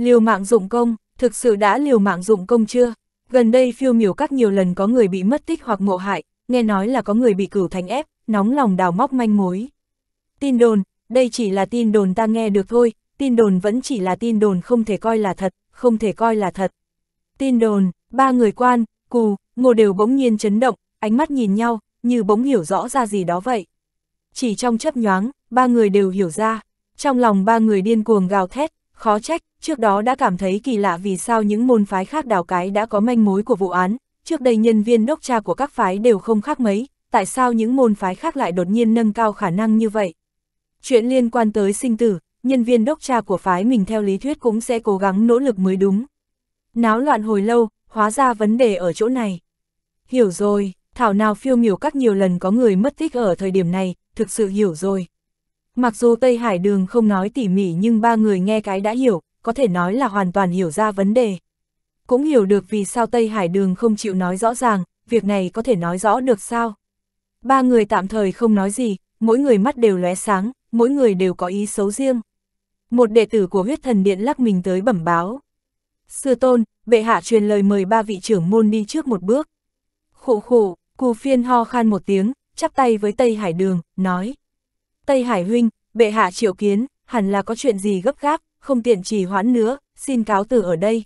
Liều mạng dụng công, thực sự đã liều mạng dụng công chưa? Gần đây phiêu miểu các nhiều lần có người bị mất tích hoặc ngộ hại, nghe nói là có người bị cửu thánh ép, nóng lòng đào móc manh mối. Tin đồn, đây chỉ là tin đồn ta nghe được thôi, tin đồn vẫn chỉ là tin đồn không thể coi là thật, không thể coi là thật. Tin đồn, ba người quan, cù, ngô đều bỗng nhiên chấn động, ánh mắt nhìn nhau, như bỗng hiểu rõ ra gì đó vậy. Chỉ trong chấp nhoáng, ba người đều hiểu ra, trong lòng ba người điên cuồng gào thét, Khó trách, trước đó đã cảm thấy kỳ lạ vì sao những môn phái khác đào cái đã có manh mối của vụ án, trước đây nhân viên đốc tra của các phái đều không khác mấy, tại sao những môn phái khác lại đột nhiên nâng cao khả năng như vậy? Chuyện liên quan tới sinh tử, nhân viên đốc tra của phái mình theo lý thuyết cũng sẽ cố gắng nỗ lực mới đúng. Náo loạn hồi lâu, hóa ra vấn đề ở chỗ này. Hiểu rồi, thảo nào phiêu miểu các nhiều lần có người mất tích ở thời điểm này, thực sự hiểu rồi. Mặc dù Tây Hải Đường không nói tỉ mỉ nhưng ba người nghe cái đã hiểu, có thể nói là hoàn toàn hiểu ra vấn đề. Cũng hiểu được vì sao Tây Hải Đường không chịu nói rõ ràng, việc này có thể nói rõ được sao. Ba người tạm thời không nói gì, mỗi người mắt đều lóe sáng, mỗi người đều có ý xấu riêng. Một đệ tử của huyết thần điện lắc mình tới bẩm báo. Sư tôn, bệ hạ truyền lời mời ba vị trưởng môn đi trước một bước. Khụ khụ, cù phiên ho khan một tiếng, chắp tay với Tây Hải Đường, nói. Tây Hải Huynh, bệ hạ triệu kiến, hẳn là có chuyện gì gấp gáp, không tiện trì hoãn nữa, xin cáo từ ở đây.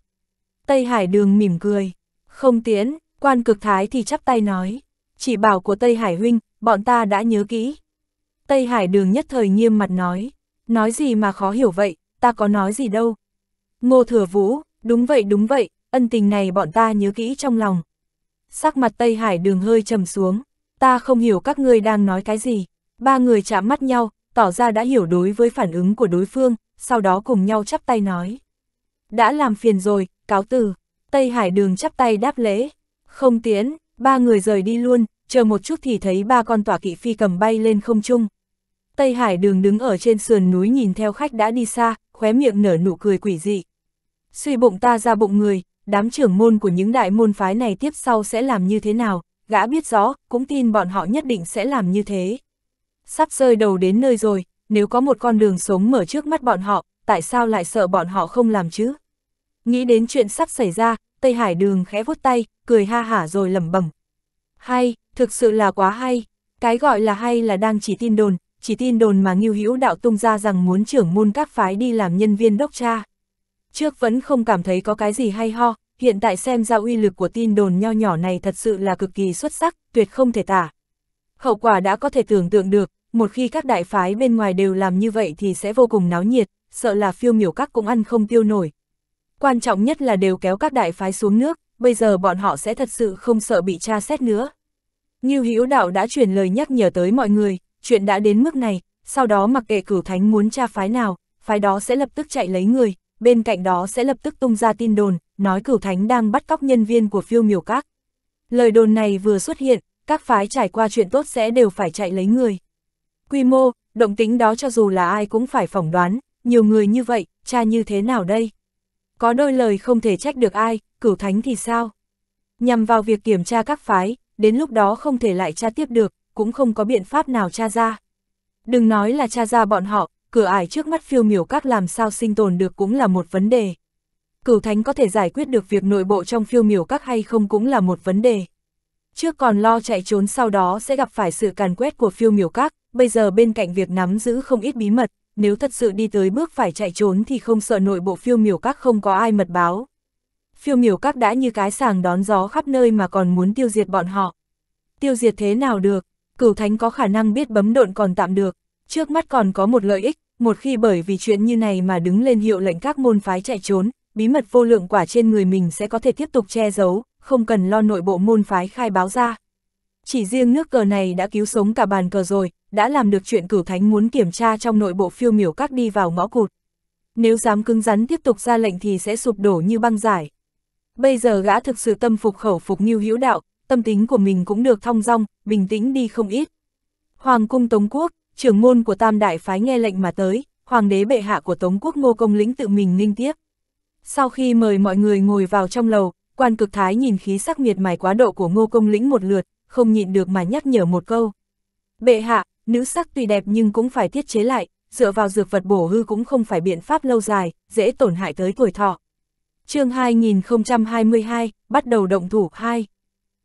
Tây Hải đường mỉm cười, không tiến. quan cực thái thì chắp tay nói, chỉ bảo của Tây Hải Huynh, bọn ta đã nhớ kỹ. Tây Hải đường nhất thời nghiêm mặt nói, nói gì mà khó hiểu vậy, ta có nói gì đâu. Ngô Thừa Vũ, đúng vậy đúng vậy, ân tình này bọn ta nhớ kỹ trong lòng. Sắc mặt Tây Hải đường hơi trầm xuống, ta không hiểu các ngươi đang nói cái gì. Ba người chạm mắt nhau, tỏ ra đã hiểu đối với phản ứng của đối phương, sau đó cùng nhau chắp tay nói. Đã làm phiền rồi, cáo từ. Tây Hải Đường chắp tay đáp lễ. Không tiến, ba người rời đi luôn, chờ một chút thì thấy ba con tỏa kỵ phi cầm bay lên không trung. Tây Hải Đường đứng ở trên sườn núi nhìn theo khách đã đi xa, khóe miệng nở nụ cười quỷ dị. Suy bụng ta ra bụng người, đám trưởng môn của những đại môn phái này tiếp sau sẽ làm như thế nào, gã biết rõ, cũng tin bọn họ nhất định sẽ làm như thế sắp rơi đầu đến nơi rồi, nếu có một con đường sống mở trước mắt bọn họ, tại sao lại sợ bọn họ không làm chứ? Nghĩ đến chuyện sắp xảy ra, Tây Hải Đường khẽ vuốt tay, cười ha hả rồi lẩm bẩm. Hay, thực sự là quá hay, cái gọi là hay là đang chỉ tin đồn, chỉ tin đồn mà Ngưu Hữu đạo tung ra rằng muốn trưởng môn các phái đi làm nhân viên đốc tra. Trước vẫn không cảm thấy có cái gì hay ho, hiện tại xem ra uy lực của tin đồn nho nhỏ này thật sự là cực kỳ xuất sắc, tuyệt không thể tả. Hậu quả đã có thể tưởng tượng được, một khi các đại phái bên ngoài đều làm như vậy thì sẽ vô cùng náo nhiệt, sợ là phiêu miểu các cũng ăn không tiêu nổi. Quan trọng nhất là đều kéo các đại phái xuống nước, bây giờ bọn họ sẽ thật sự không sợ bị tra xét nữa. Như Hữu Đạo đã truyền lời nhắc nhở tới mọi người, chuyện đã đến mức này, sau đó mặc kệ cửu thánh muốn tra phái nào, phái đó sẽ lập tức chạy lấy người, bên cạnh đó sẽ lập tức tung ra tin đồn, nói cửu thánh đang bắt cóc nhân viên của phiêu miểu các. Lời đồn này vừa xuất hiện, các phái trải qua chuyện tốt sẽ đều phải chạy lấy người. Quy mô, động tính đó cho dù là ai cũng phải phỏng đoán, nhiều người như vậy, cha như thế nào đây? Có đôi lời không thể trách được ai, cửu thánh thì sao? Nhằm vào việc kiểm tra các phái, đến lúc đó không thể lại tra tiếp được, cũng không có biện pháp nào tra ra. Đừng nói là tra ra bọn họ, cửa ải trước mắt phiêu miểu các làm sao sinh tồn được cũng là một vấn đề. Cửu thánh có thể giải quyết được việc nội bộ trong phiêu miểu các hay không cũng là một vấn đề. Trước còn lo chạy trốn sau đó sẽ gặp phải sự càn quét của phiêu miểu các, bây giờ bên cạnh việc nắm giữ không ít bí mật, nếu thật sự đi tới bước phải chạy trốn thì không sợ nội bộ phiêu miểu các không có ai mật báo. Phiêu miểu các đã như cái sàng đón gió khắp nơi mà còn muốn tiêu diệt bọn họ. Tiêu diệt thế nào được, cửu thánh có khả năng biết bấm độn còn tạm được, trước mắt còn có một lợi ích, một khi bởi vì chuyện như này mà đứng lên hiệu lệnh các môn phái chạy trốn, bí mật vô lượng quả trên người mình sẽ có thể tiếp tục che giấu, không cần lo nội bộ môn phái khai báo ra. Chỉ riêng nước cờ này đã cứu sống cả bàn cờ rồi, đã làm được chuyện cửu thánh muốn kiểm tra trong nội bộ phiêu miểu các đi vào ngõ cụt. Nếu dám cứng rắn tiếp tục ra lệnh thì sẽ sụp đổ như băng giải. Bây giờ gã thực sự tâm phục khẩu phục như hữu đạo, tâm tính của mình cũng được thong dong, bình tĩnh đi không ít. Hoàng cung Tống Quốc, trưởng môn của Tam Đại Phái nghe lệnh mà tới, Hoàng đế bệ hạ của Tống Quốc Ngô Công Lĩnh tự mình ninh tiếp. Sau khi mời mọi người ngồi vào trong lầu, quan cực thái nhìn khí sắc miệt mài quá độ của Ngô Công Lĩnh một lượt, không nhịn được mà nhắc nhở một câu. Bệ hạ, nữ sắc tuy đẹp nhưng cũng phải tiết chế lại, dựa vào dược vật bổ hư cũng không phải biện pháp lâu dài, dễ tổn hại tới tuổi thọ. chương 2022, bắt đầu động thủ 2.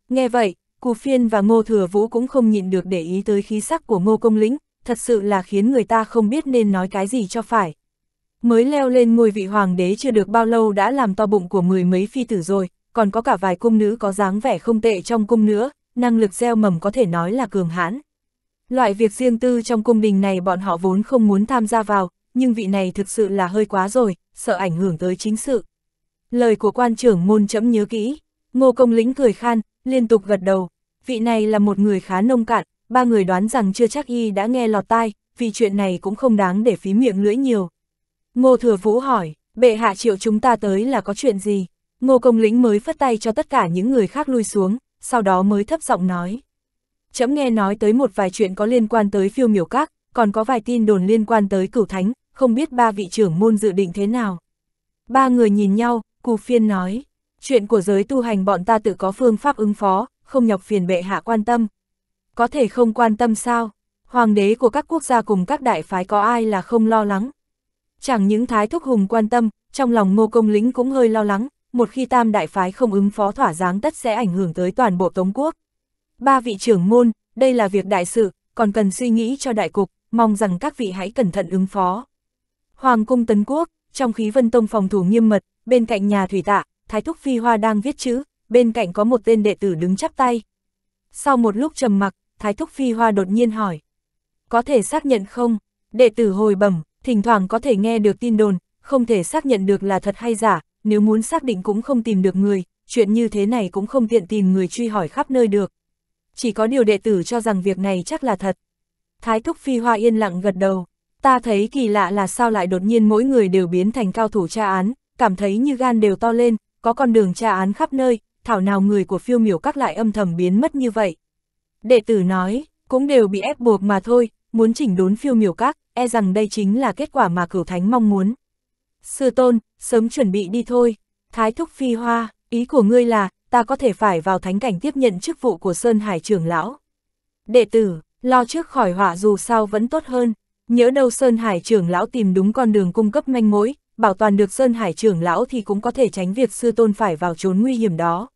Nghe vậy, Cù Phiên và Ngô Thừa Vũ cũng không nhịn được để ý tới khí sắc của Ngô Công Lĩnh, thật sự là khiến người ta không biết nên nói cái gì cho phải. Mới leo lên ngôi vị hoàng đế chưa được bao lâu đã làm to bụng của mười mấy phi tử rồi, còn có cả vài cung nữ có dáng vẻ không tệ trong cung nữa, năng lực gieo mầm có thể nói là cường hãn. Loại việc riêng tư trong cung đình này bọn họ vốn không muốn tham gia vào, nhưng vị này thực sự là hơi quá rồi, sợ ảnh hưởng tới chính sự. Lời của quan trưởng môn chấm nhớ kỹ, ngô công lĩnh cười khan, liên tục gật đầu, vị này là một người khá nông cạn, ba người đoán rằng chưa chắc y đã nghe lọt tai, vì chuyện này cũng không đáng để phí miệng lưỡi nhiều. Ngô thừa vũ hỏi, bệ hạ triệu chúng ta tới là có chuyện gì? Ngô công lĩnh mới phất tay cho tất cả những người khác lui xuống, sau đó mới thấp giọng nói chấm nghe nói tới một vài chuyện có liên quan tới phiêu miểu các, còn có vài tin đồn liên quan tới cửu thánh, không biết ba vị trưởng môn dự định thế nào. Ba người nhìn nhau, cù phiên nói, chuyện của giới tu hành bọn ta tự có phương pháp ứng phó, không nhọc phiền bệ hạ quan tâm. Có thể không quan tâm sao? Hoàng đế của các quốc gia cùng các đại phái có ai là không lo lắng? Chẳng những Thái Thúc Hùng quan tâm, trong lòng ngô công lĩnh cũng hơi lo lắng, một khi tam đại phái không ứng phó thỏa dáng tất sẽ ảnh hưởng tới toàn bộ Tống Quốc. Ba vị trưởng môn, đây là việc đại sự, còn cần suy nghĩ cho đại cục, mong rằng các vị hãy cẩn thận ứng phó. Hoàng cung Tấn Quốc, trong khí vân tông phòng thủ nghiêm mật, bên cạnh nhà thủy tạ, Thái Thúc Phi Hoa đang viết chữ, bên cạnh có một tên đệ tử đứng chắp tay. Sau một lúc trầm mặc, Thái Thúc Phi Hoa đột nhiên hỏi. Có thể xác nhận không? Đệ tử hồi bẩm, thỉnh thoảng có thể nghe được tin đồn, không thể xác nhận được là thật hay giả, nếu muốn xác định cũng không tìm được người, chuyện như thế này cũng không tiện tìm người truy hỏi khắp nơi được chỉ có điều đệ tử cho rằng việc này chắc là thật. Thái thúc phi hoa yên lặng gật đầu, ta thấy kỳ lạ là sao lại đột nhiên mỗi người đều biến thành cao thủ tra án, cảm thấy như gan đều to lên, có con đường tra án khắp nơi, thảo nào người của phiêu miểu các lại âm thầm biến mất như vậy. Đệ tử nói, cũng đều bị ép buộc mà thôi, muốn chỉnh đốn phiêu miểu các, e rằng đây chính là kết quả mà cửu thánh mong muốn. Sư tôn, sớm chuẩn bị đi thôi. Thái thúc phi hoa, ý của ngươi là, ta có thể phải vào thánh cảnh tiếp nhận chức vụ của Sơn Hải trưởng lão. Đệ tử, lo trước khỏi họa dù sao vẫn tốt hơn, nhớ đâu Sơn Hải trưởng lão tìm đúng con đường cung cấp manh mối, bảo toàn được Sơn Hải trưởng lão thì cũng có thể tránh việc sư tôn phải vào trốn nguy hiểm đó.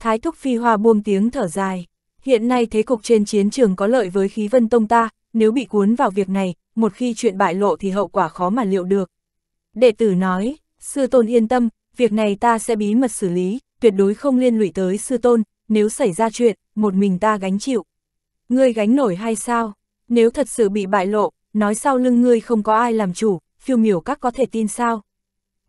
Thái thúc phi hoa buông tiếng thở dài, hiện nay thế cục trên chiến trường có lợi với khí vân tông ta, nếu bị cuốn vào việc này, một khi chuyện bại lộ thì hậu quả khó mà liệu được. Đệ tử nói, sư tôn yên tâm, việc này ta sẽ bí mật xử lý, tuyệt đối không liên lụy tới sư tôn, nếu xảy ra chuyện, một mình ta gánh chịu. Ngươi gánh nổi hay sao? Nếu thật sự bị bại lộ, nói sau lưng ngươi không có ai làm chủ, phiêu miểu các có thể tin sao?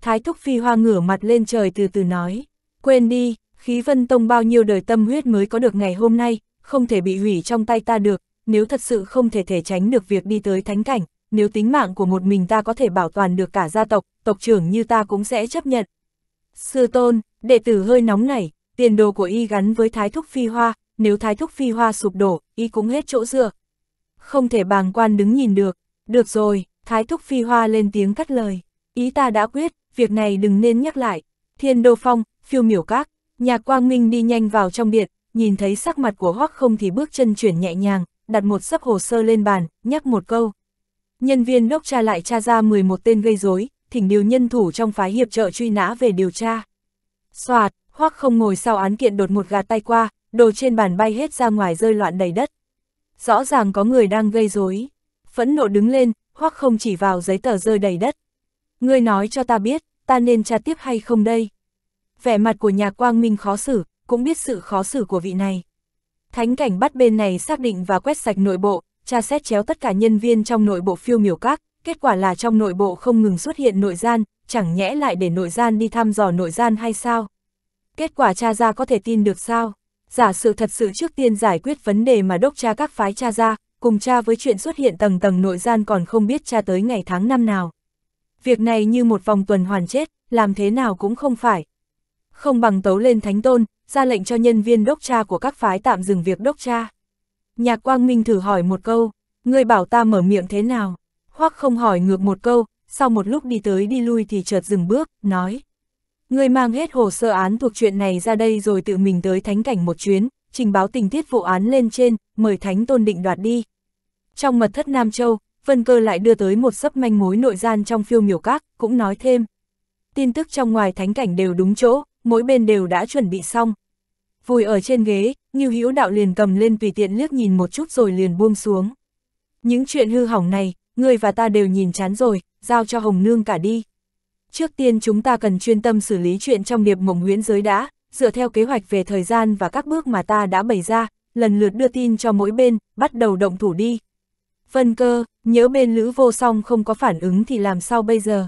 Thái thúc phi hoa ngửa mặt lên trời từ từ nói, quên đi, khí vân tông bao nhiêu đời tâm huyết mới có được ngày hôm nay, không thể bị hủy trong tay ta được, nếu thật sự không thể thể tránh được việc đi tới thánh cảnh, nếu tính mạng của một mình ta có thể bảo toàn được cả gia tộc, tộc trưởng như ta cũng sẽ chấp nhận. Sư tôn, Đệ tử hơi nóng này, tiền đồ của y gắn với thái thúc phi hoa, nếu thái thúc phi hoa sụp đổ, y cũng hết chỗ dựa. Không thể bàng quan đứng nhìn được, được rồi, thái thúc phi hoa lên tiếng cắt lời. Ý ta đã quyết, việc này đừng nên nhắc lại. Thiên đô phong, phiêu miểu các, nhạc quang minh đi nhanh vào trong biệt, nhìn thấy sắc mặt của hoắc không thì bước chân chuyển nhẹ nhàng, đặt một sấp hồ sơ lên bàn, nhắc một câu. Nhân viên đốc tra lại tra ra 11 tên gây rối, thỉnh điều nhân thủ trong phái hiệp trợ truy nã về điều tra. Xoạt, hoắc không ngồi sau án kiện đột một gạt tay qua, đồ trên bàn bay hết ra ngoài rơi loạn đầy đất. Rõ ràng có người đang gây rối. Phẫn nộ đứng lên, hoắc không chỉ vào giấy tờ rơi đầy đất. Ngươi nói cho ta biết, ta nên tra tiếp hay không đây? Vẻ mặt của nhà quang minh khó xử, cũng biết sự khó xử của vị này. Thánh cảnh bắt bên này xác định và quét sạch nội bộ, tra xét chéo tất cả nhân viên trong nội bộ phiêu miểu các, kết quả là trong nội bộ không ngừng xuất hiện nội gian, chẳng nhẽ lại để nội gian đi thăm dò nội gian hay sao? Kết quả cha ra có thể tin được sao? Giả sử thật sự trước tiên giải quyết vấn đề mà đốc cha các phái cha ra, cùng cha với chuyện xuất hiện tầng tầng nội gian còn không biết cha tới ngày tháng năm nào. Việc này như một vòng tuần hoàn chết, làm thế nào cũng không phải. Không bằng tấu lên thánh tôn, ra lệnh cho nhân viên đốc cha của các phái tạm dừng việc đốc cha. Nhạc Quang Minh thử hỏi một câu, người bảo ta mở miệng thế nào? Hoặc không hỏi ngược một câu, sau một lúc đi tới đi lui thì chợt dừng bước, nói. Người mang hết hồ sơ án thuộc chuyện này ra đây rồi tự mình tới thánh cảnh một chuyến, trình báo tình tiết vụ án lên trên, mời thánh tôn định đoạt đi. Trong mật thất Nam Châu, Vân Cơ lại đưa tới một sấp manh mối nội gian trong phiêu miểu các, cũng nói thêm. Tin tức trong ngoài thánh cảnh đều đúng chỗ, mỗi bên đều đã chuẩn bị xong. Vùi ở trên ghế, Ngưu Hữu Đạo liền cầm lên tùy tiện liếc nhìn một chút rồi liền buông xuống. Những chuyện hư hỏng này, ngươi và ta đều nhìn chán rồi, giao cho Hồng Nương cả đi. Trước tiên chúng ta cần chuyên tâm xử lý chuyện trong điệp mộng Nguyễn giới đã, dựa theo kế hoạch về thời gian và các bước mà ta đã bày ra, lần lượt đưa tin cho mỗi bên, bắt đầu động thủ đi. Vân cơ, nhớ bên Lữ Vô Song không có phản ứng thì làm sao bây giờ?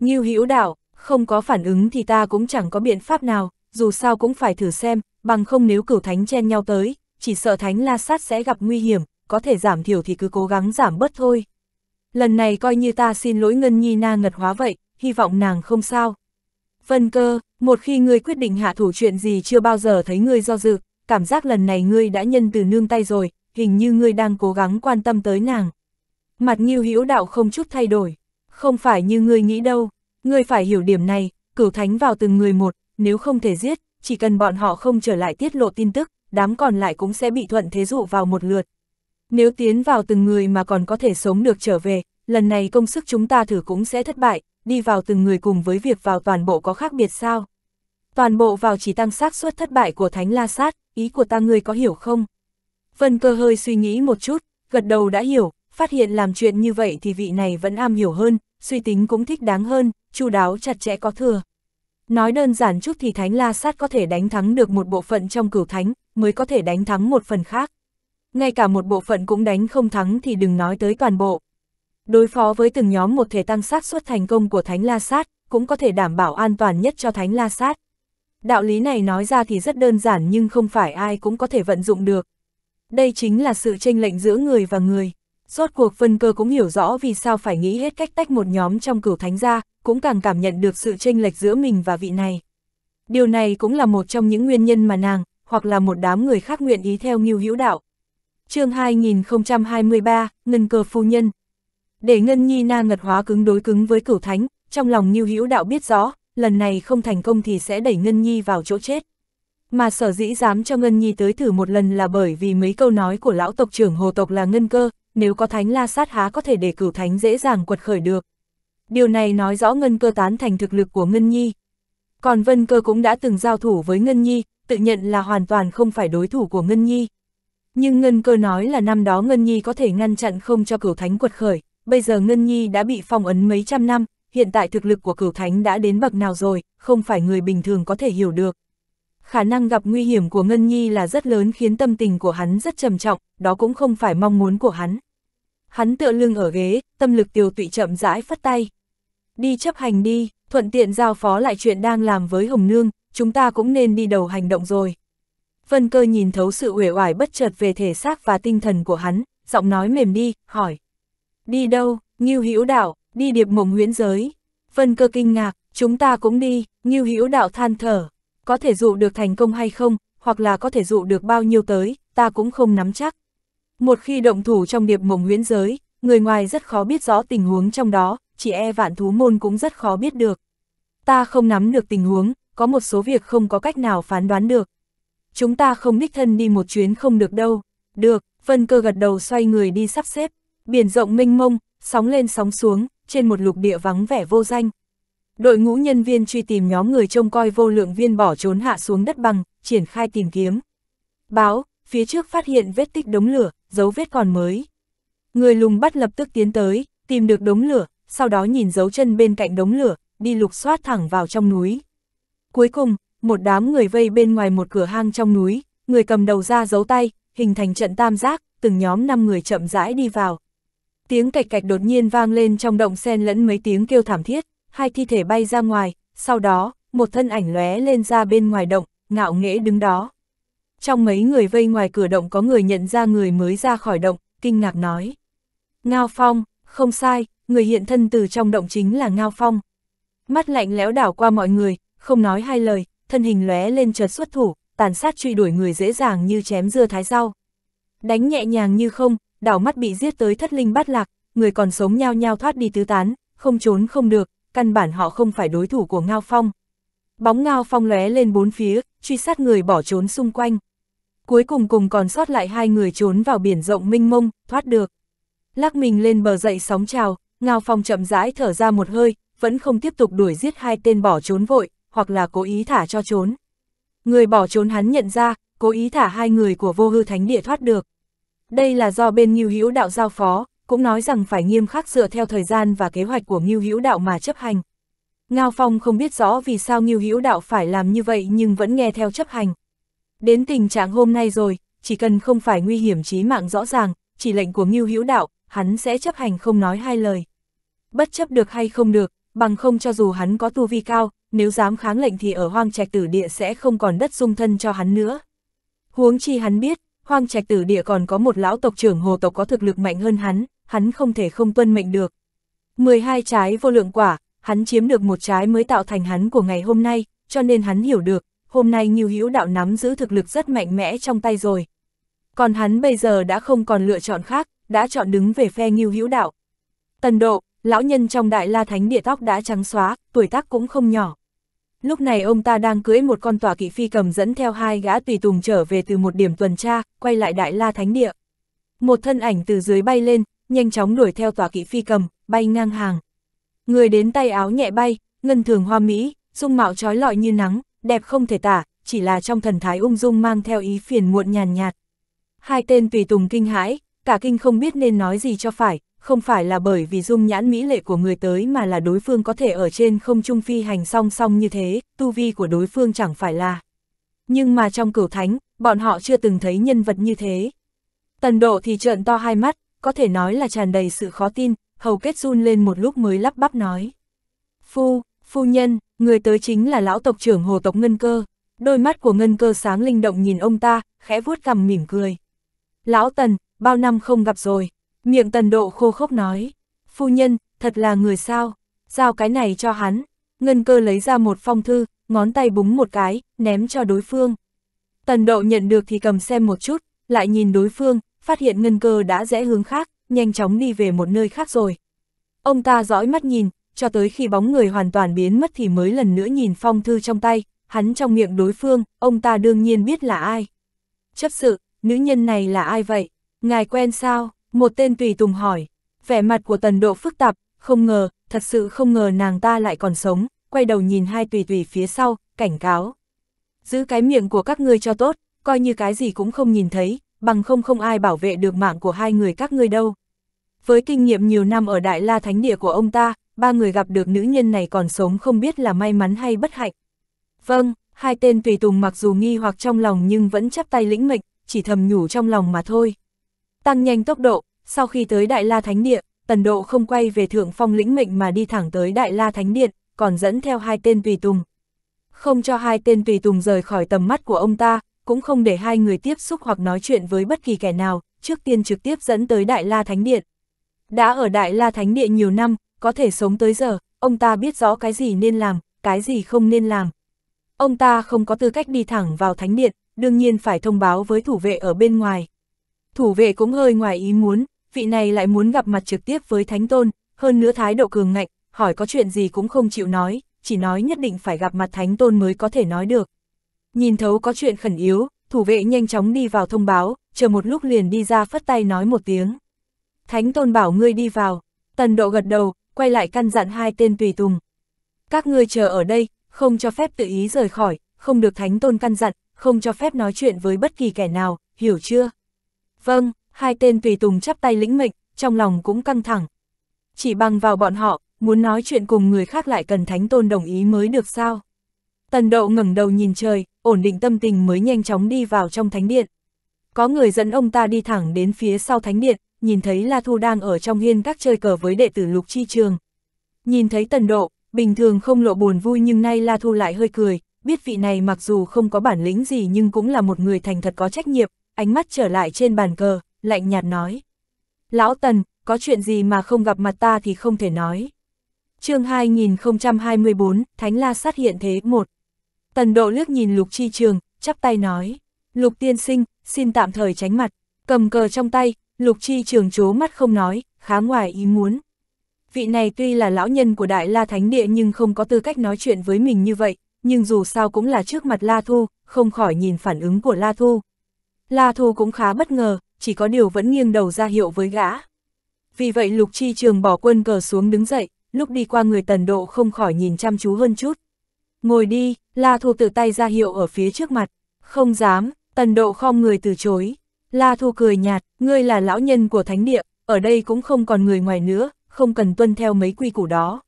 Nghiêu hữu đạo, không có phản ứng thì ta cũng chẳng có biện pháp nào, dù sao cũng phải thử xem, bằng không nếu cửu thánh chen nhau tới, chỉ sợ thánh la sát sẽ gặp nguy hiểm, có thể giảm thiểu thì cứ cố gắng giảm bớt thôi lần này coi như ta xin lỗi Ngân Nhi na ngật hóa vậy, hy vọng nàng không sao. Vân cơ, một khi ngươi quyết định hạ thủ chuyện gì chưa bao giờ thấy ngươi do dự, cảm giác lần này ngươi đã nhân từ nương tay rồi, hình như ngươi đang cố gắng quan tâm tới nàng. Mặt nghiêu hữu đạo không chút thay đổi, không phải như ngươi nghĩ đâu, ngươi phải hiểu điểm này, cửu thánh vào từng người một, nếu không thể giết, chỉ cần bọn họ không trở lại tiết lộ tin tức, đám còn lại cũng sẽ bị thuận thế dụ vào một lượt. Nếu tiến vào từng người mà còn có thể sống được trở về, lần này công sức chúng ta thử cũng sẽ thất bại, đi vào từng người cùng với việc vào toàn bộ có khác biệt sao? Toàn bộ vào chỉ tăng xác suất thất bại của Thánh La Sát, ý của ta ngươi có hiểu không? Vân cơ hơi suy nghĩ một chút, gật đầu đã hiểu, phát hiện làm chuyện như vậy thì vị này vẫn am hiểu hơn, suy tính cũng thích đáng hơn, chu đáo chặt chẽ có thừa. Nói đơn giản chút thì Thánh La Sát có thể đánh thắng được một bộ phận trong cửu thánh, mới có thể đánh thắng một phần khác ngay cả một bộ phận cũng đánh không thắng thì đừng nói tới toàn bộ. Đối phó với từng nhóm một thể tăng sát suất thành công của Thánh La Sát, cũng có thể đảm bảo an toàn nhất cho Thánh La Sát. Đạo lý này nói ra thì rất đơn giản nhưng không phải ai cũng có thể vận dụng được. Đây chính là sự tranh lệnh giữa người và người. Rốt cuộc phân Cơ cũng hiểu rõ vì sao phải nghĩ hết cách tách một nhóm trong cửu thánh ra cũng càng cảm nhận được sự tranh lệch giữa mình và vị này. Điều này cũng là một trong những nguyên nhân mà nàng, hoặc là một đám người khác nguyện ý theo Ngưu Hữu Đạo, chương 2023, Ngân cờ phu nhân. Để Ngân Nhi Na ngật hóa cứng đối cứng với cửu thánh, trong lòng Như Hữu Đạo biết rõ, lần này không thành công thì sẽ đẩy Ngân Nhi vào chỗ chết. Mà sở dĩ dám cho Ngân Nhi tới thử một lần là bởi vì mấy câu nói của lão tộc trưởng hồ tộc là Ngân cơ, nếu có thánh la sát há có thể để cửu thánh dễ dàng quật khởi được. Điều này nói rõ Ngân cơ tán thành thực lực của Ngân Nhi. Còn Vân cơ cũng đã từng giao thủ với Ngân Nhi, tự nhận là hoàn toàn không phải đối thủ của Ngân Nhi. Nhưng Ngân Cơ nói là năm đó Ngân Nhi có thể ngăn chặn không cho cửu thánh quật khởi, bây giờ Ngân Nhi đã bị phong ấn mấy trăm năm, hiện tại thực lực của cửu thánh đã đến bậc nào rồi, không phải người bình thường có thể hiểu được. Khả năng gặp nguy hiểm của Ngân Nhi là rất lớn khiến tâm tình của hắn rất trầm trọng, đó cũng không phải mong muốn của hắn. Hắn tựa lưng ở ghế, tâm lực tiêu tụy chậm rãi phát tay. Đi chấp hành đi, thuận tiện giao phó lại chuyện đang làm với Hồng Nương, chúng ta cũng nên đi đầu hành động rồi. Vân Cơ nhìn thấu sự uể oải bất chợt về thể xác và tinh thần của hắn, giọng nói mềm đi, hỏi. Đi đâu, Ngưu Hữu Đạo, đi điệp mộng huyễn giới. Vân Cơ kinh ngạc, chúng ta cũng đi, Ngưu Hữu Đạo than thở. Có thể dụ được thành công hay không, hoặc là có thể dụ được bao nhiêu tới, ta cũng không nắm chắc. Một khi động thủ trong điệp mộng huyễn giới, người ngoài rất khó biết rõ tình huống trong đó, chỉ e vạn thú môn cũng rất khó biết được. Ta không nắm được tình huống, có một số việc không có cách nào phán đoán được chúng ta không đích thân đi một chuyến không được đâu. Được, Vân Cơ gật đầu xoay người đi sắp xếp. Biển rộng mênh mông, sóng lên sóng xuống, trên một lục địa vắng vẻ vô danh. Đội ngũ nhân viên truy tìm nhóm người trông coi vô lượng viên bỏ trốn hạ xuống đất bằng, triển khai tìm kiếm. Báo, phía trước phát hiện vết tích đống lửa, dấu vết còn mới. Người lùng bắt lập tức tiến tới, tìm được đống lửa, sau đó nhìn dấu chân bên cạnh đống lửa, đi lục soát thẳng vào trong núi. Cuối cùng, một đám người vây bên ngoài một cửa hang trong núi, người cầm đầu ra giấu tay, hình thành trận tam giác, từng nhóm 5 người chậm rãi đi vào. Tiếng cạch cạch đột nhiên vang lên trong động sen lẫn mấy tiếng kêu thảm thiết, hai thi thể bay ra ngoài, sau đó, một thân ảnh lóe lên ra bên ngoài động, ngạo nghễ đứng đó. Trong mấy người vây ngoài cửa động có người nhận ra người mới ra khỏi động, kinh ngạc nói. Ngao Phong, không sai, người hiện thân từ trong động chính là Ngao Phong. Mắt lạnh lẽo đảo qua mọi người, không nói hai lời, thân hình lóe lên chợt xuất thủ, tàn sát truy đuổi người dễ dàng như chém dưa thái rau. Đánh nhẹ nhàng như không, đảo mắt bị giết tới thất linh bát lạc, người còn sống nhao nhao thoát đi tứ tán, không trốn không được, căn bản họ không phải đối thủ của Ngao Phong. Bóng Ngao Phong lóe lên bốn phía, truy sát người bỏ trốn xung quanh. Cuối cùng cùng còn sót lại hai người trốn vào biển rộng minh mông, thoát được. Lắc mình lên bờ dậy sóng trào, Ngao Phong chậm rãi thở ra một hơi, vẫn không tiếp tục đuổi giết hai tên bỏ trốn vội, hoặc là cố ý thả cho trốn. Người bỏ trốn hắn nhận ra, cố ý thả hai người của vô hư thánh địa thoát được. Đây là do bên Ngưu Hữu Đạo giao phó, cũng nói rằng phải nghiêm khắc dựa theo thời gian và kế hoạch của Ngưu Hữu Đạo mà chấp hành. Ngao Phong không biết rõ vì sao Ngưu Hữu Đạo phải làm như vậy nhưng vẫn nghe theo chấp hành. Đến tình trạng hôm nay rồi, chỉ cần không phải nguy hiểm chí mạng rõ ràng, chỉ lệnh của Ngưu Hữu Đạo, hắn sẽ chấp hành không nói hai lời. Bất chấp được hay không được, bằng không cho dù hắn có tu vi cao, nếu dám kháng lệnh thì ở hoang trạch tử địa sẽ không còn đất dung thân cho hắn nữa. Huống chi hắn biết, hoang trạch tử địa còn có một lão tộc trưởng hồ tộc có thực lực mạnh hơn hắn, hắn không thể không tuân mệnh được. 12 trái vô lượng quả, hắn chiếm được một trái mới tạo thành hắn của ngày hôm nay, cho nên hắn hiểu được, hôm nay Nhiêu Hữu Đạo nắm giữ thực lực rất mạnh mẽ trong tay rồi. Còn hắn bây giờ đã không còn lựa chọn khác, đã chọn đứng về phe Nhiêu Hữu Đạo. Tần Độ, lão nhân trong đại la thánh địa tóc đã trắng xóa, tuổi tác cũng không nhỏ. Lúc này ông ta đang cưỡi một con tòa kỵ phi cầm dẫn theo hai gã tùy tùng trở về từ một điểm tuần tra, quay lại đại la thánh địa. Một thân ảnh từ dưới bay lên, nhanh chóng đuổi theo tòa kỵ phi cầm, bay ngang hàng. Người đến tay áo nhẹ bay, ngân thường hoa mỹ, dung mạo trói lọi như nắng, đẹp không thể tả, chỉ là trong thần thái ung dung mang theo ý phiền muộn nhàn nhạt. Hai tên tùy tùng kinh hãi, cả kinh không biết nên nói gì cho phải, không phải là bởi vì dung nhãn mỹ lệ của người tới mà là đối phương có thể ở trên không trung phi hành song song như thế, tu vi của đối phương chẳng phải là. Nhưng mà trong cửu thánh, bọn họ chưa từng thấy nhân vật như thế. Tần độ thì trợn to hai mắt, có thể nói là tràn đầy sự khó tin, hầu kết run lên một lúc mới lắp bắp nói. Phu, phu nhân, người tới chính là lão tộc trưởng hồ tộc Ngân Cơ. Đôi mắt của Ngân Cơ sáng linh động nhìn ông ta, khẽ vuốt cằm mỉm cười. Lão Tần, bao năm không gặp rồi, Miệng tần độ khô khốc nói, phu nhân, thật là người sao, giao cái này cho hắn. Ngân cơ lấy ra một phong thư, ngón tay búng một cái, ném cho đối phương. Tần độ nhận được thì cầm xem một chút, lại nhìn đối phương, phát hiện ngân cơ đã rẽ hướng khác, nhanh chóng đi về một nơi khác rồi. Ông ta dõi mắt nhìn, cho tới khi bóng người hoàn toàn biến mất thì mới lần nữa nhìn phong thư trong tay, hắn trong miệng đối phương, ông ta đương nhiên biết là ai. Chấp sự, nữ nhân này là ai vậy? Ngài quen sao? Một tên tùy tùng hỏi, vẻ mặt của tần độ phức tạp, không ngờ, thật sự không ngờ nàng ta lại còn sống, quay đầu nhìn hai tùy tùy phía sau, cảnh cáo. Giữ cái miệng của các ngươi cho tốt, coi như cái gì cũng không nhìn thấy, bằng không không ai bảo vệ được mạng của hai người các ngươi đâu. Với kinh nghiệm nhiều năm ở Đại La Thánh Địa của ông ta, ba người gặp được nữ nhân này còn sống không biết là may mắn hay bất hạnh. Vâng, hai tên tùy tùng mặc dù nghi hoặc trong lòng nhưng vẫn chắp tay lĩnh mệnh, chỉ thầm nhủ trong lòng mà thôi. Tăng nhanh tốc độ, sau khi tới Đại La Thánh Điện, tần độ không quay về thượng phong lĩnh mệnh mà đi thẳng tới Đại La Thánh Điện, còn dẫn theo hai tên tùy tùng. Không cho hai tên tùy tùng rời khỏi tầm mắt của ông ta, cũng không để hai người tiếp xúc hoặc nói chuyện với bất kỳ kẻ nào, trước tiên trực tiếp dẫn tới Đại La Thánh Điện. Đã ở Đại La Thánh Điện nhiều năm, có thể sống tới giờ, ông ta biết rõ cái gì nên làm, cái gì không nên làm. Ông ta không có tư cách đi thẳng vào Thánh Điện, đương nhiên phải thông báo với thủ vệ ở bên ngoài. Thủ vệ cũng hơi ngoài ý muốn, vị này lại muốn gặp mặt trực tiếp với Thánh Tôn, hơn nữa thái độ cường ngạnh, hỏi có chuyện gì cũng không chịu nói, chỉ nói nhất định phải gặp mặt Thánh Tôn mới có thể nói được. Nhìn thấu có chuyện khẩn yếu, thủ vệ nhanh chóng đi vào thông báo, chờ một lúc liền đi ra phất tay nói một tiếng. Thánh Tôn bảo ngươi đi vào, tần độ gật đầu, quay lại căn dặn hai tên tùy tùng. Các ngươi chờ ở đây, không cho phép tự ý rời khỏi, không được Thánh Tôn căn dặn, không cho phép nói chuyện với bất kỳ kẻ nào, hiểu chưa? Vâng, hai tên tùy tùng chắp tay lĩnh mệnh, trong lòng cũng căng thẳng. Chỉ bằng vào bọn họ, muốn nói chuyện cùng người khác lại cần thánh tôn đồng ý mới được sao. Tần độ ngẩng đầu nhìn trời, ổn định tâm tình mới nhanh chóng đi vào trong thánh điện. Có người dẫn ông ta đi thẳng đến phía sau thánh điện, nhìn thấy La Thu đang ở trong hiên các chơi cờ với đệ tử lục chi trường. Nhìn thấy tần độ, bình thường không lộ buồn vui nhưng nay La Thu lại hơi cười, biết vị này mặc dù không có bản lĩnh gì nhưng cũng là một người thành thật có trách nhiệm, ánh mắt trở lại trên bàn cờ, lạnh nhạt nói. Lão Tần, có chuyện gì mà không gặp mặt ta thì không thể nói. chương 2024, Thánh La sát hiện thế 1. Tần Độ lướt nhìn Lục Chi Trường, chắp tay nói. Lục tiên sinh, xin tạm thời tránh mặt, cầm cờ trong tay, Lục Chi Trường chố mắt không nói, khá ngoài ý muốn. Vị này tuy là lão nhân của Đại La Thánh Địa nhưng không có tư cách nói chuyện với mình như vậy, nhưng dù sao cũng là trước mặt La Thu, không khỏi nhìn phản ứng của La Thu, La Thu cũng khá bất ngờ, chỉ có điều vẫn nghiêng đầu ra hiệu với gã. Vì vậy Lục Chi Trường bỏ quân cờ xuống đứng dậy, lúc đi qua người tần độ không khỏi nhìn chăm chú hơn chút. Ngồi đi, La Thu tự tay ra hiệu ở phía trước mặt. Không dám, tần độ khom người từ chối. La Thu cười nhạt, ngươi là lão nhân của thánh địa, ở đây cũng không còn người ngoài nữa, không cần tuân theo mấy quy củ đó.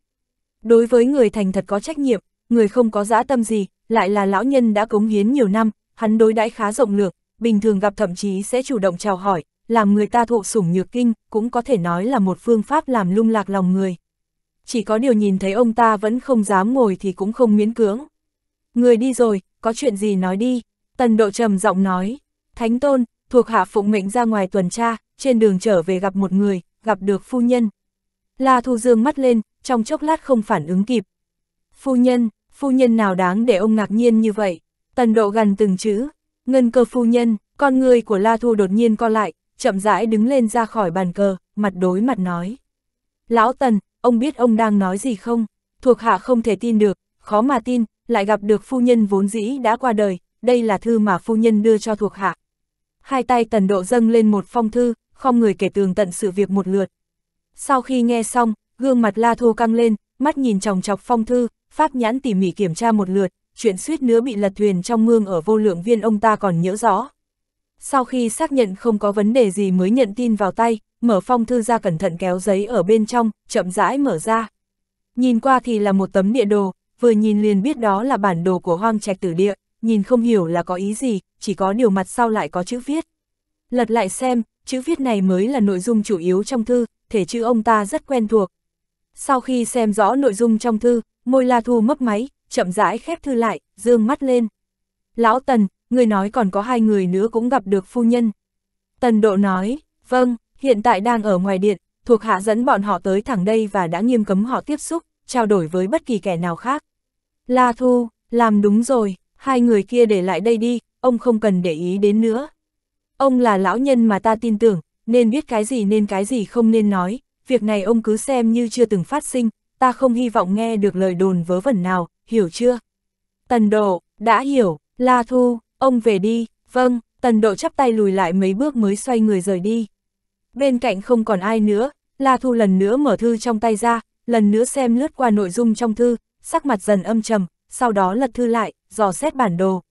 Đối với người thành thật có trách nhiệm, người không có dã tâm gì, lại là lão nhân đã cống hiến nhiều năm, hắn đối đãi khá rộng lượng bình thường gặp thậm chí sẽ chủ động chào hỏi, làm người ta thụ sủng nhược kinh, cũng có thể nói là một phương pháp làm lung lạc lòng người. Chỉ có điều nhìn thấy ông ta vẫn không dám ngồi thì cũng không miễn cưỡng. Người đi rồi, có chuyện gì nói đi, tần độ trầm giọng nói. Thánh tôn, thuộc hạ phụng mệnh ra ngoài tuần tra, trên đường trở về gặp một người, gặp được phu nhân. La Thu Dương mắt lên, trong chốc lát không phản ứng kịp. Phu nhân, phu nhân nào đáng để ông ngạc nhiên như vậy? Tần độ gần từng chữ, Ngân cơ phu nhân, con người của La Thu đột nhiên co lại, chậm rãi đứng lên ra khỏi bàn cờ, mặt đối mặt nói. Lão Tần, ông biết ông đang nói gì không? Thuộc hạ không thể tin được, khó mà tin, lại gặp được phu nhân vốn dĩ đã qua đời, đây là thư mà phu nhân đưa cho thuộc hạ. Hai tay Tần Độ dâng lên một phong thư, không người kể tường tận sự việc một lượt. Sau khi nghe xong, gương mặt La Thu căng lên, mắt nhìn chòng chọc phong thư, pháp nhãn tỉ mỉ kiểm tra một lượt, chuyện suýt nữa bị lật thuyền trong mương ở vô lượng viên ông ta còn nhớ rõ. Sau khi xác nhận không có vấn đề gì mới nhận tin vào tay, mở phong thư ra cẩn thận kéo giấy ở bên trong, chậm rãi mở ra. Nhìn qua thì là một tấm địa đồ, vừa nhìn liền biết đó là bản đồ của hoang trạch tử địa, nhìn không hiểu là có ý gì, chỉ có điều mặt sau lại có chữ viết. Lật lại xem, chữ viết này mới là nội dung chủ yếu trong thư, thể chữ ông ta rất quen thuộc. Sau khi xem rõ nội dung trong thư, môi La Thu mấp máy, chậm rãi khép thư lại, dương mắt lên. Lão Tần, người nói còn có hai người nữa cũng gặp được phu nhân. Tần Độ nói, vâng, hiện tại đang ở ngoài điện, thuộc hạ dẫn bọn họ tới thẳng đây và đã nghiêm cấm họ tiếp xúc, trao đổi với bất kỳ kẻ nào khác. La Thu, làm đúng rồi, hai người kia để lại đây đi, ông không cần để ý đến nữa. Ông là lão nhân mà ta tin tưởng, nên biết cái gì nên cái gì không nên nói, việc này ông cứ xem như chưa từng phát sinh, ta không hy vọng nghe được lời đồn vớ vẩn nào, hiểu chưa? Tần độ, đã hiểu, La Thu, ông về đi, vâng, tần độ chắp tay lùi lại mấy bước mới xoay người rời đi. Bên cạnh không còn ai nữa, La Thu lần nữa mở thư trong tay ra, lần nữa xem lướt qua nội dung trong thư, sắc mặt dần âm trầm, sau đó lật thư lại, dò xét bản đồ.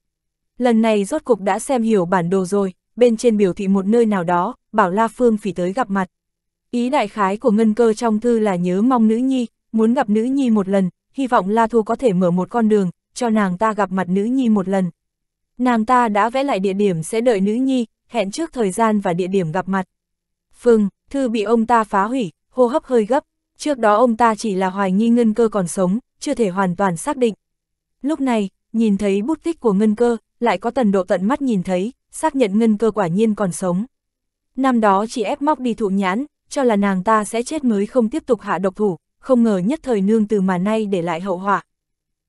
Lần này rốt cục đã xem hiểu bản đồ rồi, bên trên biểu thị một nơi nào đó, bảo La Phương phỉ tới gặp mặt. Ý đại khái của ngân cơ trong thư là nhớ mong nữ nhi, muốn gặp nữ nhi một lần, hy vọng La Thu có thể mở một con đường, cho nàng ta gặp mặt nữ nhi một lần. Nàng ta đã vẽ lại địa điểm sẽ đợi nữ nhi, hẹn trước thời gian và địa điểm gặp mặt. Phương, thư bị ông ta phá hủy, hô hấp hơi gấp, trước đó ông ta chỉ là hoài nghi ngân cơ còn sống, chưa thể hoàn toàn xác định. Lúc này, nhìn thấy bút tích của ngân cơ, lại có tần độ tận mắt nhìn thấy, xác nhận ngân cơ quả nhiên còn sống. Năm đó chỉ ép móc đi thụ nhãn, cho là nàng ta sẽ chết mới không tiếp tục hạ độc thủ, không ngờ nhất thời nương từ mà nay để lại hậu họa.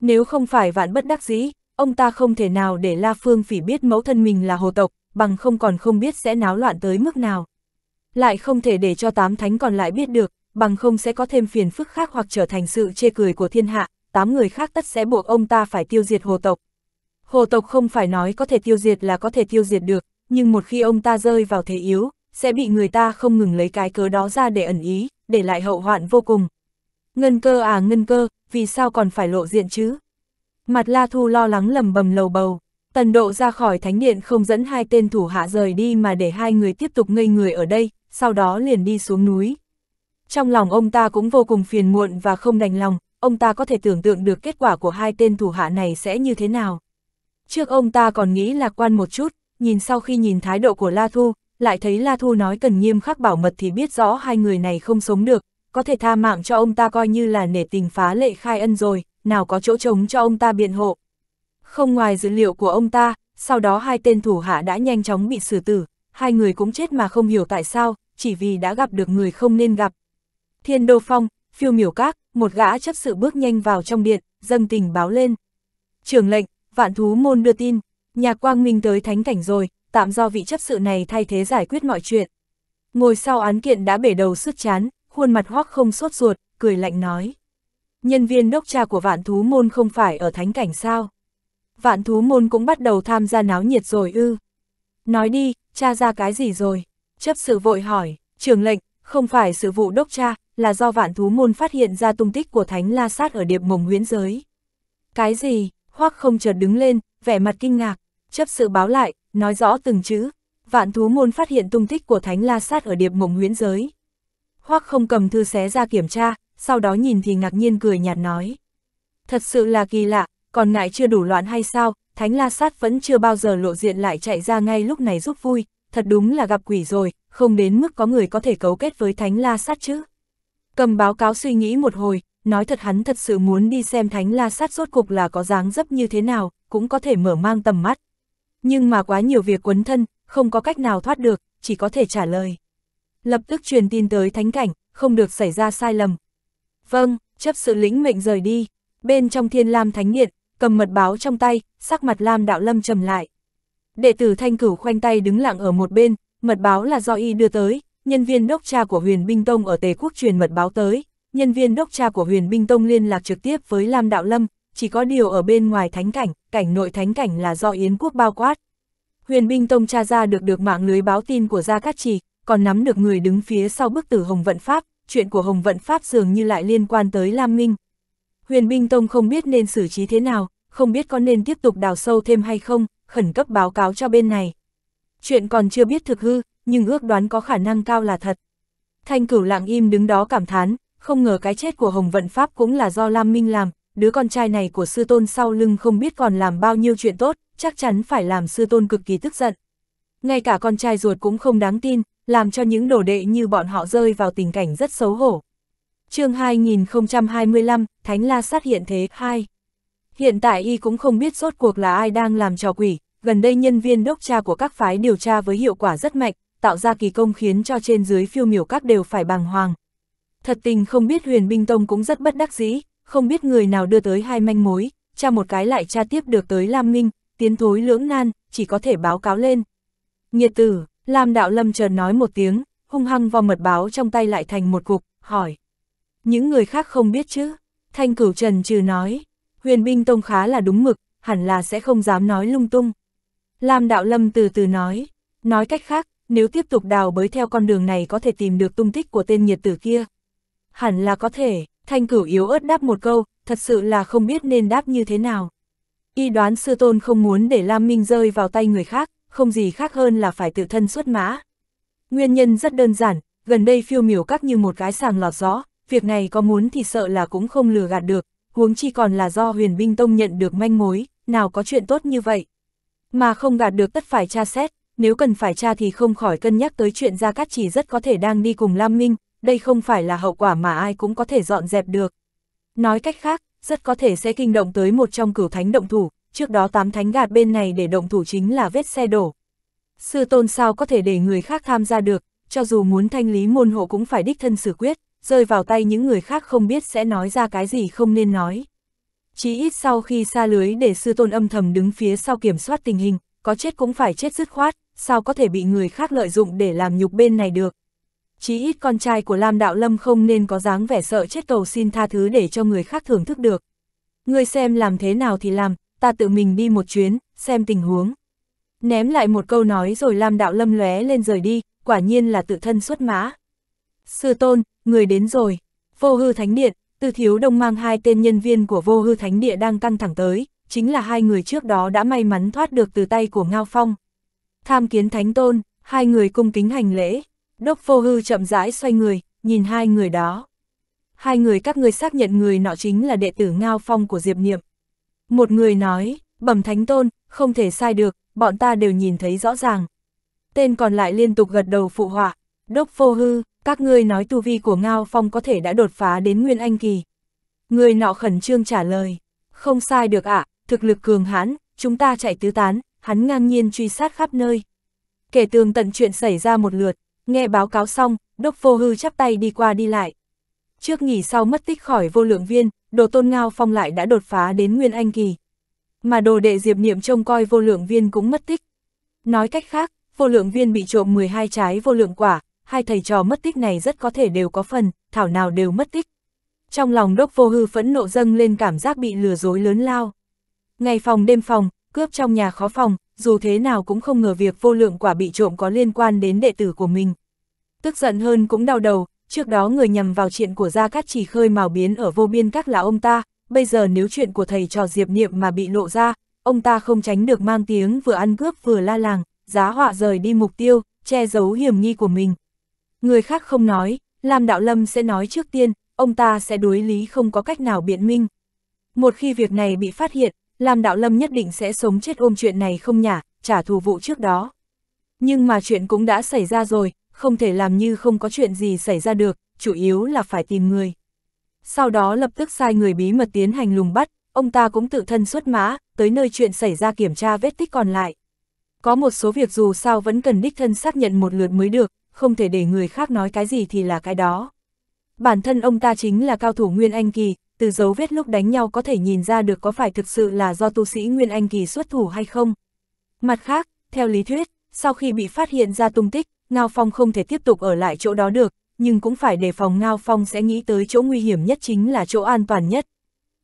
Nếu không phải vạn bất đắc dĩ, ông ta không thể nào để La Phương Phỉ biết mẫu thân mình là hồ tộc, bằng không còn không biết sẽ náo loạn tới mức nào. Lại không thể để cho tám thánh còn lại biết được, bằng không sẽ có thêm phiền phức khác hoặc trở thành sự chê cười của thiên hạ, tám người khác tất sẽ buộc ông ta phải tiêu diệt hồ tộc. Hồ tộc không phải nói có thể tiêu diệt là có thể tiêu diệt được, nhưng một khi ông ta rơi vào thế yếu, sẽ bị người ta không ngừng lấy cái cớ đó ra để ẩn ý, để lại hậu hoạn vô cùng. Ngân cơ à ngân cơ, vì sao còn phải lộ diện chứ? Mặt La Thu lo lắng lầm bầm lầu bầu. Tần độ ra khỏi thánh điện không dẫn hai tên thủ hạ rời đi mà để hai người tiếp tục ngây người ở đây, sau đó liền đi xuống núi. Trong lòng ông ta cũng vô cùng phiền muộn và không đành lòng, ông ta có thể tưởng tượng được kết quả của hai tên thủ hạ này sẽ như thế nào. Trước ông ta còn nghĩ lạc quan một chút, nhìn sau khi nhìn thái độ của La Thu, lại thấy La Thu nói cần nghiêm khắc bảo mật thì biết rõ hai người này không sống được, có thể tha mạng cho ông ta coi như là nể tình phá lệ khai ân rồi, nào có chỗ trống cho ông ta biện hộ. Không ngoài dữ liệu của ông ta, sau đó hai tên thủ hạ đã nhanh chóng bị xử tử, hai người cũng chết mà không hiểu tại sao, chỉ vì đã gặp được người không nên gặp. Thiên Đô Phong, phiêu miểu các, một gã chấp sự bước nhanh vào trong điện, dâng tình báo lên. Trưởng lệnh, vạn thú môn đưa tin, nhà quang minh tới thánh cảnh rồi, tạm do vị chấp sự này thay thế giải quyết mọi chuyện. Ngồi sau án kiện đã bể đầu sứt chán, khuôn mặt hoắc không sốt ruột, cười lạnh nói. Nhân viên đốc tra của vạn thú môn không phải ở thánh cảnh sao? Vạn thú môn cũng bắt đầu tham gia náo nhiệt rồi ư. Nói đi, tra ra cái gì rồi? Chấp sự vội hỏi, trường lệnh, không phải sự vụ đốc tra, là do vạn thú môn phát hiện ra tung tích của thánh la sát ở điệp mộng huyễn giới. Cái gì? Hoắc không chợt đứng lên, vẻ mặt kinh ngạc, chấp sự báo lại, nói rõ từng chữ. Vạn thú môn phát hiện tung tích của thánh la sát ở điệp mộng huyễn giới. Hoắc không cầm thư xé ra kiểm tra, sau đó nhìn thì ngạc nhiên cười nhạt nói. Thật sự là kỳ lạ, còn ngại chưa đủ loạn hay sao, Thánh La Sát vẫn chưa bao giờ lộ diện lại chạy ra ngay lúc này giúp vui, thật đúng là gặp quỷ rồi, không đến mức có người có thể cấu kết với Thánh La Sát chứ. Cầm báo cáo suy nghĩ một hồi, nói thật hắn thật sự muốn đi xem Thánh La Sát rốt cục là có dáng dấp như thế nào, cũng có thể mở mang tầm mắt. Nhưng mà quá nhiều việc quấn thân, không có cách nào thoát được, chỉ có thể trả lời lập tức truyền tin tới thánh cảnh, không được xảy ra sai lầm. Vâng, chấp sự lĩnh mệnh rời đi, bên trong thiên lam thánh điện, cầm mật báo trong tay, sắc mặt lam đạo lâm trầm lại. Đệ tử thanh cửu khoanh tay đứng lặng ở một bên, mật báo là do y đưa tới, nhân viên đốc tra của huyền binh tông ở Tề Quốc truyền mật báo tới, nhân viên đốc tra của huyền binh tông liên lạc trực tiếp với lam đạo lâm, chỉ có điều ở bên ngoài thánh cảnh, cảnh nội thánh cảnh là do Yến quốc bao quát. Huyền binh tông tra ra được được mạng lưới báo tin của Gia Cát Trì, còn nắm được người đứng phía sau bức tử Hồng Vận Pháp, chuyện của Hồng Vận Pháp dường như lại liên quan tới Lam Minh. Huyền Binh Tông không biết nên xử trí thế nào, không biết có nên tiếp tục đào sâu thêm hay không, khẩn cấp báo cáo cho bên này. Chuyện còn chưa biết thực hư, nhưng ước đoán có khả năng cao là thật. Thanh cửu lặng im đứng đó cảm thán, không ngờ cái chết của Hồng Vận Pháp cũng là do Lam Minh làm, đứa con trai này của sư tôn sau lưng không biết còn làm bao nhiêu chuyện tốt, chắc chắn phải làm sư tôn cực kỳ tức giận. Ngay cả con trai ruột cũng không đáng tin, làm cho những đồ đệ như bọn họ rơi vào tình cảnh rất xấu hổ. chương 2025, Thánh La sát hiện thế 2. Hiện tại y cũng không biết rốt cuộc là ai đang làm trò quỷ, gần đây nhân viên đốc tra của các phái điều tra với hiệu quả rất mạnh, tạo ra kỳ công khiến cho trên dưới phiêu miểu các đều phải bàng hoàng. Thật tình không biết huyền binh tông cũng rất bất đắc dĩ, không biết người nào đưa tới hai manh mối, tra một cái lại tra tiếp được tới Lam Minh, tiến thối lưỡng nan, chỉ có thể báo cáo lên. Nhiệt tử, Lam Đạo Lâm chợt nói một tiếng, hung hăng vào mật báo trong tay lại thành một cục, hỏi. Những người khác không biết chứ? Thanh cửu trần trừ nói, huyền binh tông khá là đúng mực, hẳn là sẽ không dám nói lung tung. Lam Đạo Lâm từ từ nói, nói cách khác, nếu tiếp tục đào bới theo con đường này có thể tìm được tung tích của tên nhiệt tử kia. Hẳn là có thể, thanh cửu yếu ớt đáp một câu, thật sự là không biết nên đáp như thế nào. Y đoán sư tôn không muốn để Lam Minh rơi vào tay người khác, không gì khác hơn là phải tự thân xuất mã. Nguyên nhân rất đơn giản, gần đây phiêu miểu các như một cái sàng lọt gió, việc này có muốn thì sợ là cũng không lừa gạt được, huống chi còn là do huyền binh tông nhận được manh mối, nào có chuyện tốt như vậy. Mà không gạt được tất phải tra xét, nếu cần phải tra thì không khỏi cân nhắc tới chuyện Gia Cát chỉ rất có thể đang đi cùng Lam Minh, đây không phải là hậu quả mà ai cũng có thể dọn dẹp được. Nói cách khác, rất có thể sẽ kinh động tới một trong cửu thánh động thủ, trước đó tám thánh gạt bên này để động thủ chính là vết xe đổ. Sư tôn sao có thể để người khác tham gia được, cho dù muốn thanh lý môn hộ cũng phải đích thân xử quyết, rơi vào tay những người khác không biết sẽ nói ra cái gì không nên nói. Chỉ ít sau khi xa lưới để sư tôn âm thầm đứng phía sau kiểm soát tình hình, có chết cũng phải chết dứt khoát, sao có thể bị người khác lợi dụng để làm nhục bên này được. Chí ít con trai của Lam Đạo Lâm không nên có dáng vẻ sợ chết cầu xin tha thứ để cho người khác thưởng thức được. Người xem làm thế nào thì làm, ta tự mình đi một chuyến, xem tình huống. Ném lại một câu nói rồi Lam Đạo Lâm lóe lên rời đi, quả nhiên là tự thân xuất mã. Sư tôn, người đến rồi. Vô hư thánh điện, tư thiếu đông mang hai tên nhân viên của vô hư thánh địa đang căng thẳng tới, chính là hai người trước đó đã may mắn thoát được từ tay của Ngao Phong. Tham kiến thánh tôn, hai người cung kính hành lễ. Đốc vô hư chậm rãi xoay người, nhìn hai người đó. Hai người các người xác nhận người nọ chính là đệ tử Ngao Phong của Diệp Niệm. Một người nói, bẩm thánh tôn, không thể sai được, bọn ta đều nhìn thấy rõ ràng. Tên còn lại liên tục gật đầu phụ họa, đốc vô hư, các ngươi nói tu vi của Ngao Phong có thể đã đột phá đến Nguyên Anh Kỳ. Người nọ khẩn trương trả lời, không sai được ạ, thực lực cường hãn, chúng ta chạy tứ tán, hắn ngang nhiên truy sát khắp nơi. Kể tường tận chuyện xảy ra một lượt, nghe báo cáo xong, đốc vô hư chắp tay đi qua đi lại. Trước nghỉ sau mất tích khỏi vô lượng viên, đồ tôn ngao phong lại đã đột phá đến nguyên anh kỳ. Mà đồ đệ diệp niệm trông coi vô lượng viên cũng mất tích. Nói cách khác, vô lượng viên bị trộm 12 trái vô lượng quả, hai thầy trò mất tích này rất có thể đều có phần, thảo nào đều mất tích. Trong lòng đốc vô hư phẫn nộ dâng lên cảm giác bị lừa dối lớn lao. Ngày phòng đêm phòng, cướp trong nhà khó phòng, dù thế nào cũng không ngờ việc vô lượng quả bị trộm có liên quan đến đệ tử của mình. Tức giận hơn cũng đau đầu, trước đó người nhầm vào chuyện của Gia Cát chỉ khơi mào biến ở vô biên các là ông ta, bây giờ nếu chuyện của thầy trò Diệp Niệm mà bị lộ ra, ông ta không tránh được mang tiếng vừa ăn cướp vừa la làng, giá họa rời đi mục tiêu, che giấu hiểm nghi của mình. Người khác không nói, Lam Đạo Lâm sẽ nói trước tiên, ông ta sẽ đối lý không có cách nào biện minh. Một khi việc này bị phát hiện, Lam Đạo Lâm nhất định sẽ sống chết ôm chuyện này không nhả, trả thù vụ trước đó. Nhưng mà chuyện cũng đã xảy ra rồi, không thể làm như không có chuyện gì xảy ra được, chủ yếu là phải tìm người. Sau đó lập tức sai người bí mật tiến hành lùng bắt, ông ta cũng tự thân xuất mã, tới nơi chuyện xảy ra kiểm tra vết tích còn lại. Có một số việc dù sao vẫn cần đích thân xác nhận một lượt mới được, không thể để người khác nói cái gì thì là cái đó. Bản thân ông ta chính là cao thủ Nguyên Anh Kỳ, từ dấu vết lúc đánh nhau có thể nhìn ra được có phải thực sự là do tu sĩ Nguyên Anh Kỳ xuất thủ hay không. Mặt khác, theo lý thuyết, sau khi bị phát hiện ra tung tích, Ngao Phong không thể tiếp tục ở lại chỗ đó được, nhưng cũng phải đề phòng Ngao Phong sẽ nghĩ tới chỗ nguy hiểm nhất chính là chỗ an toàn nhất.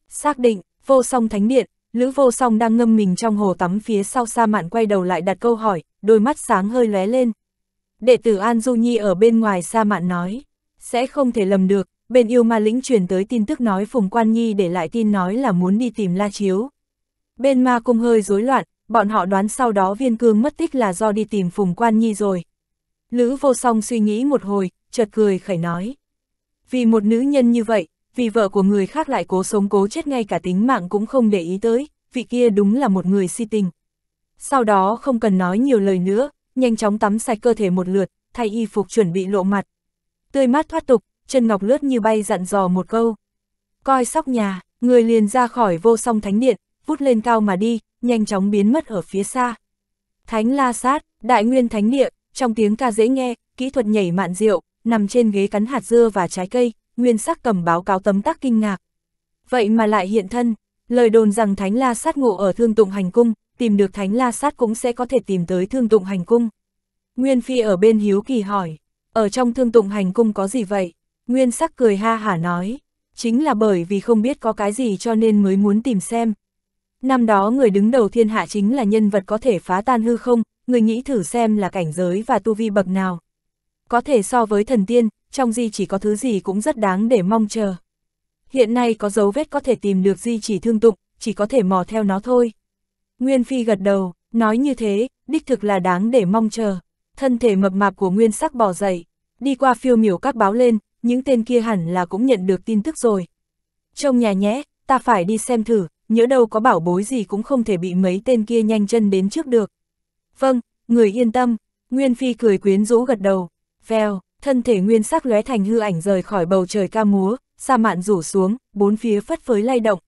Xác định, vô song thánh điện, Lữ vô song đang ngâm mình trong hồ tắm phía sau sa mạn quay đầu lại đặt câu hỏi, đôi mắt sáng hơi lóe lên. Đệ tử An Du Nhi ở bên ngoài sa mạn nói, sẽ không thể lầm được, bên yêu ma lĩnh truyền tới tin tức nói Phùng Quan Nhi để lại tin nói là muốn đi tìm La Chiếu. Bên ma cung hơi rối loạn, bọn họ đoán sau đó viên cương mất tích là do đi tìm Phùng Quan Nhi rồi. Lữ vô song suy nghĩ một hồi, chợt cười khẩy nói. Vì một nữ nhân như vậy, vì vợ của người khác lại cố sống cố chết ngay cả tính mạng cũng không để ý tới, vị kia đúng là một người si tình. Sau đó không cần nói nhiều lời nữa, nhanh chóng tắm sạch cơ thể một lượt, thay y phục chuẩn bị lộ mặt. Tươi mát thoát tục, chân ngọc lướt như bay dặn dò một câu. Coi sóc nhà, người liền ra khỏi vô song thánh điện, vút lên cao mà đi, nhanh chóng biến mất ở phía xa. Thánh la sát, đại nguyên thánh địa, trong tiếng ca dễ nghe, kỹ thuật nhảy mạn rượu, nằm trên ghế cắn hạt dưa và trái cây, nguyên sắc cầm báo cáo tấm tắc kinh ngạc. Vậy mà lại hiện thân, lời đồn rằng Thánh La Sát ngộ ở Thương Tụng Hành Cung, tìm được Thánh La Sát cũng sẽ có thể tìm tới Thương Tụng Hành Cung. Nguyên Phi ở bên Hiếu Kỳ hỏi, ở trong Thương Tụng Hành Cung có gì vậy? Nguyên sắc cười ha hả nói, chính là bởi vì không biết có cái gì cho nên mới muốn tìm xem. Năm đó người đứng đầu thiên hạ chính là nhân vật có thể phá tan hư không, người nghĩ thử xem là cảnh giới và tu vi bậc nào. Có thể so với thần tiên, trong di chỉ có thứ gì cũng rất đáng để mong chờ. Hiện nay có dấu vết có thể tìm được di chỉ thương tụng, chỉ có thể mò theo nó thôi. Nguyên Phi gật đầu, nói như thế, đích thực là đáng để mong chờ. Thân thể mập mạp của Nguyên sắc bỏ dậy, đi qua phiêu miểu các báo lên, những tên kia hẳn là cũng nhận được tin tức rồi. Trông nhà nhé, ta phải đi xem thử, nhớ đâu có bảo bối gì cũng không thể bị mấy tên kia nhanh chân đến trước được. Vâng, người yên tâm, Nguyên Phi cười quyến rũ gật đầu, veo, thân thể nguyên sắc lóe thành hư ảnh rời khỏi bầu trời ca múa, sa mạn rủ xuống, bốn phía phất phới lay động.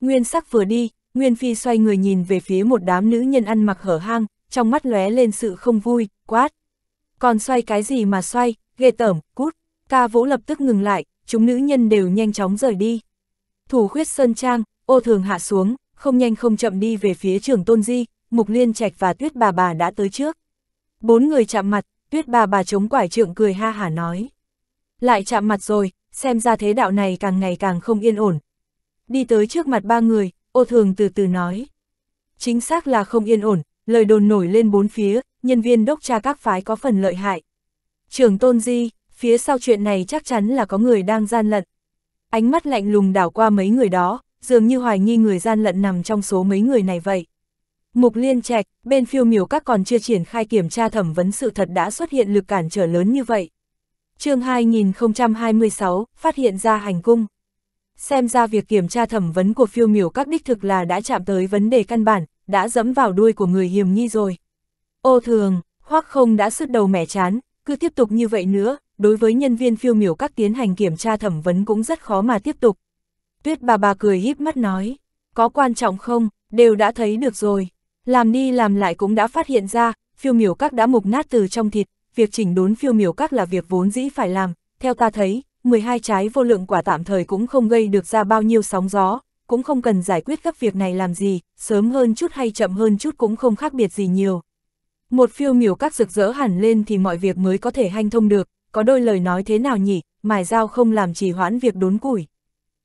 Nguyên sắc vừa đi, Nguyên Phi xoay người nhìn về phía một đám nữ nhân ăn mặc hở hang, trong mắt lóe lên sự không vui, quát. Còn xoay cái gì mà xoay, ghê tởm, cút, ca vũ lập tức ngừng lại, chúng nữ nhân đều nhanh chóng rời đi. Thủ khuyết Sơn Trang, ô thường hạ xuống, không nhanh không chậm đi về phía trường Tôn Di, Mục Liên Trạch và Tuyết Bà Bà đã tới trước. Bốn người chạm mặt, Tuyết Bà Bà chống quải trượng cười ha hả nói. Lại chạm mặt rồi, xem ra thế đạo này càng ngày càng không yên ổn. Đi tới trước mặt ba người, ô thường từ từ nói. Chính xác là không yên ổn, lời đồn nổi lên bốn phía, nhân viên đốc tra các phái có phần lợi hại. Trường Tôn Di, phía sau chuyện này chắc chắn là có người đang gian lận. Ánh mắt lạnh lùng đảo qua mấy người đó, dường như hoài nghi người gian lận nằm trong số mấy người này vậy. Mục liên trạch, bên phiêu miểu các còn chưa triển khai kiểm tra thẩm vấn sự thật đã xuất hiện lực cản trở lớn như vậy. chương 2026, phát hiện ra hành cung. Xem ra việc kiểm tra thẩm vấn của phiêu miểu các đích thực là đã chạm tới vấn đề căn bản, đã dẫm vào đuôi của người hiểm nghi rồi. Ô thường, hoắc không đã sứt đầu mẻ chán, cứ tiếp tục như vậy nữa, đối với nhân viên phiêu miểu các tiến hành kiểm tra thẩm vấn cũng rất khó mà tiếp tục. Tuyết bà bà cười híp mắt nói, có quan trọng không, đều đã thấy được rồi. Làm đi làm lại cũng đã phát hiện ra, phiêu miểu các đã mục nát từ trong thịt, việc chỉnh đốn phiêu miểu các là việc vốn dĩ phải làm, theo ta thấy, 12 trái vô lượng quả tạm thời cũng không gây được ra bao nhiêu sóng gió, cũng không cần giải quyết các việc này làm gì, sớm hơn chút hay chậm hơn chút cũng không khác biệt gì nhiều. Một phiêu miểu các rực rỡ hẳn lên thì mọi việc mới có thể hanh thông được, có đôi lời nói thế nào nhỉ, mài dao không làm trì hoãn việc đốn củi.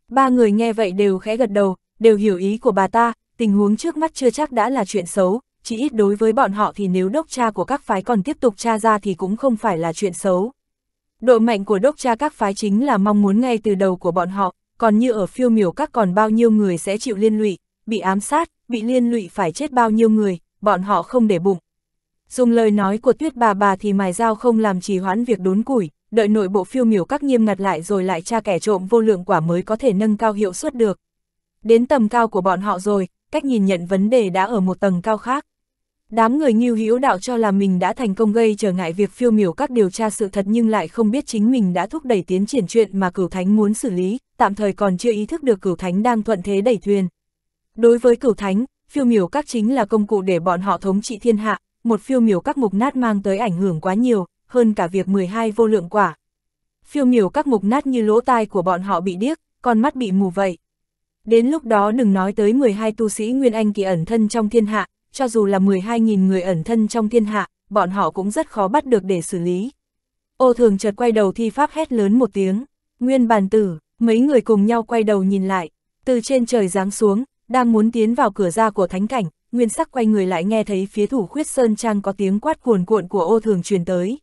Ba người nghe vậy đều khẽ gật đầu, đều hiểu ý của bà ta, tình huống trước mắt chưa chắc đã là chuyện xấu, chỉ ít đối với bọn họ thì nếu đốc cha của các phái còn tiếp tục tra ra thì cũng không phải là chuyện xấu. Độ mạnh của đốc cha các phái chính là mong muốn ngay từ đầu của bọn họ, còn như ở phiêu miểu các còn bao nhiêu người sẽ chịu liên lụy, bị ám sát, bị liên lụy phải chết bao nhiêu người, bọn họ không để bụng. Dùng lời nói của tuyết bà bà thì mài dao không làm trì hoãn việc đốn củi, đợi nội bộ phiêu miểu các nghiêm ngặt lại rồi lại tra kẻ trộm vô lượng quả mới có thể nâng cao hiệu suất được. Đến tầm cao của bọn họ rồi, cách nhìn nhận vấn đề đã ở một tầng cao khác. Đám người nghiêu hữu đạo cho là mình đã thành công gây trở ngại việc phiêu miểu các điều tra sự thật nhưng lại không biết chính mình đã thúc đẩy tiến triển chuyện mà cửu thánh muốn xử lý, tạm thời còn chưa ý thức được cửu thánh đang thuận thế đẩy thuyền. Đối với cửu thánh, phiêu miểu các chính là công cụ để bọn họ thống trị thiên hạ, một phiêu miểu các mục nát mang tới ảnh hưởng quá nhiều, hơn cả việc 12 vô lượng quả. Phiêu miểu các mục nát như lỗ tai của bọn họ bị điếc, con mắt bị mù vậy. Đến lúc đó đừng nói tới 12 tu sĩ Nguyên Anh kỳ ẩn thân trong thiên hạ, cho dù là 12.000 người ẩn thân trong thiên hạ, bọn họ cũng rất khó bắt được để xử lý. Ô thường chợt quay đầu thi pháp hét lớn một tiếng, Nguyên bàn tử, mấy người cùng nhau quay đầu nhìn lại, từ trên trời giáng xuống, đang muốn tiến vào cửa ra của thánh cảnh, Nguyên sắc quay người lại nghe thấy phía thủ khuyết sơn trang có tiếng quát cuồn cuộn của ô thường truyền tới.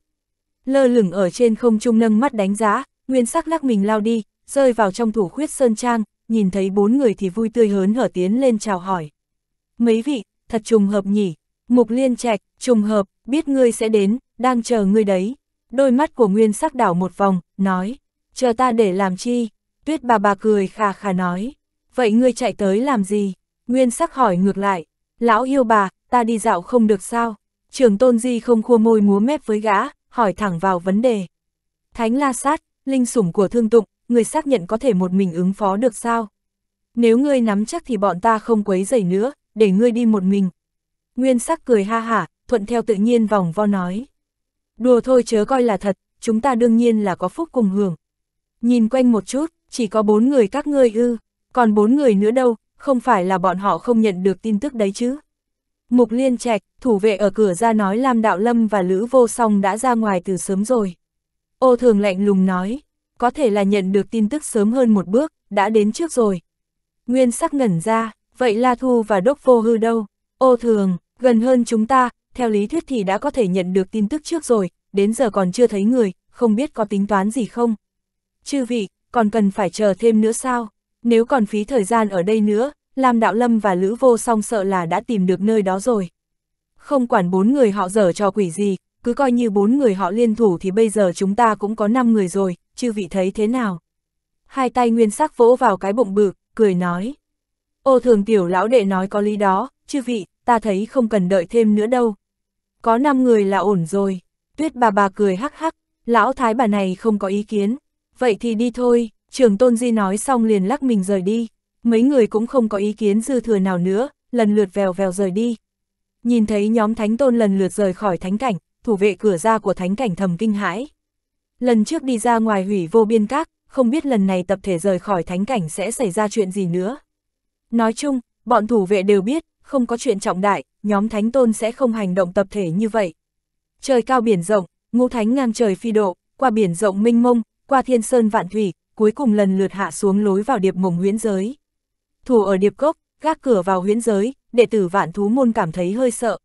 Lơ lửng ở trên không trung nâng mắt đánh giá, Nguyên sắc lắc mình lao đi, rơi vào trong thủ khuyết sơn trang, nhìn thấy bốn người thì vui tươi hớn hở tiến lên chào hỏi. Mấy vị, thật trùng hợp nhỉ, mục liên trạch, trùng hợp, biết ngươi sẽ đến, đang chờ ngươi đấy. Đôi mắt của Nguyên sắc đảo một vòng, nói, chờ ta để làm chi? Tuyết bà bà cười khà khà nói, vậy ngươi chạy tới làm gì? Nguyên sắc hỏi ngược lại, lão yêu bà, ta đi dạo không được sao? Trường tôn di không khua môi múa mép với gã, hỏi thẳng vào vấn đề. Thánh la sát, linh sủng của thương tụng, người xác nhận có thể một mình ứng phó được sao? Nếu ngươi nắm chắc thì bọn ta không quấy rầy nữa, để ngươi đi một mình. Nguyên sắc cười ha hả, thuận theo tự nhiên vòng vo nói. Đùa thôi chớ coi là thật, chúng ta đương nhiên là có phúc cùng hưởng. Nhìn quanh một chút, chỉ có bốn người các ngươi ư, còn bốn người nữa đâu, không phải là bọn họ không nhận được tin tức đấy chứ. Mục liên trạch, thủ vệ ở cửa ra nói Lam Đạo Lâm và Lữ Vô Song đã ra ngoài từ sớm rồi. Ô thường lạnh lùng nói, có thể là nhận được tin tức sớm hơn một bước, đã đến trước rồi. Nguyên sắc ngẩn ra, vậy La Thu và Đốc Vô Hư đâu? Ô thường, gần hơn chúng ta, theo lý thuyết thì đã có thể nhận được tin tức trước rồi, đến giờ còn chưa thấy người, không biết có tính toán gì không? Chư vị, còn cần phải chờ thêm nữa sao? Nếu còn phí thời gian ở đây nữa, Lam Đạo Lâm và Lữ Vô Song sợ là đã tìm được nơi đó rồi. Không quản bốn người họ dở trò quỷ gì, cứ coi như bốn người họ liên thủ thì bây giờ chúng ta cũng có năm người rồi, chư vị thấy thế nào? Hai tay nguyên sắc vỗ vào cái bụng bự, cười nói. Ô thường tiểu lão đệ nói có lý đó, chư vị, ta thấy không cần đợi thêm nữa đâu. Có năm người là ổn rồi, tuyết bà bà cười hắc hắc, lão thái bà này không có ý kiến. Vậy thì đi thôi, trường tôn di nói xong liền lắc mình rời đi, mấy người cũng không có ý kiến dư thừa nào nữa, lần lượt vèo vèo rời đi. Nhìn thấy nhóm thánh tôn lần lượt rời khỏi thánh cảnh, thủ vệ cửa ra của thánh cảnh thầm kinh hãi. Lần trước đi ra ngoài hủy vô biên các, không biết lần này tập thể rời khỏi thánh cảnh sẽ xảy ra chuyện gì nữa. Nói chung, bọn thủ vệ đều biết, không có chuyện trọng đại, nhóm thánh tôn sẽ không hành động tập thể như vậy. Trời cao biển rộng, ngũ thánh ngang trời phi độ, qua biển rộng minh mông, qua thiên sơn vạn thủy, cuối cùng lần lượt hạ xuống lối vào điệp mộng huyễn giới. Thủ ở điệp cốc, gác cửa vào huyễn giới, đệ tử vạn thú môn cảm thấy hơi sợ.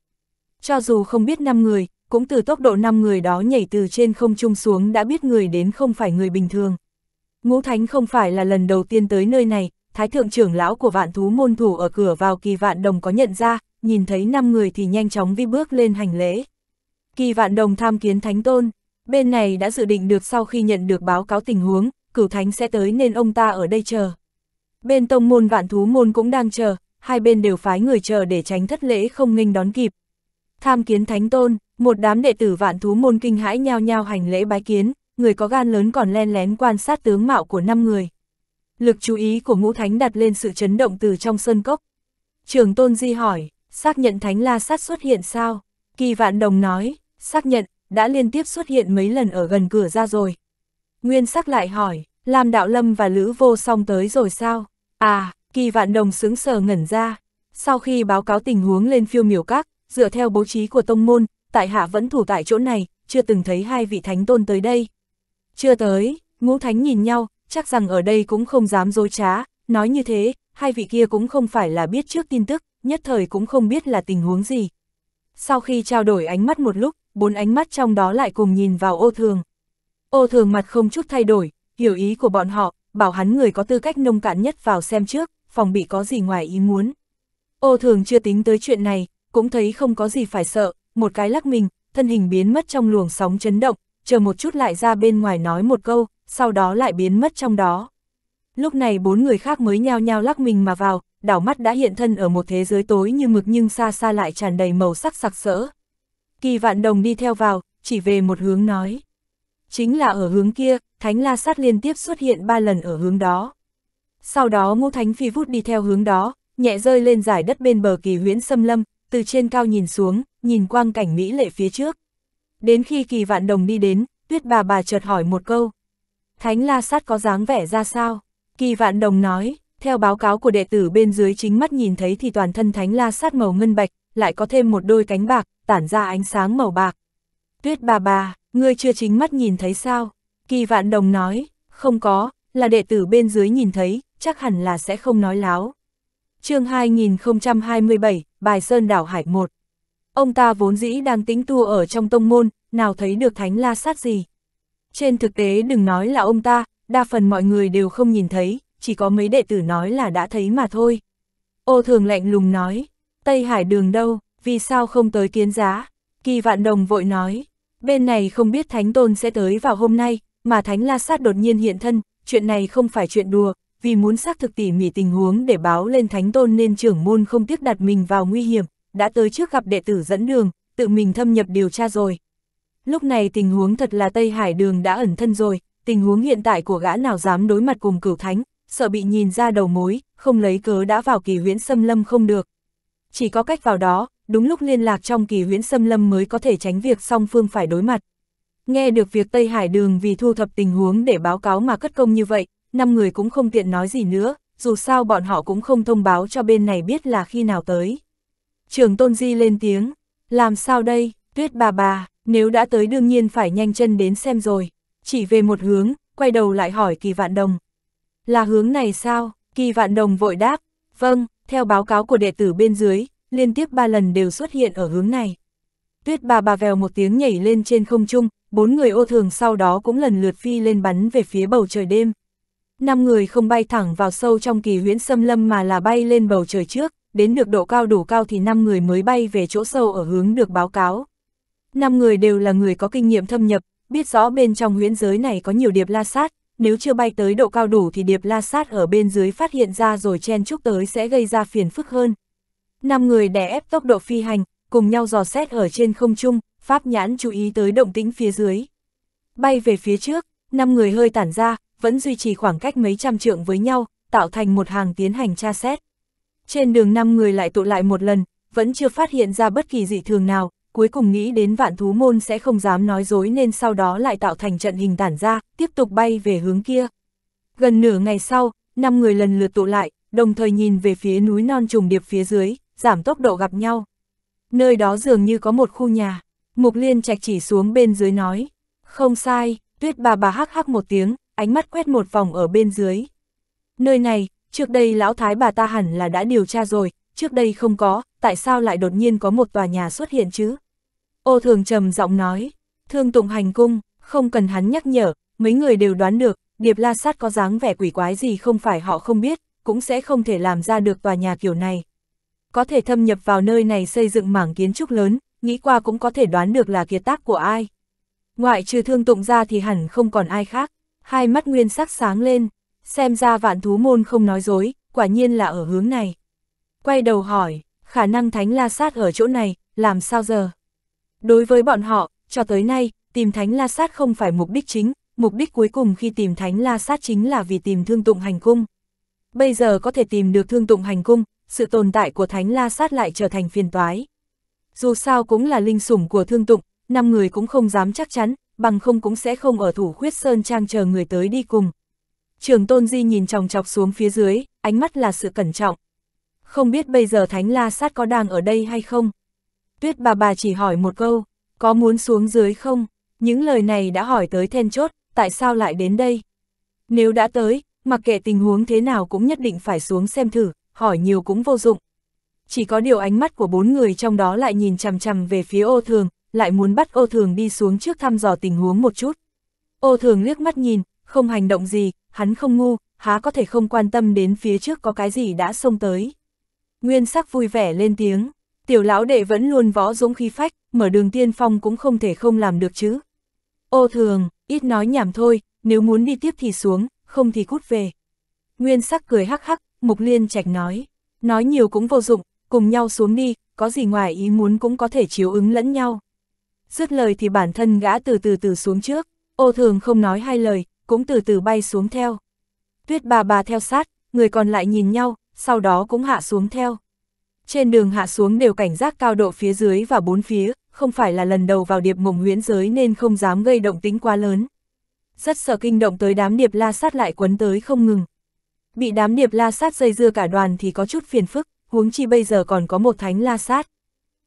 Cho dù không biết năm người, cũng từ tốc độ 5 người đó nhảy từ trên không trung xuống đã biết người đến không phải người bình thường. Ngũ Thánh không phải là lần đầu tiên tới nơi này, Thái Thượng trưởng lão của vạn thú môn thủ ở cửa vào kỳ vạn đồng có nhận ra, nhìn thấy 5 người thì nhanh chóng vi bước lên hành lễ. Kỳ vạn đồng tham kiến Thánh Tôn, bên này đã dự định được sau khi nhận được báo cáo tình huống, cửu Thánh sẽ tới nên ông ta ở đây chờ. Bên tông môn vạn thú môn cũng đang chờ, hai bên đều phái người chờ để tránh thất lễ không nghênh đón kịp. Tham kiến Thánh Tôn, một đám đệ tử vạn thú môn kinh hãi nhao nhao hành lễ bái kiến, người có gan lớn còn len lén quan sát tướng mạo của năm người. Lực chú ý của ngũ thánh đặt lên sự chấn động từ trong sơn cốc. Trường Tôn Di hỏi, xác nhận thánh la sát xuất hiện sao? Kỳ vạn đồng nói, xác nhận, đã liên tiếp xuất hiện mấy lần ở gần cửa ra rồi. Nguyên sắc lại hỏi, Lam Đạo Lâm và Lữ Vô Song tới rồi sao? À, kỳ vạn đồng sướng sờ ngẩn ra. Sau khi báo cáo tình huống lên phiêu miểu các, dựa theo bố trí của tông môn, tại hạ vẫn thủ tại chỗ này, chưa từng thấy hai vị thánh tôn tới đây. Chưa tới, ngũ thánh nhìn nhau, chắc rằng ở đây cũng không dám dối trá, nói như thế, hai vị kia cũng không phải là biết trước tin tức, nhất thời cũng không biết là tình huống gì. Sau khi trao đổi ánh mắt một lúc, bốn ánh mắt trong đó lại cùng nhìn vào ô thường. Ô thường mặt không chút thay đổi, hiểu ý của bọn họ, bảo hắn người có tư cách nông cạn nhất vào xem trước, phòng bị có gì ngoài ý muốn. Ô thường chưa tính tới chuyện này, cũng thấy không có gì phải sợ, một cái lắc mình, thân hình biến mất trong luồng sóng chấn động, chờ một chút lại ra bên ngoài nói một câu, sau đó lại biến mất trong đó. Lúc này bốn người khác mới nhao nhao lắc mình mà vào, đảo mắt đã hiện thân ở một thế giới tối như mực nhưng xa xa lại tràn đầy màu sắc sặc sỡ. Kỳ vạn đồng đi theo vào, chỉ về một hướng nói. Chính là ở hướng kia, thánh la sát liên tiếp xuất hiện ba lần ở hướng đó. Sau đó ngô thánh phi vút đi theo hướng đó, nhẹ rơi lên giải đất bên bờ kỳ huyễn xâm lâm, từ trên cao nhìn xuống, nhìn quang cảnh Mỹ lệ phía trước. Đến khi kỳ vạn đồng đi đến, tuyết bà bà chợt hỏi một câu. Thánh la sát có dáng vẻ ra sao? Kỳ vạn đồng nói, theo báo cáo của đệ tử bên dưới chính mắt nhìn thấy thì toàn thân thánh la sát màu ngân bạch, lại có thêm một đôi cánh bạc, tản ra ánh sáng màu bạc. Tuyết bà bà, ngươi chưa chính mắt nhìn thấy sao? Kỳ vạn đồng nói, không có, là đệ tử bên dưới nhìn thấy, chắc hẳn là sẽ không nói láo. chương 2027, Bài Sơn Đảo Hải 1 Ông ta vốn dĩ đang tính tu ở trong tông môn, nào thấy được thánh la sát gì. Trên thực tế đừng nói là ông ta, đa phần mọi người đều không nhìn thấy, chỉ có mấy đệ tử nói là đã thấy mà thôi. Ô thường lạnh lùng nói, Tây Hải đường đâu, vì sao không tới kiến giá? Kỳ vạn đồng vội nói, bên này không biết Thánh Tôn sẽ tới vào hôm nay, mà Thánh La Sát đột nhiên hiện thân, chuyện này không phải chuyện đùa, vì muốn xác thực tỉ mỉ tình huống để báo lên Thánh Tôn nên trưởng môn không tiếc đặt mình vào nguy hiểm, đã tới trước gặp đệ tử dẫn đường, tự mình thâm nhập điều tra rồi. Lúc này tình huống thật là Tây Hải đường đã ẩn thân rồi, tình huống hiện tại của gã nào dám đối mặt cùng cửu thánh, sợ bị nhìn ra đầu mối, không lấy cớ đã vào kỳ huyễn xâm lâm không được. Chỉ có cách vào đó, đúng lúc liên lạc trong kỳ huyễn xâm lâm mới có thể tránh việc song phương phải đối mặt. Nghe được việc Tây Hải đường vì thu thập tình huống để báo cáo mà cất công như vậy, năm người cũng không tiện nói gì nữa, dù sao bọn họ cũng không thông báo cho bên này biết là khi nào tới. Trường Tôn Di lên tiếng, làm sao đây, tuyết bà bà, nếu đã tới đương nhiên phải nhanh chân đến xem rồi, chỉ về một hướng, quay đầu lại hỏi kỳ vạn đồng. Là hướng này sao, kỳ vạn đồng vội đáp, vâng, theo báo cáo của đệ tử bên dưới, liên tiếp ba lần đều xuất hiện ở hướng này. Tuyết bà bà vèo một tiếng nhảy lên trên không trung, bốn người ô thường sau đó cũng lần lượt phi lên bắn về phía bầu trời đêm. Năm người không bay thẳng vào sâu trong kỳ huyễn xâm lâm mà là bay lên bầu trời trước, đến được độ cao đủ cao thì 5 người mới bay về chỗ sâu ở hướng được báo cáo. 5 người đều là người có kinh nghiệm thâm nhập, biết rõ bên trong huyễn giới này có nhiều điệp la sát, nếu chưa bay tới độ cao đủ thì điệp la sát ở bên dưới phát hiện ra rồi chen chúc tới sẽ gây ra phiền phức hơn. 5 người đè ép tốc độ phi hành, cùng nhau dò xét ở trên không trung, pháp nhãn chú ý tới động tĩnh phía dưới. Bay về phía trước, 5 người hơi tản ra, vẫn duy trì khoảng cách mấy trăm trượng với nhau, tạo thành một hàng tiến hành tra xét. Trên đường năm người lại tụ lại một lần, vẫn chưa phát hiện ra bất kỳ dị thường nào, cuối cùng nghĩ đến vạn thú môn sẽ không dám nói dối nên sau đó lại tạo thành trận hình tản ra, tiếp tục bay về hướng kia. Gần nửa ngày sau, năm người lần lượt tụ lại, đồng thời nhìn về phía núi non trùng điệp phía dưới, giảm tốc độ gặp nhau. Nơi đó dường như có một khu nhà, Mục Liên Trạch chỉ xuống bên dưới nói, không sai, tuyết bà bà hắc hắc một tiếng, ánh mắt quét một vòng ở bên dưới. Nơi này, trước đây lão thái bà ta hẳn là đã điều tra rồi, trước đây không có, tại sao lại đột nhiên có một tòa nhà xuất hiện chứ? Ô thường trầm giọng nói, thương tụng hành cung, không cần hắn nhắc nhở, mấy người đều đoán được, điệp la sát có dáng vẻ quỷ quái gì không phải họ không biết, cũng sẽ không thể làm ra được tòa nhà kiểu này. Có thể thâm nhập vào nơi này xây dựng mảng kiến trúc lớn, nghĩ qua cũng có thể đoán được là kiệt tác của ai. Ngoại trừ thương tụng ra thì hẳn không còn ai khác, hai mắt nguyên sắc sáng lên, xem ra vạn thú môn không nói dối, quả nhiên là ở hướng này. Quay đầu hỏi, khả năng thánh la sát ở chỗ này, làm sao giờ? Đối với bọn họ, cho tới nay, tìm thánh la sát không phải mục đích chính, mục đích cuối cùng khi tìm thánh la sát chính là vì tìm thương tụng hành cung. Bây giờ có thể tìm được thương tụng hành cung, sự tồn tại của thánh la sát lại trở thành phiền toái. Dù sao cũng là linh sủng của thương tụng, năm người cũng không dám chắc chắn, bằng không cũng sẽ không ở thủ khuyết sơn trang chờ người tới đi cùng, Trường Tôn Di nhìn chòng chọc xuống phía dưới, ánh mắt là sự cẩn trọng. Không biết bây giờ Thánh La Sát có đang ở đây hay không? Tuyết bà bà chỉ hỏi một câu, có muốn xuống dưới không? Những lời này đã hỏi tới then chốt, tại sao lại đến đây? Nếu đã tới, mặc kệ tình huống thế nào cũng nhất định phải xuống xem thử, hỏi nhiều cũng vô dụng. Chỉ có điều ánh mắt của bốn người trong đó lại nhìn chằm chằm về phía ô thường, lại muốn bắt ô thường đi xuống trước thăm dò tình huống một chút. Ô thường liếc mắt nhìn, không hành động gì, hắn không ngu, há có thể không quan tâm đến phía trước có cái gì đã xông tới. Nguyên sắc vui vẻ lên tiếng, tiểu lão đệ vẫn luôn võ dũng khí phách, mở đường tiên phong cũng không thể không làm được chứ. Ô thường, ít nói nhảm thôi, nếu muốn đi tiếp thì xuống, không thì cút về. Nguyên sắc cười hắc hắc, mục liên trạch nói, nói nhiều cũng vô dụng, cùng nhau xuống đi, có gì ngoài ý muốn cũng có thể chiếu ứng lẫn nhau. Dứt lời thì bản thân gã từ từ từ xuống trước, ô thường không nói hai lời, cũng từ từ bay xuống theo. Tuyết bà bà theo sát, người còn lại nhìn nhau, sau đó cũng hạ xuống theo. Trên đường hạ xuống đều cảnh giác cao độ phía dưới và bốn phía, không phải là lần đầu vào điệp mộng huyễn giới nên không dám gây động tính quá lớn. Rất sợ kinh động tới đám điệp la sát lại quấn tới không ngừng. Bị đám điệp la sát dây dưa cả đoàn thì có chút phiền phức, huống chi bây giờ còn có một thánh la sát.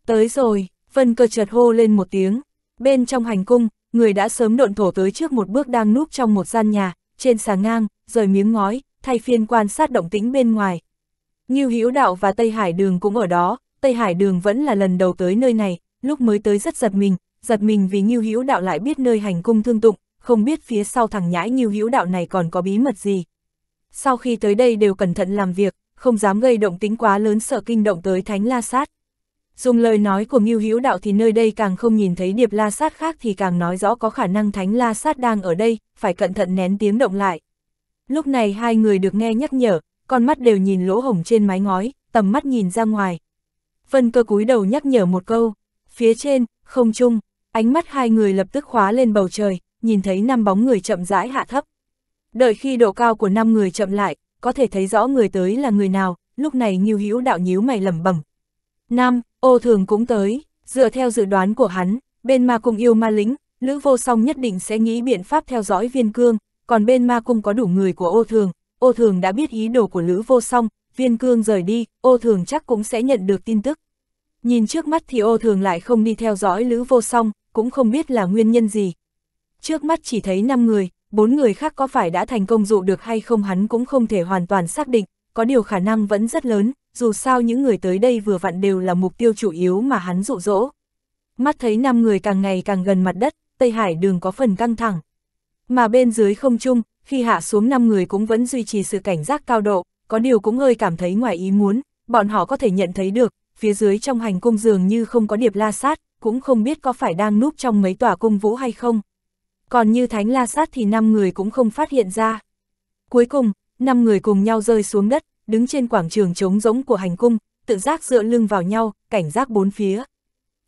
Tới rồi, vân cơ chợt hô lên một tiếng, bên trong hành cung, người đã sớm độn thổ tới trước một bước đang núp trong một gian nhà, trên xà ngang, rời miếng ngói, thay phiên quan sát động tĩnh bên ngoài. Ngưu Hữu Đạo và Tây Hải Đường cũng ở đó, Tây Hải Đường vẫn là lần đầu tới nơi này, lúc mới tới rất giật mình, giật mình vì Ngưu Hữu Đạo lại biết nơi hành cung thương tụng, không biết phía sau thằng nhãi Ngưu Hữu Đạo này còn có bí mật gì. Sau khi tới đây đều cẩn thận làm việc, không dám gây động tính quá lớn sợ kinh động tới Thánh La Sát. Dùng lời nói của Ngưu Hữu Đạo thì nơi đây càng không nhìn thấy Điệp La Sát khác thì càng nói rõ có khả năng Thánh La Sát đang ở đây, phải cẩn thận nén tiếng động lại. Lúc này hai người được nghe nhắc nhở, con mắt đều nhìn lỗ hổng trên mái ngói, tầm mắt nhìn ra ngoài. Vân cơ cúi đầu nhắc nhở một câu, phía trên, không chung, ánh mắt hai người lập tức khóa lên bầu trời, nhìn thấy năm bóng người chậm rãi hạ thấp. Đợi khi độ cao của năm người chậm lại, có thể thấy rõ người tới là người nào, lúc này Ngưu Hữu Đạo nhíu mày lẩm bẩm, Năm, ô thường cũng tới, dựa theo dự đoán của hắn, bên ma cung yêu ma lính, Lữ Vô Song nhất định sẽ nghĩ biện pháp theo dõi viên cương, còn bên ma cung có đủ người của ô thường, ô thường đã biết ý đồ của Lữ Vô Song, viên cương rời đi, ô thường chắc cũng sẽ nhận được tin tức. Nhìn trước mắt thì ô thường lại không đi theo dõi Lữ Vô Song, cũng không biết là nguyên nhân gì. Trước mắt chỉ thấy 5 người, bốn người khác có phải đã thành công dụ được hay không hắn cũng không thể hoàn toàn xác định, có điều khả năng vẫn rất lớn, dù sao những người tới đây vừa vặn đều là mục tiêu chủ yếu mà hắn dụ dỗ. Mắt thấy năm người càng ngày càng gần mặt đất, Tây Hải đường có phần căng thẳng. Mà bên dưới không chung khi hạ xuống năm người cũng vẫn duy trì sự cảnh giác cao độ, có điều cũng hơi cảm thấy ngoài ý muốn, bọn họ có thể nhận thấy được, phía dưới trong hành cung dường như không có điệp la sát, cũng không biết có phải đang núp trong mấy tòa cung vũ hay không. Còn như thánh la sát thì năm người cũng không phát hiện ra. Cuối cùng, năm người cùng nhau rơi xuống đất, đứng trên quảng trường trống rỗng của hành cung, tự giác dựa lưng vào nhau, cảnh giác bốn phía.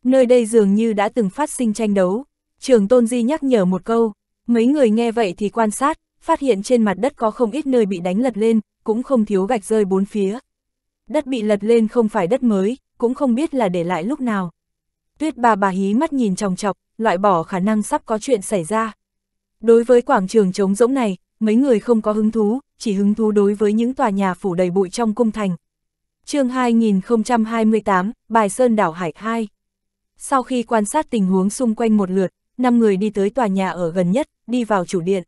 Nơi đây dường như đã từng phát sinh tranh đấu. Trường Tôn Di nhắc nhở một câu, mấy người nghe vậy thì quan sát, phát hiện trên mặt đất có không ít nơi bị đánh lật lên, cũng không thiếu gạch rơi bốn phía. Đất bị lật lên không phải đất mới, cũng không biết là để lại lúc nào. Tuyết bà bà hí mắt nhìn tròng chọc, loại bỏ khả năng sắp có chuyện xảy ra. Đối với quảng trường trống rỗng này, mấy người không có hứng thú, chỉ hứng thú đối với những tòa nhà phủ đầy bụi trong cung thành. chương 2028, Bài Sơn Đảo Hải 2 Sau khi quan sát tình huống xung quanh một lượt, 5 người đi tới tòa nhà ở gần nhất, đi vào chủ điện.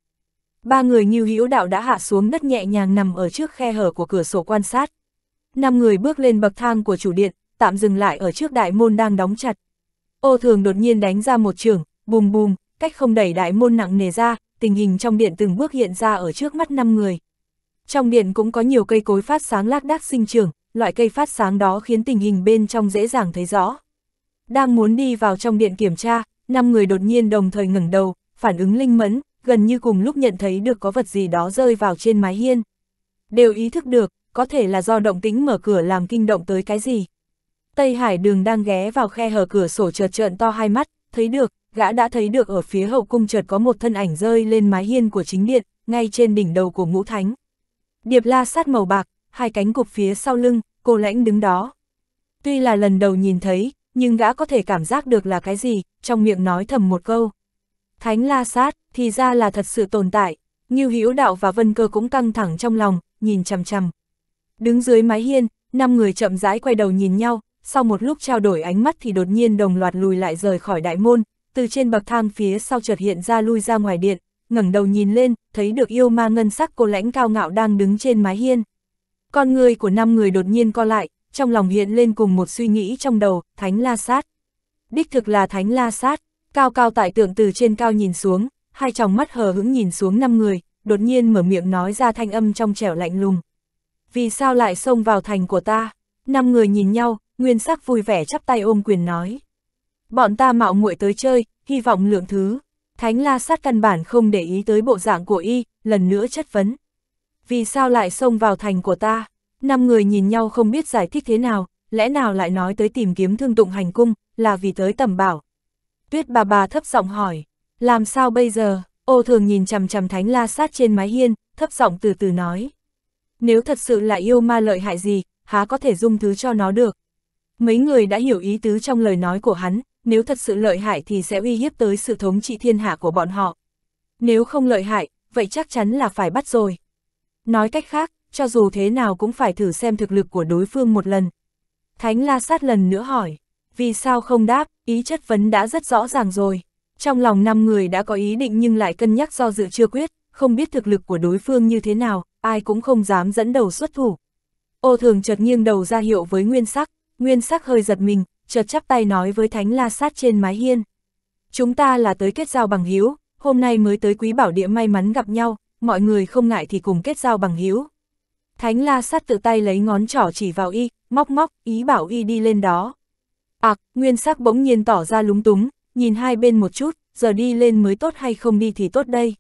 Ba người như hữu đạo đã hạ xuống đất nhẹ nhàng nằm ở trước khe hở của cửa sổ quan sát. Năm người bước lên bậc thang của chủ điện, tạm dừng lại ở trước đại môn đang đóng chặt. Ô thường đột nhiên đánh ra một trường, bùm bùm, cách không đẩy đại môn nặng nề ra, tình hình trong điện từng bước hiện ra ở trước mắt năm người. Trong điện cũng có nhiều cây cối phát sáng lác đác sinh trưởng, loại cây phát sáng đó khiến tình hình bên trong dễ dàng thấy rõ. Đang muốn đi vào trong điện kiểm tra, năm người đột nhiên đồng thời ngẩng đầu, phản ứng linh mẫn, gần như cùng lúc nhận thấy được có vật gì đó rơi vào trên mái hiên. Đều ý thức được, có thể là do động tính mở cửa làm kinh động tới cái gì. Tây Hải đường đang ghé vào khe hở cửa sổ chợt trợn to hai mắt, thấy được, gã đã thấy được ở phía hậu cung chợt có một thân ảnh rơi lên mái hiên của chính điện, ngay trên đỉnh đầu của ngũ thánh. Điệp la sát màu bạc, hai cánh cụp phía sau lưng, cô lãnh đứng đó. Tuy là lần đầu nhìn thấy, nhưng gã có thể cảm giác được là cái gì, trong miệng nói thầm một câu. Thánh la sát, thì ra là thật sự tồn tại, Như Hữu Đạo và Vân Cơ cũng căng thẳng trong lòng, nhìn chằm chằm. Đứng dưới mái hiên, năm người chậm rãi quay đầu nhìn nhau, sau một lúc trao đổi ánh mắt thì đột nhiên đồng loạt lùi lại rời khỏi đại môn, từ trên bậc thang phía sau chợt hiện ra lui ra ngoài điện, ngẩng đầu nhìn lên, thấy được yêu ma ngân sắc cô lãnh cao ngạo đang đứng trên mái hiên. Con người của năm người đột nhiên co lại, trong lòng hiện lên cùng một suy nghĩ trong đầu, thánh la sát. Đích thực là thánh la sát, cao cao tại tượng từ trên cao nhìn xuống, hai tròng mắt hờ hững nhìn xuống năm người, đột nhiên mở miệng nói ra thanh âm trong trẻo lạnh lùng. Vì sao lại xông vào thành của ta? Năm người nhìn nhau, nguyên sắc vui vẻ chắp tay ôm quyền nói. Bọn ta mạo muội tới chơi, hy vọng lượng thứ. Thánh la sát căn bản không để ý tới bộ dạng của y, lần nữa chất vấn. Vì sao lại xông vào thành của ta? Năm người nhìn nhau không biết giải thích thế nào, lẽ nào lại nói tới tìm kiếm thương tụng hành cung, là vì tới tầm bảo. Tuyết bà bà thấp giọng hỏi, làm sao bây giờ? Ô thường nhìn chằm chằm thánh la sát trên mái hiên, thấp giọng từ từ nói. Nếu thật sự là yêu ma lợi hại gì, há có thể dung thứ cho nó được. Mấy người đã hiểu ý tứ trong lời nói của hắn, nếu thật sự lợi hại thì sẽ uy hiếp tới sự thống trị thiên hạ của bọn họ. Nếu không lợi hại, vậy chắc chắn là phải bắt rồi. Nói cách khác, cho dù thế nào cũng phải thử xem thực lực của đối phương một lần. Thánh La Sát lần nữa hỏi, vì sao không đáp, ý chất vấn đã rất rõ ràng rồi. Trong lòng năm người đã có ý định nhưng lại cân nhắc do dự chưa quyết, không biết thực lực của đối phương như thế nào, ai cũng không dám dẫn đầu xuất thủ. Ô thường chợt nghiêng đầu ra hiệu với nguyên sắc, nguyên sắc hơi giật mình, chợt chắp tay nói với Thánh La Sát trên mái hiên. Chúng ta là tới kết giao bằng hiếu, hôm nay mới tới quý bảo địa may mắn gặp nhau, mọi người không ngại thì cùng kết giao bằng hiếu. Thánh La Sát tự tay lấy ngón trỏ chỉ vào y, móc móc, ý bảo y đi lên đó. À, nguyên sắc bỗng nhiên tỏ ra lúng túng, nhìn hai bên một chút, giờ đi lên mới tốt hay không đi thì tốt đây.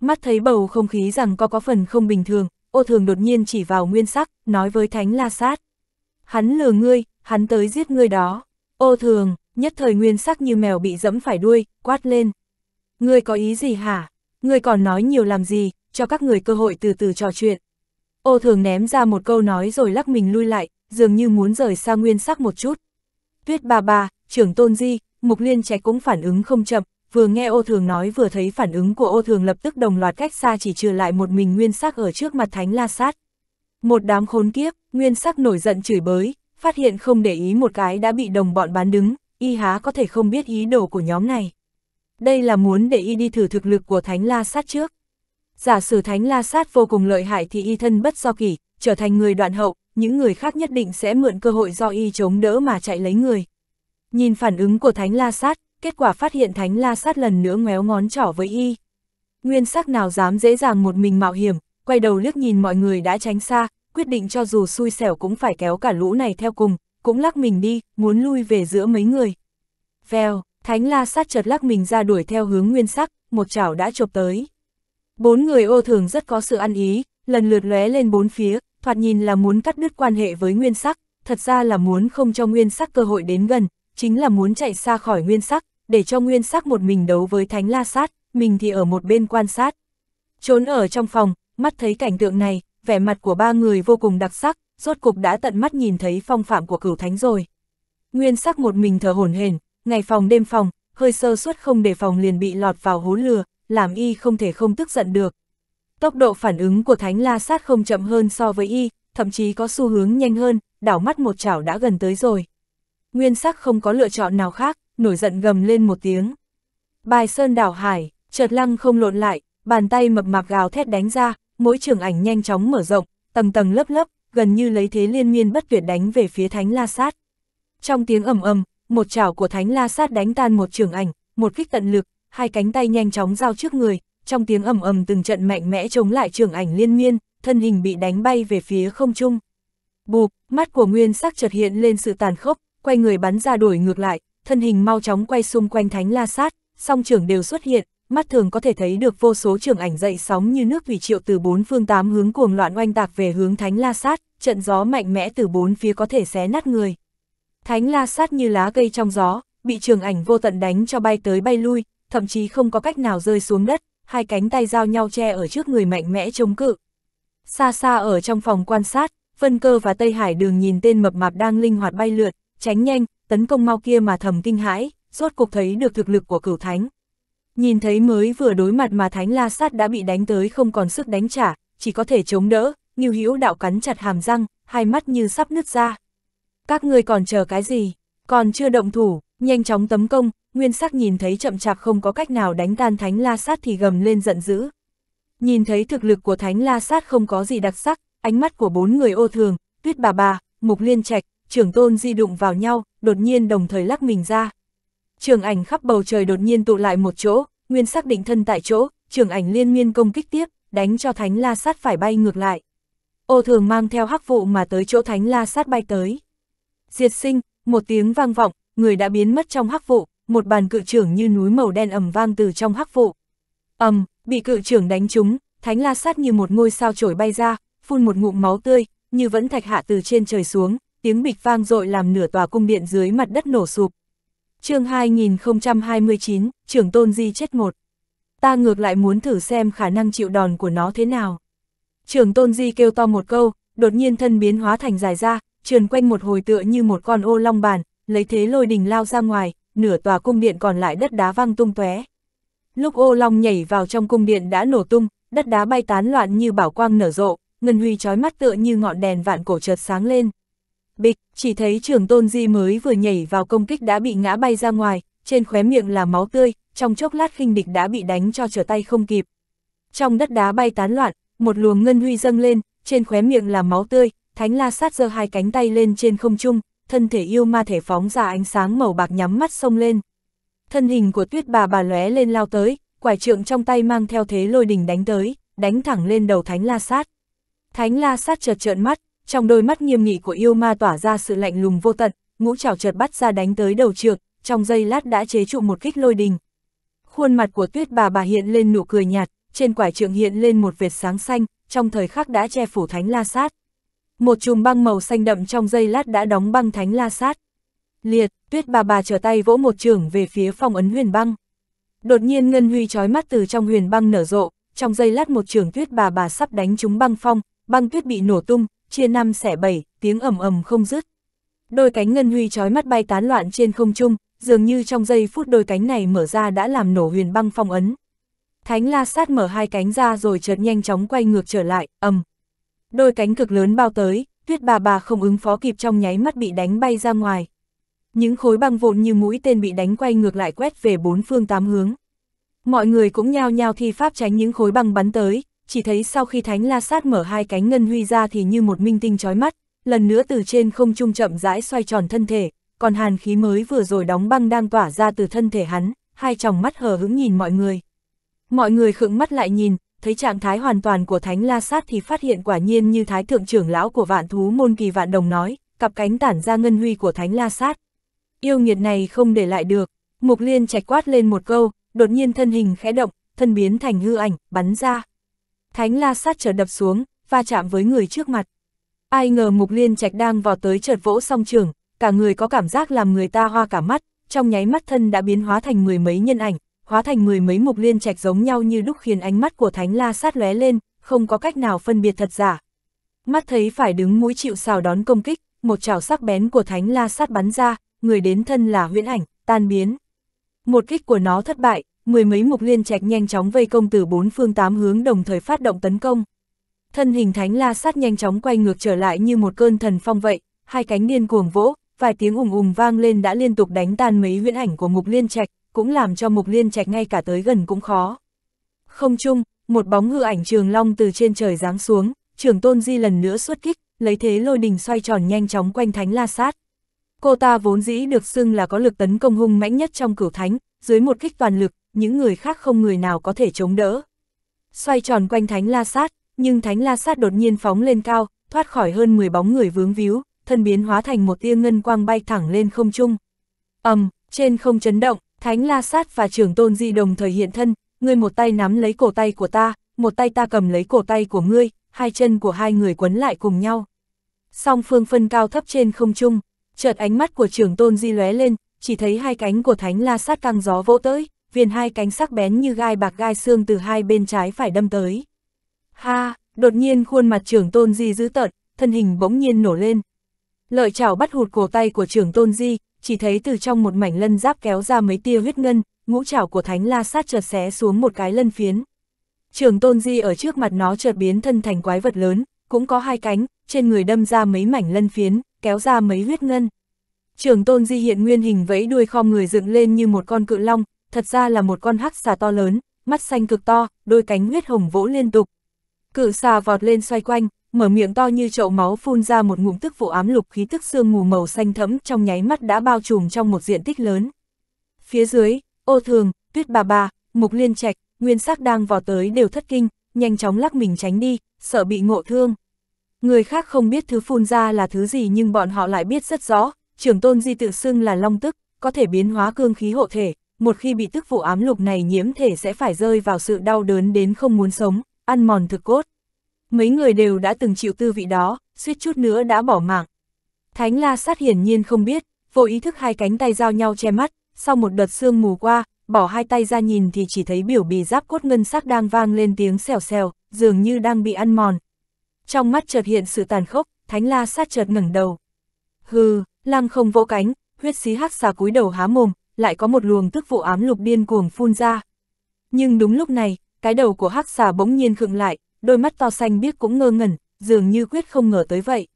Mắt thấy bầu không khí rằng có có phần không bình thường, ô thường đột nhiên chỉ vào nguyên sắc, nói với Thánh La Sát. Hắn lừa ngươi, hắn tới giết ngươi đó. Ô thường, nhất thời nguyên sắc như mèo bị dẫm phải đuôi, quát lên. Ngươi có ý gì hả? Ngươi còn nói nhiều làm gì, cho các người cơ hội từ từ trò chuyện. Ô thường ném ra một câu nói rồi lắc mình lui lại, dường như muốn rời xa nguyên sắc một chút. Tuyết bà bà, trưởng tôn di, mục liên trẻ cũng phản ứng không chậm, vừa nghe ô thường nói vừa thấy phản ứng của ô thường lập tức đồng loạt cách xa chỉ trừ lại một mình nguyên sắc ở trước mặt thánh la sát. Một đám khốn kiếp, nguyên sắc nổi giận chửi bới, phát hiện không để ý một cái đã bị đồng bọn bán đứng, y há có thể không biết ý đồ của nhóm này. Đây là muốn để y đi thử thực lực của Thánh La Sát trước. Giả sử Thánh La Sát vô cùng lợi hại thì y thân bất do kỷ, trở thành người đoạn hậu, những người khác nhất định sẽ mượn cơ hội do y chống đỡ mà chạy lấy người. Nhìn phản ứng của Thánh La Sát, kết quả phát hiện Thánh La Sát lần nữa ngoéo ngón trỏ với y. Nguyên sắc nào dám dễ dàng một mình mạo hiểm, quay đầu liếc nhìn mọi người đã tránh xa, quyết định cho dù xui xẻo cũng phải kéo cả lũ này theo cùng, cũng lắc mình đi, muốn lui về giữa mấy người. Vèo, thánh la sát chợt lắc mình ra đuổi theo hướng nguyên sắc, một chảo đã chộp tới. Bốn người ô thường rất có sự ăn ý, lần lượt lóe lên bốn phía, thoạt nhìn là muốn cắt đứt quan hệ với nguyên sắc, thật ra là muốn không cho nguyên sắc cơ hội đến gần, chính là muốn chạy xa khỏi nguyên sắc, để cho nguyên sắc một mình đấu với thánh la sát, mình thì ở một bên quan sát. Trốn ở trong phòng, mắt thấy cảnh tượng này, vẻ mặt của ba người vô cùng đặc sắc, rốt cục đã tận mắt nhìn thấy phong phạm của cửu thánh rồi. Nguyên sắc một mình thở hổn hển, ngày phòng đêm phòng, hơi sơ suất không đề phòng liền bị lọt vào hố lừa, làm y không thể không tức giận được. Tốc độ phản ứng của thánh la sát không chậm hơn so với y, thậm chí có xu hướng nhanh hơn, đảo mắt một chảo đã gần tới rồi. Nguyên sắc không có lựa chọn nào khác, nổi giận gầm lên một tiếng. Bài sơn đảo hải, chợt lăng không lộn lại, bàn tay mập mạp gào thét đánh ra, mỗi trường ảnh nhanh chóng mở rộng, tầng tầng lớp lớp, gần như lấy thế liên miên bất tuyệt đánh về phía Thánh La Sát. Trong tiếng ầm ầm, một chảo của Thánh La Sát đánh tan một trường ảnh, một kích tận lực, hai cánh tay nhanh chóng giao trước người, trong tiếng ầm ầm từng trận mạnh mẽ chống lại trường ảnh liên miên, thân hình bị đánh bay về phía không trung. Bụp, mắt của Nguyên Sắc chợt hiện lên sự tàn khốc, quay người bắn ra đổi ngược lại, thân hình mau chóng quay xung quanh Thánh La Sát, song trưởng đều xuất hiện, mắt thường có thể thấy được vô số trường ảnh dậy sóng như nước vì triệu từ bốn phương tám hướng cuồng loạn oanh tạc về hướng Thánh La Sát, trận gió mạnh mẽ từ bốn phía có thể xé nát người. Thánh La Sát như lá cây trong gió, bị trường ảnh vô tận đánh cho bay tới bay lui, thậm chí không có cách nào rơi xuống đất, hai cánh tay giao nhau che ở trước người mạnh mẽ chống cự. Xa xa ở trong phòng quan sát, Vân Cơ và Tây Hải Đường nhìn tên mập mạp đang linh hoạt bay lượt, tránh nhanh, tấn công mau kia mà thầm kinh hãi, rốt cuộc thấy được thực lực của cửu thánh. Nhìn thấy mới vừa đối mặt mà Thánh La Sát đã bị đánh tới không còn sức đánh trả, chỉ có thể chống đỡ, như Hữu đạo cắn chặt hàm răng, hai mắt như sắp nứt ra. Các ngươi còn chờ cái gì? Còn chưa động thủ, nhanh chóng tấn công, Nguyên Sắc nhìn thấy chậm chạp không có cách nào đánh tan Thánh La Sát thì gầm lên giận dữ. Nhìn thấy thực lực của Thánh La Sát không có gì đặc sắc, ánh mắt của bốn người ô thường, Tuyết bà bà, Mục Liên Trạch, Trưởng Tôn Di đụng vào nhau, đột nhiên đồng thời lắc mình ra, trường ảnh khắp bầu trời đột nhiên tụ lại một chỗ, Nguyên xác định thân tại chỗ, trường ảnh liên miên công kích tiếp, đánh cho Thánh La Sát phải bay ngược lại. Ô thường mang theo hắc vụ mà tới chỗ Thánh La Sát bay tới. Diệt sinh, một tiếng vang vọng, người đã biến mất trong hắc vụ, một bàn cự trưởng như núi màu đen ầm vang từ trong hắc vụ. ầm, bị cự trưởng đánh trúng, Thánh La Sát như một ngôi sao trổi bay ra, phun một ngụm máu tươi, như vẫn thạch hạ từ trên trời xuống, tiếng bịch vang dội làm nửa tòa cung điện dưới mặt đất nổ sụp, chương 2029, trưởng tôn di chết một. Ta ngược lại muốn thử xem khả năng chịu đòn của nó thế nào. Trưởng tôn di kêu to một câu, đột nhiên thân biến hóa thành dài ra, trườn quanh một hồi tựa như một con ô long bàn, lấy thế lôi đình lao ra ngoài, nửa tòa cung điện còn lại đất đá văng tung tóe. Lúc ô long nhảy vào trong cung điện đã nổ tung, đất đá bay tán loạn như bảo quang nở rộ, ngân huy chói mắt tựa như ngọn đèn vạn cổ chợt sáng lên. Bịch, chỉ thấy trưởng tôn di mới vừa nhảy vào công kích đã bị ngã bay ra ngoài, trên khóe miệng là máu tươi, trong chốc lát khinh địch đã bị đánh cho trở tay không kịp. Trong đất đá bay tán loạn, một luồng ngân huy dâng lên, trên khóe miệng là máu tươi, thánh la sát giơ hai cánh tay lên trên không trung, thân thể yêu ma thể phóng ra ánh sáng màu bạc nhắm mắt sông lên. Thân hình của tuyết bà bà lóe lên lao tới, quải trượng trong tay mang theo thế lôi đình đánh tới, đánh thẳng lên đầu thánh la sát. Thánh la sát chợt trợn mắt, trong đôi mắt nghiêm nghị của yêu ma tỏa ra sự lạnh lùng vô tận, ngũ trảo chợt bắt ra đánh tới đầu trược, trong giây lát đã chế trụ một kích lôi đình. Khuôn mặt của tuyết bà bà hiện lên nụ cười nhạt, trên quải trượng hiện lên một vệt sáng xanh, trong thời khắc đã che phủ thánh la sát. Một chùm băng màu xanh đậm trong giây lát đã đóng băng thánh la sát. Liệt, tuyết bà bà trở tay vỗ một trường về phía phong ấn huyền băng. Đột nhiên ngân huy trói mắt từ trong huyền băng nở rộ, trong giây lát một trường tuyết bà bà sắp đánh trúng băng phong, băng tuyết bị nổ tung, chia năm xẻ bảy, tiếng ầm ầm không dứt. Đôi cánh ngân huy chói mắt bay tán loạn trên không trung, dường như trong giây phút đôi cánh này mở ra đã làm nổ huyền băng phong ấn. Thánh La Sát mở hai cánh ra rồi chợt nhanh chóng quay ngược trở lại, ầm. Đôi cánh cực lớn bao tới, Tuyết Bà Bà không ứng phó kịp trong nháy mắt bị đánh bay ra ngoài. Những khối băng vụn như mũi tên bị đánh quay ngược lại quét về bốn phương tám hướng. Mọi người cũng nhao nhao thi pháp tránh những khối băng bắn tới, chỉ thấy sau khi Thánh La Sát mở hai cánh ngân huy ra thì như một minh tinh chói mắt, lần nữa từ trên không trung chậm rãi xoay tròn thân thể, còn hàn khí mới vừa rồi đóng băng đang tỏa ra từ thân thể hắn, hai tròng mắt hờ hững nhìn mọi người. Mọi người khựng mắt lại nhìn, thấy trạng thái hoàn toàn của Thánh La Sát thì phát hiện quả nhiên như Thái Thượng trưởng lão của vạn thú môn kỳ vạn đồng nói, cặp cánh tản ra ngân huy của Thánh La Sát. Yêu nghiệt này không để lại được, Mục Liên chạch quát lên một câu, đột nhiên thân hình khẽ động, thân biến thành hư ảnh, bắn ra thánh la sát chợt đập xuống, va chạm với người trước mặt. Ai ngờ mục liên trạch đang vào tới chợt vỗ song trường, cả người có cảm giác làm người ta hoa cả mắt, trong nháy mắt thân đã biến hóa thành mười mấy nhân ảnh, hóa thành mười mấy mục liên trạch giống nhau như đúc khiến ánh mắt của thánh la sát lóe lên, không có cách nào phân biệt thật giả. Mắt thấy phải đứng mũi chịu xào đón công kích, một chảo sắc bén của thánh la sát bắn ra, người đến thân là huyễn ảnh, tan biến. Một kích của nó thất bại, mười mấy mục liên trạch nhanh chóng vây công từ bốn phương tám hướng đồng thời phát động tấn công. Thân hình thánh la sát nhanh chóng quay ngược trở lại như một cơn thần phong vậy, hai cánh điên cuồng vỗ, vài tiếng ùng ùng vang lên đã liên tục đánh tan mấy huyễn ảnh của mục liên trạch, cũng làm cho mục liên trạch ngay cả tới gần cũng khó. Không chung, một bóng hư ảnh trường long từ trên trời giáng xuống, trường tôn di lần nữa xuất kích, lấy thế lôi đình xoay tròn nhanh chóng quanh thánh la sát. Cô ta vốn dĩ được xưng là có lực tấn công hung mãnh nhất trong cửu thánh, dưới một kích toàn lực, những người khác không người nào có thể chống đỡ. Xoay tròn quanh thánh la sát, nhưng thánh la sát đột nhiên phóng lên cao, thoát khỏi hơn 10 bóng người vướng víu, thân biến hóa thành một tia ngân quang bay thẳng lên không trung. ầm, trên không chấn động, thánh la sát và trưởng tôn di đồng thời hiện thân, người một tay nắm lấy cổ tay của ta, một tay ta cầm lấy cổ tay của ngươi, hai chân của hai người quấn lại cùng nhau. Song phương phân cao thấp trên không trung, chợt ánh mắt của trưởng tôn di lóe lên, chỉ thấy hai cánh của thánh la sát căng gió vỗ tới, viền hai cánh sắc bén như gai bạc gai xương từ hai bên trái phải đâm tới. Ha, đột nhiên khuôn mặt trưởng tôn di dữ tợn, thân hình bỗng nhiên nổ lên. Lợi chảo bắt hụt cổ tay của trưởng tôn di, chỉ thấy từ trong một mảnh lân giáp kéo ra mấy tia huyết ngân, ngũ chảo của thánh la sát chợt xé xuống một cái lân phiến. trưởng tôn di ở trước mặt nó chợt biến thân thành quái vật lớn, cũng có hai cánh, trên người đâm ra mấy mảnh lân phiến, kéo ra mấy huyết ngân. Trường tôn di hiện nguyên hình vẫy đuôi khom người dựng lên như một con cự long, thật ra là một con hắc xà to lớn, mắt xanh cực to, đôi cánh huyết hồng vỗ liên tục. Cự xà vọt lên xoay quanh, mở miệng to như chậu máu phun ra một ngụm tức vụ ám lục khí tức xương mù màu xanh thẫm trong nháy mắt đã bao trùm trong một diện tích lớn. Phía dưới, ô thường, tuyết bà bà, mục liên trạch, nguyên sắc đang vò tới đều thất kinh, nhanh chóng lắc mình tránh đi, sợ bị ngộ thương. Người khác không biết thứ phun ra là thứ gì nhưng bọn họ lại biết rất rõ, trưởng tôn di tự xưng là long tức, có thể biến hóa cương khí hộ thể, một khi bị tức vụ ám lục này nhiễm thể sẽ phải rơi vào sự đau đớn đến không muốn sống, ăn mòn thực cốt. Mấy người đều đã từng chịu tư vị đó, suýt chút nữa đã bỏ mạng. Thánh la sát hiển nhiên không biết, vô ý thức hai cánh tay giao nhau che mắt, sau một đợt sương mù qua, bỏ hai tay ra nhìn thì chỉ thấy biểu bì giáp cốt ngân sắc đang vang lên tiếng xèo xèo, dường như đang bị ăn mòn, trong mắt chợt hiện sự tàn khốc, thánh la sát chợt ngẩng đầu. Hừ, lăng không vỗ cánh, huyết xí hắc xà cúi đầu há mồm, lại có một luồng tức vụ ám lục điên cuồng phun ra. Nhưng đúng lúc này, cái đầu của hắc xà bỗng nhiên khựng lại, đôi mắt to xanh biếc cũng ngơ ngẩn, dường như quyết không ngờ tới vậy.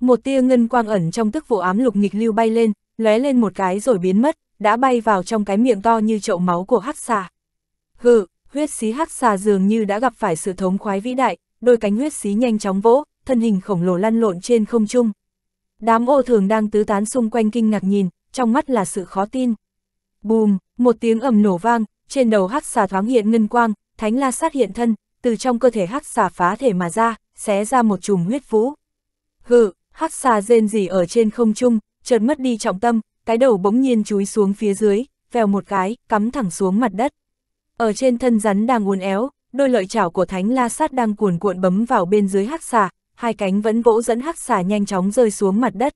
Một tia ngân quang ẩn trong tức vụ ám lục nghịch lưu bay lên, lóe lên một cái rồi biến mất, đã bay vào trong cái miệng to như chậu máu của hắc xà. Hừ, huyết xí hắc xà dường như đã gặp phải sự thống khoái vĩ đại, đôi cánh huyết xí nhanh chóng vỗ, thân hình khổng lồ lăn lộn trên không trung. Đám ô thường đang tứ tán xung quanh kinh ngạc nhìn, trong mắt là sự khó tin. Bùm, một tiếng ầm nổ vang, trên đầu hắc xà thoáng hiện ngân quang, thánh la sát hiện thân, từ trong cơ thể hắc xà phá thể mà ra, xé ra một chùm huyết vũ. Hự, hắc xà rên rỉ ở trên không trung, chợt mất đi trọng tâm, cái đầu bỗng nhiên chúi xuống phía dưới, vèo một cái, cắm thẳng xuống mặt đất. Ở trên thân rắn đang uốn éo, đôi lợi chảo của thánh la sát đang cuồn cuộn bấm vào bên dưới hắc xà, hai cánh vẫn vỗ dẫn hắc xà nhanh chóng rơi xuống mặt đất.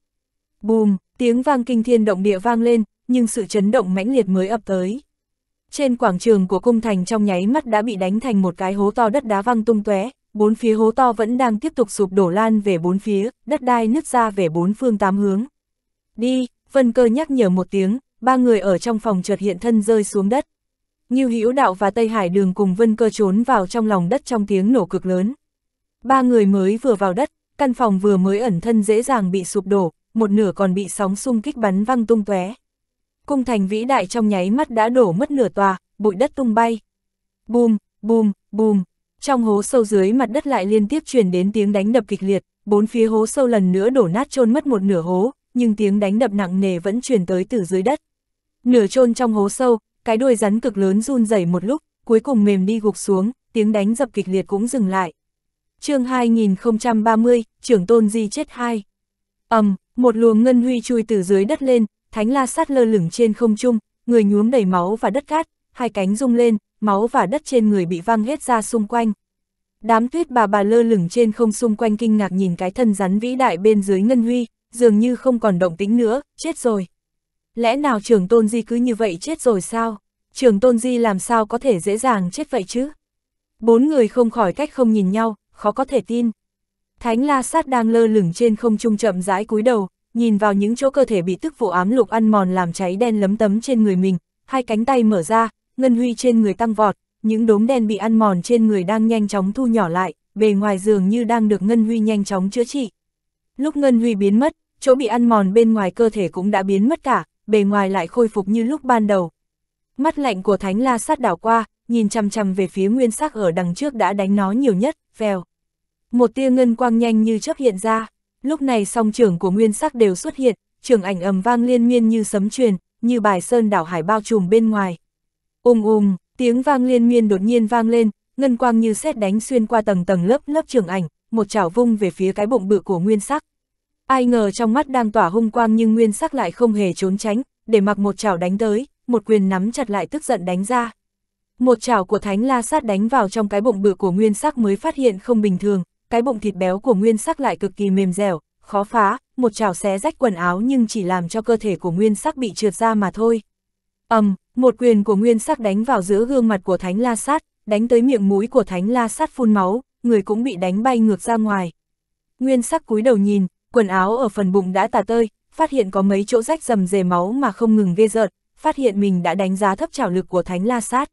Bùm, tiếng vang kinh thiên động địa vang lên, nhưng sự chấn động mãnh liệt mới ập tới. Trên quảng trường của cung thành trong nháy mắt đã bị đánh thành một cái hố to đất đá văng tung tóe, bốn phía hố to vẫn đang tiếp tục sụp đổ lan về bốn phía, đất đai nứt ra về bốn phương tám hướng. Đi, Vân Cơ nhắc nhở một tiếng, ba người ở trong phòng chợt hiện thân rơi xuống đất. Ngưu Hữu Đạo và Tây Hải Đường cùng Vân Cơ trốn vào trong lòng đất trong tiếng nổ cực lớn. Ba người mới vừa vào đất, căn phòng vừa mới ẩn thân dễ dàng bị sụp đổ, một nửa còn bị sóng xung kích bắn văng tung tóe. Cung thành vĩ đại trong nháy mắt đã đổ mất nửa tòa, bụi đất tung bay. Bùm, bùm, bùm. Trong hố sâu dưới mặt đất lại liên tiếp truyền đến tiếng đánh đập kịch liệt, bốn phía hố sâu lần nữa đổ nát chôn mất một nửa hố, nhưng tiếng đánh đập nặng nề vẫn truyền tới từ dưới đất. Nửa chôn trong hố sâu, cái đuôi rắn cực lớn run rẩy một lúc, cuối cùng mềm đi gục xuống, tiếng đánh dập kịch liệt cũng dừng lại. chương 2030, trưởng tôn di chết hai. ầm, um, một luồng ngân huy chui từ dưới đất lên, thánh la sát lơ lửng trên không trung, người nhuốm đầy máu và đất cát, hai cánh rung lên, máu và đất trên người bị văng hết ra xung quanh. Đám tuyết bà bà lơ lửng trên không xung quanh kinh ngạc nhìn cái thân rắn vĩ đại bên dưới ngân huy, dường như không còn động tính nữa, chết rồi. Lẽ nào Trường tôn di cứ như vậy chết rồi sao? Trường tôn di làm sao có thể dễ dàng chết vậy chứ? Bốn người không khỏi cách không nhìn nhau, khó có thể tin. Thánh la sát đang lơ lửng trên không trung chậm rãi cúi đầu, nhìn vào những chỗ cơ thể bị tức vụ ám lục ăn mòn làm cháy đen lấm tấm trên người mình, hai cánh tay mở ra, ngân huy trên người tăng vọt, những đốm đen bị ăn mòn trên người đang nhanh chóng thu nhỏ lại, bề ngoài dường như đang được ngân huy nhanh chóng chữa trị. Lúc ngân huy biến mất, chỗ bị ăn mòn bên ngoài cơ thể cũng đã biến mất cả, bề ngoài lại khôi phục như lúc ban đầu. Mắt lạnh của thánh la sát đảo qua, nhìn chằm chằm về phía nguyên sắc ở đằng trước đã đánh nó nhiều nhất, vèo. Một tia ngân quang nhanh như chớp hiện ra, lúc này song trưởng của nguyên sắc đều xuất hiện, trường ảnh ầm vang liên miên như sấm truyền, như bài sơn đảo hải bao trùm bên ngoài. Ùm ùm, tiếng vang liên miên đột nhiên vang lên, ngân quang như xét đánh xuyên qua tầng tầng lớp lớp trường ảnh, một chảo vung về phía cái bụng bự của nguyên sắc. Ai ngờ trong mắt đang tỏa hung quang nhưng nguyên sắc lại không hề trốn tránh, để mặc một chảo đánh tới, một quyền nắm chặt lại tức giận đánh ra. Một chảo của thánh la sát đánh vào trong cái bụng bự của nguyên sắc mới phát hiện không bình thường, cái bụng thịt béo của nguyên sắc lại cực kỳ mềm dẻo, khó phá, một chảo xé rách quần áo nhưng chỉ làm cho cơ thể của nguyên sắc bị trượt ra mà thôi. ầm, um, một quyền của nguyên sắc đánh vào giữa gương mặt của thánh la sát, đánh tới miệng mũi của thánh la sát phun máu, người cũng bị đánh bay ngược ra ngoài. Nguyên sắc cúi đầu nhìn, quần áo ở phần bụng đã tả tơi, phát hiện có mấy chỗ rách rầm rề máu mà không ngừng ghê rợn, phát hiện mình đã đánh giá thấp trảo lực của Thánh La Sát.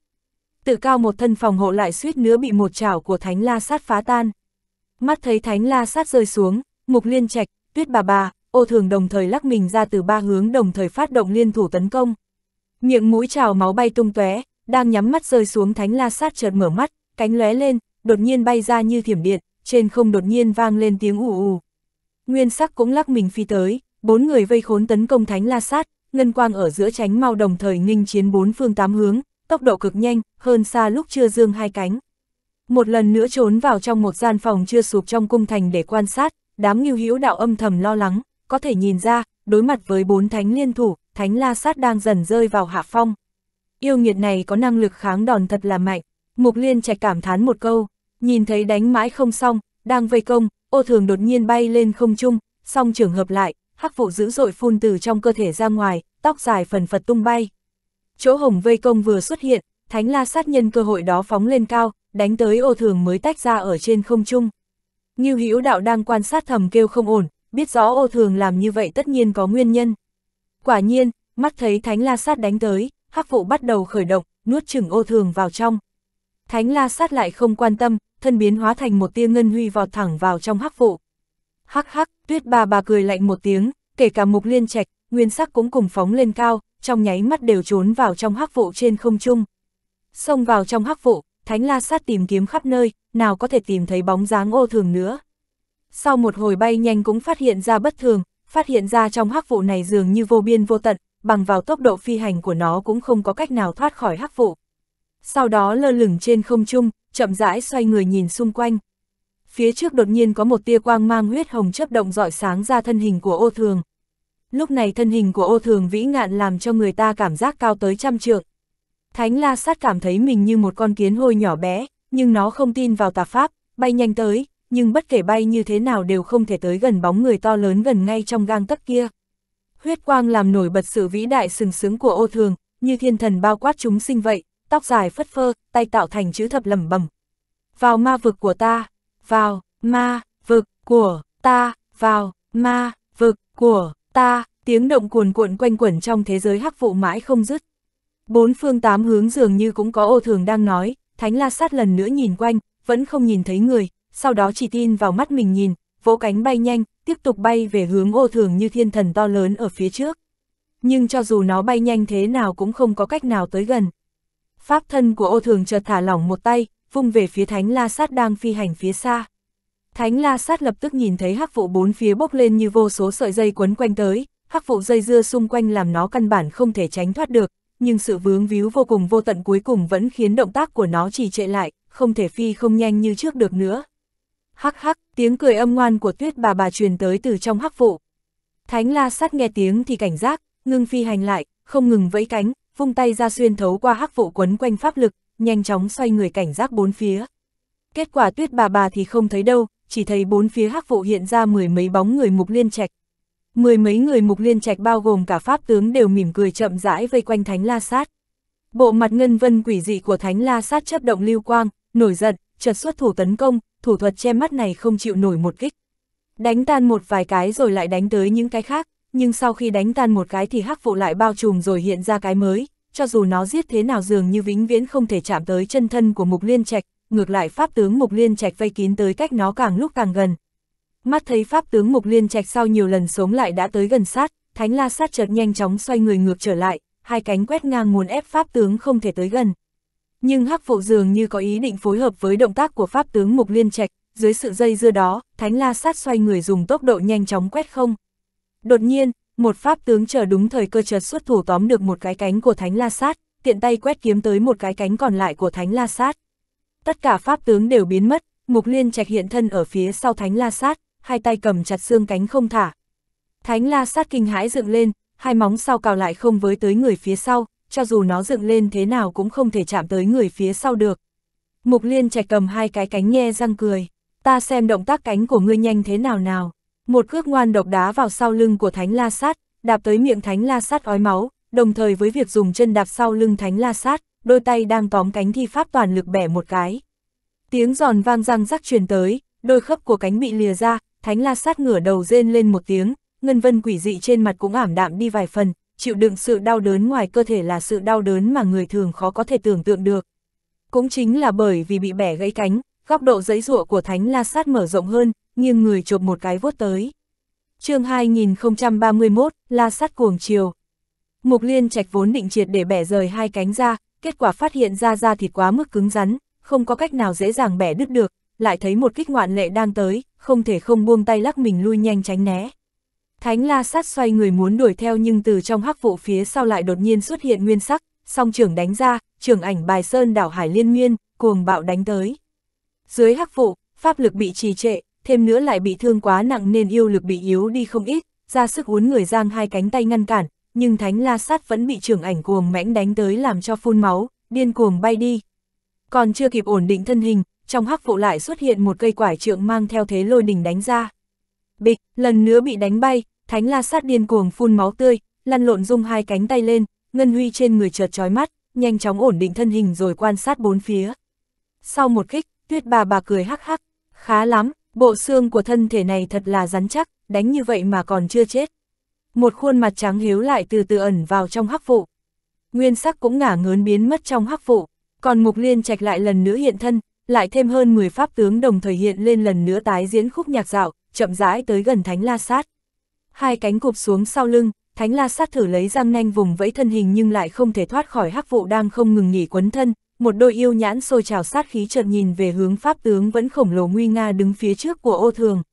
Tự cao một thân phòng hộ lại suýt nữa bị một chảo của Thánh La Sát phá tan. Mắt thấy Thánh La Sát rơi xuống, Mục Liên Trạch, Tuyết Bà Bà, Ô Thường đồng thời lắc mình ra từ ba hướng đồng thời phát động liên thủ tấn công. Miệng mũi trào máu bay tung tóe, đang nhắm mắt rơi xuống Thánh La Sát chợt mở mắt, cánh lóe lên, đột nhiên bay ra như thiểm điện, trên không đột nhiên vang lên tiếng ù ù, Nguyên sắc cũng lắc mình phi tới, bốn người vây khốn tấn công thánh la sát, ngân quang ở giữa tránh mau đồng thời nghinh chiến bốn phương tám hướng, tốc độ cực nhanh, hơn xa lúc chưa dương hai cánh. Một lần nữa trốn vào trong một gian phòng chưa sụp trong cung thành để quan sát, đám nghiêu hữu đạo âm thầm lo lắng, có thể nhìn ra, đối mặt với bốn thánh liên thủ, thánh la sát đang dần rơi vào hạ phong. Yêu nghiệt này có năng lực kháng đòn thật là mạnh, mục liên trạch cảm thán một câu, nhìn thấy đánh mãi không xong, đang vây công, ô thường đột nhiên bay lên không trung, song trường hợp lại, hắc vụ dữ dội phun từ trong cơ thể ra ngoài, tóc dài phần phật tung bay. Chỗ hồng vây công vừa xuất hiện, thánh la sát nhân cơ hội đó phóng lên cao, đánh tới ô thường mới tách ra ở trên không trung. Như hữu đạo đang quan sát thầm kêu không ổn, biết rõ ô thường làm như vậy tất nhiên có nguyên nhân. Quả nhiên, mắt thấy thánh la sát đánh tới, hắc vụ bắt đầu khởi động, nuốt chửng ô thường vào trong. Thánh la sát lại không quan tâm, thân biến hóa thành một tia ngân huy vọt thẳng vào trong hắc vụ. Hắc hắc, tuyết bà bà cười lạnh một tiếng, kể cả mục liên trạch, nguyên sắc cũng cùng phóng lên cao, trong nháy mắt đều trốn vào trong hắc vụ trên không trung. Xông vào trong hắc vụ, thánh la sát tìm kiếm khắp nơi, nào có thể tìm thấy bóng dáng ô thường nữa. Sau một hồi bay nhanh cũng phát hiện ra bất thường, phát hiện ra trong hắc vụ này dường như vô biên vô tận, bằng vào tốc độ phi hành của nó cũng không có cách nào thoát khỏi hắc vụ sau đó lơ lửng trên không trung, chậm rãi xoay người nhìn xung quanh. Phía trước đột nhiên có một tia quang mang huyết hồng chấp động dọi sáng ra thân hình của ô thường. Lúc này thân hình của ô thường vĩ ngạn làm cho người ta cảm giác cao tới trăm trượng. Thánh la sát cảm thấy mình như một con kiến hôi nhỏ bé, nhưng nó không tin vào tà pháp, bay nhanh tới, nhưng bất kể bay như thế nào đều không thể tới gần bóng người to lớn gần ngay trong gang tấc kia. Huyết quang làm nổi bật sự vĩ đại sừng sững của ô thường, như thiên thần bao quát chúng sinh vậy, tóc dài phất phơ, tay tạo thành chữ thập lầm bầm. Vào ma vực của ta, vào, ma, vực, của, ta, vào, ma, vực, của, ta, tiếng động cuồn cuộn quanh quẩn trong thế giới hắc vụ mãi không dứt. Bốn phương tám hướng dường như cũng có ô thường đang nói, thánh la sát lần nữa nhìn quanh, vẫn không nhìn thấy người, sau đó chỉ tin vào mắt mình nhìn, vỗ cánh bay nhanh, tiếp tục bay về hướng ô thường như thiên thần to lớn ở phía trước. Nhưng cho dù nó bay nhanh thế nào cũng không có cách nào tới gần. Pháp thân của ô thường chợt thả lỏng một tay, vung về phía thánh la sát đang phi hành phía xa. Thánh la sát lập tức nhìn thấy hắc vụ bốn phía bốc lên như vô số sợi dây quấn quanh tới, hắc vụ dây dưa xung quanh làm nó căn bản không thể tránh thoát được, nhưng sự vướng víu vô cùng vô tận cuối cùng vẫn khiến động tác của nó chỉ trệ lại, không thể phi không nhanh như trước được nữa. Hắc hắc, tiếng cười âm ngoan của tuyết bà bà truyền tới từ trong hắc vụ. Thánh la sát nghe tiếng thì cảnh giác, ngưng phi hành lại, không ngừng vẫy cánh, vung tay ra xuyên thấu qua hắc vụ quấn quanh pháp lực, nhanh chóng xoay người cảnh giác bốn phía. Kết quả tuyết bà bà thì không thấy đâu, chỉ thấy bốn phía hắc vụ hiện ra mười mấy bóng người mục liên trạch. Mười mấy người mục liên trạch bao gồm cả pháp tướng đều mỉm cười chậm rãi vây quanh thánh la sát. Bộ mặt ngân vân quỷ dị của thánh la sát chấp động lưu quang, nổi giận, chợt xuất thủ tấn công, thủ thuật che mắt này không chịu nổi một kích. Đánh tan một vài cái rồi lại đánh tới những cái khác, nhưng sau khi đánh tan một cái thì hắc vụ lại bao trùm rồi hiện ra cái mới, cho dù nó giết thế nào dường như vĩnh viễn không thể chạm tới chân thân của Mục Liên Trạch, ngược lại pháp tướng Mục Liên Trạch vây kín tới cách nó càng lúc càng gần. Mắt thấy pháp tướng Mục Liên Trạch sau nhiều lần sống lại đã tới gần sát, Thánh La Sát chợt nhanh chóng xoay người ngược trở lại, hai cánh quét ngang muốn ép pháp tướng không thể tới gần. Nhưng Hắc Phụ dường như có ý định phối hợp với động tác của pháp tướng Mục Liên Trạch, dưới sự dây dưa đó, Thánh La Sát xoay người dùng tốc độ nhanh chóng quét không. Đột nhiên, một pháp tướng chờ đúng thời cơ chợt xuất thủ tóm được một cái cánh của Thánh La Sát, tiện tay quét kiếm tới một cái cánh còn lại của Thánh La Sát. Tất cả pháp tướng đều biến mất, Mục Liên Trạch hiện thân ở phía sau Thánh La Sát, hai tay cầm chặt xương cánh không thả. Thánh La Sát kinh hãi dựng lên, hai móng sau cào lại không với tới người phía sau, cho dù nó dựng lên thế nào cũng không thể chạm tới người phía sau được. Mục Liên Trạch cầm hai cái cánh nghe răng cười, ta xem động tác cánh của ngươi nhanh thế nào nào. Một cước ngoan độc đá vào sau lưng của Thánh La Sát, đạp tới miệng Thánh La Sát ói máu, đồng thời với việc dùng chân đạp sau lưng Thánh La Sát, đôi tay đang tóm cánh thi pháp toàn lực bẻ một cái. Tiếng giòn vang răng rắc truyền tới, đôi khớp của cánh bị lìa ra, Thánh La Sát ngửa đầu rên lên một tiếng, ngân vân quỷ dị trên mặt cũng ảm đạm đi vài phần, chịu đựng sự đau đớn ngoài cơ thể là sự đau đớn mà người thường khó có thể tưởng tượng được. Cũng chính là bởi vì bị bẻ gãy cánh, góc độ giấy rụa của Thánh La Sát mở rộng hơn, nghiêng người chộp một cái vuốt tới. chương 2031, la sát cuồng chiều. Mục liên trạch vốn định triệt để bẻ rời hai cánh ra, kết quả phát hiện ra da thịt quá mức cứng rắn, không có cách nào dễ dàng bẻ đứt được, lại thấy một kích ngoạn lệ đang tới, không thể không buông tay lắc mình lui nhanh tránh né. Thánh la sát xoay người muốn đuổi theo nhưng từ trong hắc vụ phía sau lại đột nhiên xuất hiện nguyên sắc, song trưởng đánh ra, trưởng ảnh bài sơn đảo hải liên miên, cuồng bạo đánh tới. Dưới hắc vụ, pháp lực bị trì trệ, thêm nữa lại bị thương quá nặng nên yêu lực bị yếu đi không ít, ra sức uốn người giang hai cánh tay ngăn cản, nhưng thánh la sát vẫn bị trưởng ảnh cuồng mãnh đánh tới làm cho phun máu, điên cuồng bay đi. Còn chưa kịp ổn định thân hình, trong hắc vụ lại xuất hiện một cây quải trượng mang theo thế lôi đình đánh ra. Bịch, lần nữa bị đánh bay, thánh la sát điên cuồng phun máu tươi, lăn lộn rung hai cánh tay lên, ngân huy trên người chợt chói mắt, nhanh chóng ổn định thân hình rồi quan sát bốn phía. Sau một kích, tuyết bà bà cười hắc hắc, khá lắm, Bộ xương của thân thể này thật là rắn chắc, đánh như vậy mà còn chưa chết. Một khuôn mặt trắng hiếu lại từ từ ẩn vào trong hắc vụ. Nguyên sắc cũng ngả ngớn biến mất trong hắc vụ, còn mục liên trạch lại lần nữa hiện thân, lại thêm hơn 10 pháp tướng đồng thời hiện lên lần nữa tái diễn khúc nhạc dạo, chậm rãi tới gần thánh la sát. Hai cánh cụp xuống sau lưng, thánh la sát thử lấy răng nanh vùng vẫy thân hình nhưng lại không thể thoát khỏi hắc vụ đang không ngừng nghỉ quấn thân, một đôi yêu nhãn sôi trào sát khí chợt nhìn về hướng pháp tướng vẫn khổng lồ nguy nga đứng phía trước của ô thường.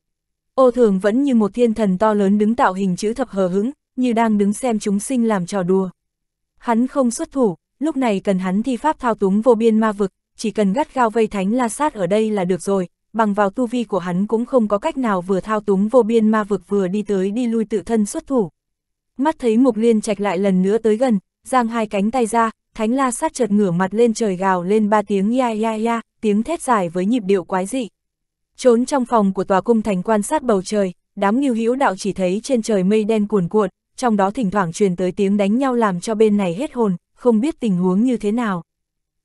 Ô thường vẫn như một thiên thần to lớn đứng tạo hình chữ thập hờ hững, như đang đứng xem chúng sinh làm trò đùa. Hắn không xuất thủ, lúc này cần hắn thi pháp thao túng vô biên ma vực, chỉ cần gắt gao vây thánh la sát ở đây là được rồi, bằng vào tu vi của hắn cũng không có cách nào vừa thao túng vô biên ma vực vừa đi tới đi lui tự thân xuất thủ. Mắt thấy mục liên trạch lại lần nữa tới gần, giang hai cánh tay ra, thánh la sát chợt ngửa mặt lên trời gào lên ba tiếng ya ya ya, tiếng thét dài với nhịp điệu quái dị. Trốn trong phòng của tòa cung thành quan sát bầu trời, đám nghiêu hữu đạo chỉ thấy trên trời mây đen cuồn cuộn, trong đó thỉnh thoảng truyền tới tiếng đánh nhau làm cho bên này hết hồn, không biết tình huống như thế nào.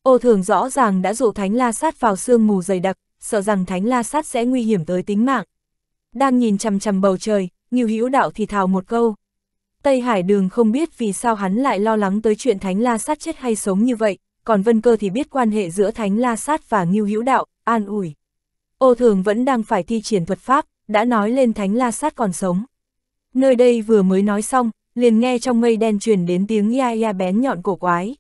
Ô thường rõ ràng đã dụ thánh la sát vào sương mù dày đặc, sợ rằng thánh la sát sẽ nguy hiểm tới tính mạng. Đang nhìn chằm chằm bầu trời, nghiêu hữu đạo thì thào một câu. Tây Hải Đường không biết vì sao hắn lại lo lắng tới chuyện Thánh La Sát chết hay sống như vậy, còn Vân Cơ thì biết quan hệ giữa Thánh La Sát và Ngưu Hữu Đạo, an ủi. Ô Thường vẫn đang phải thi triển thuật pháp, đã nói lên Thánh La Sát còn sống. Nơi đây vừa mới nói xong, liền nghe trong mây đen truyền đến tiếng ya ya bén nhọn cổ quái.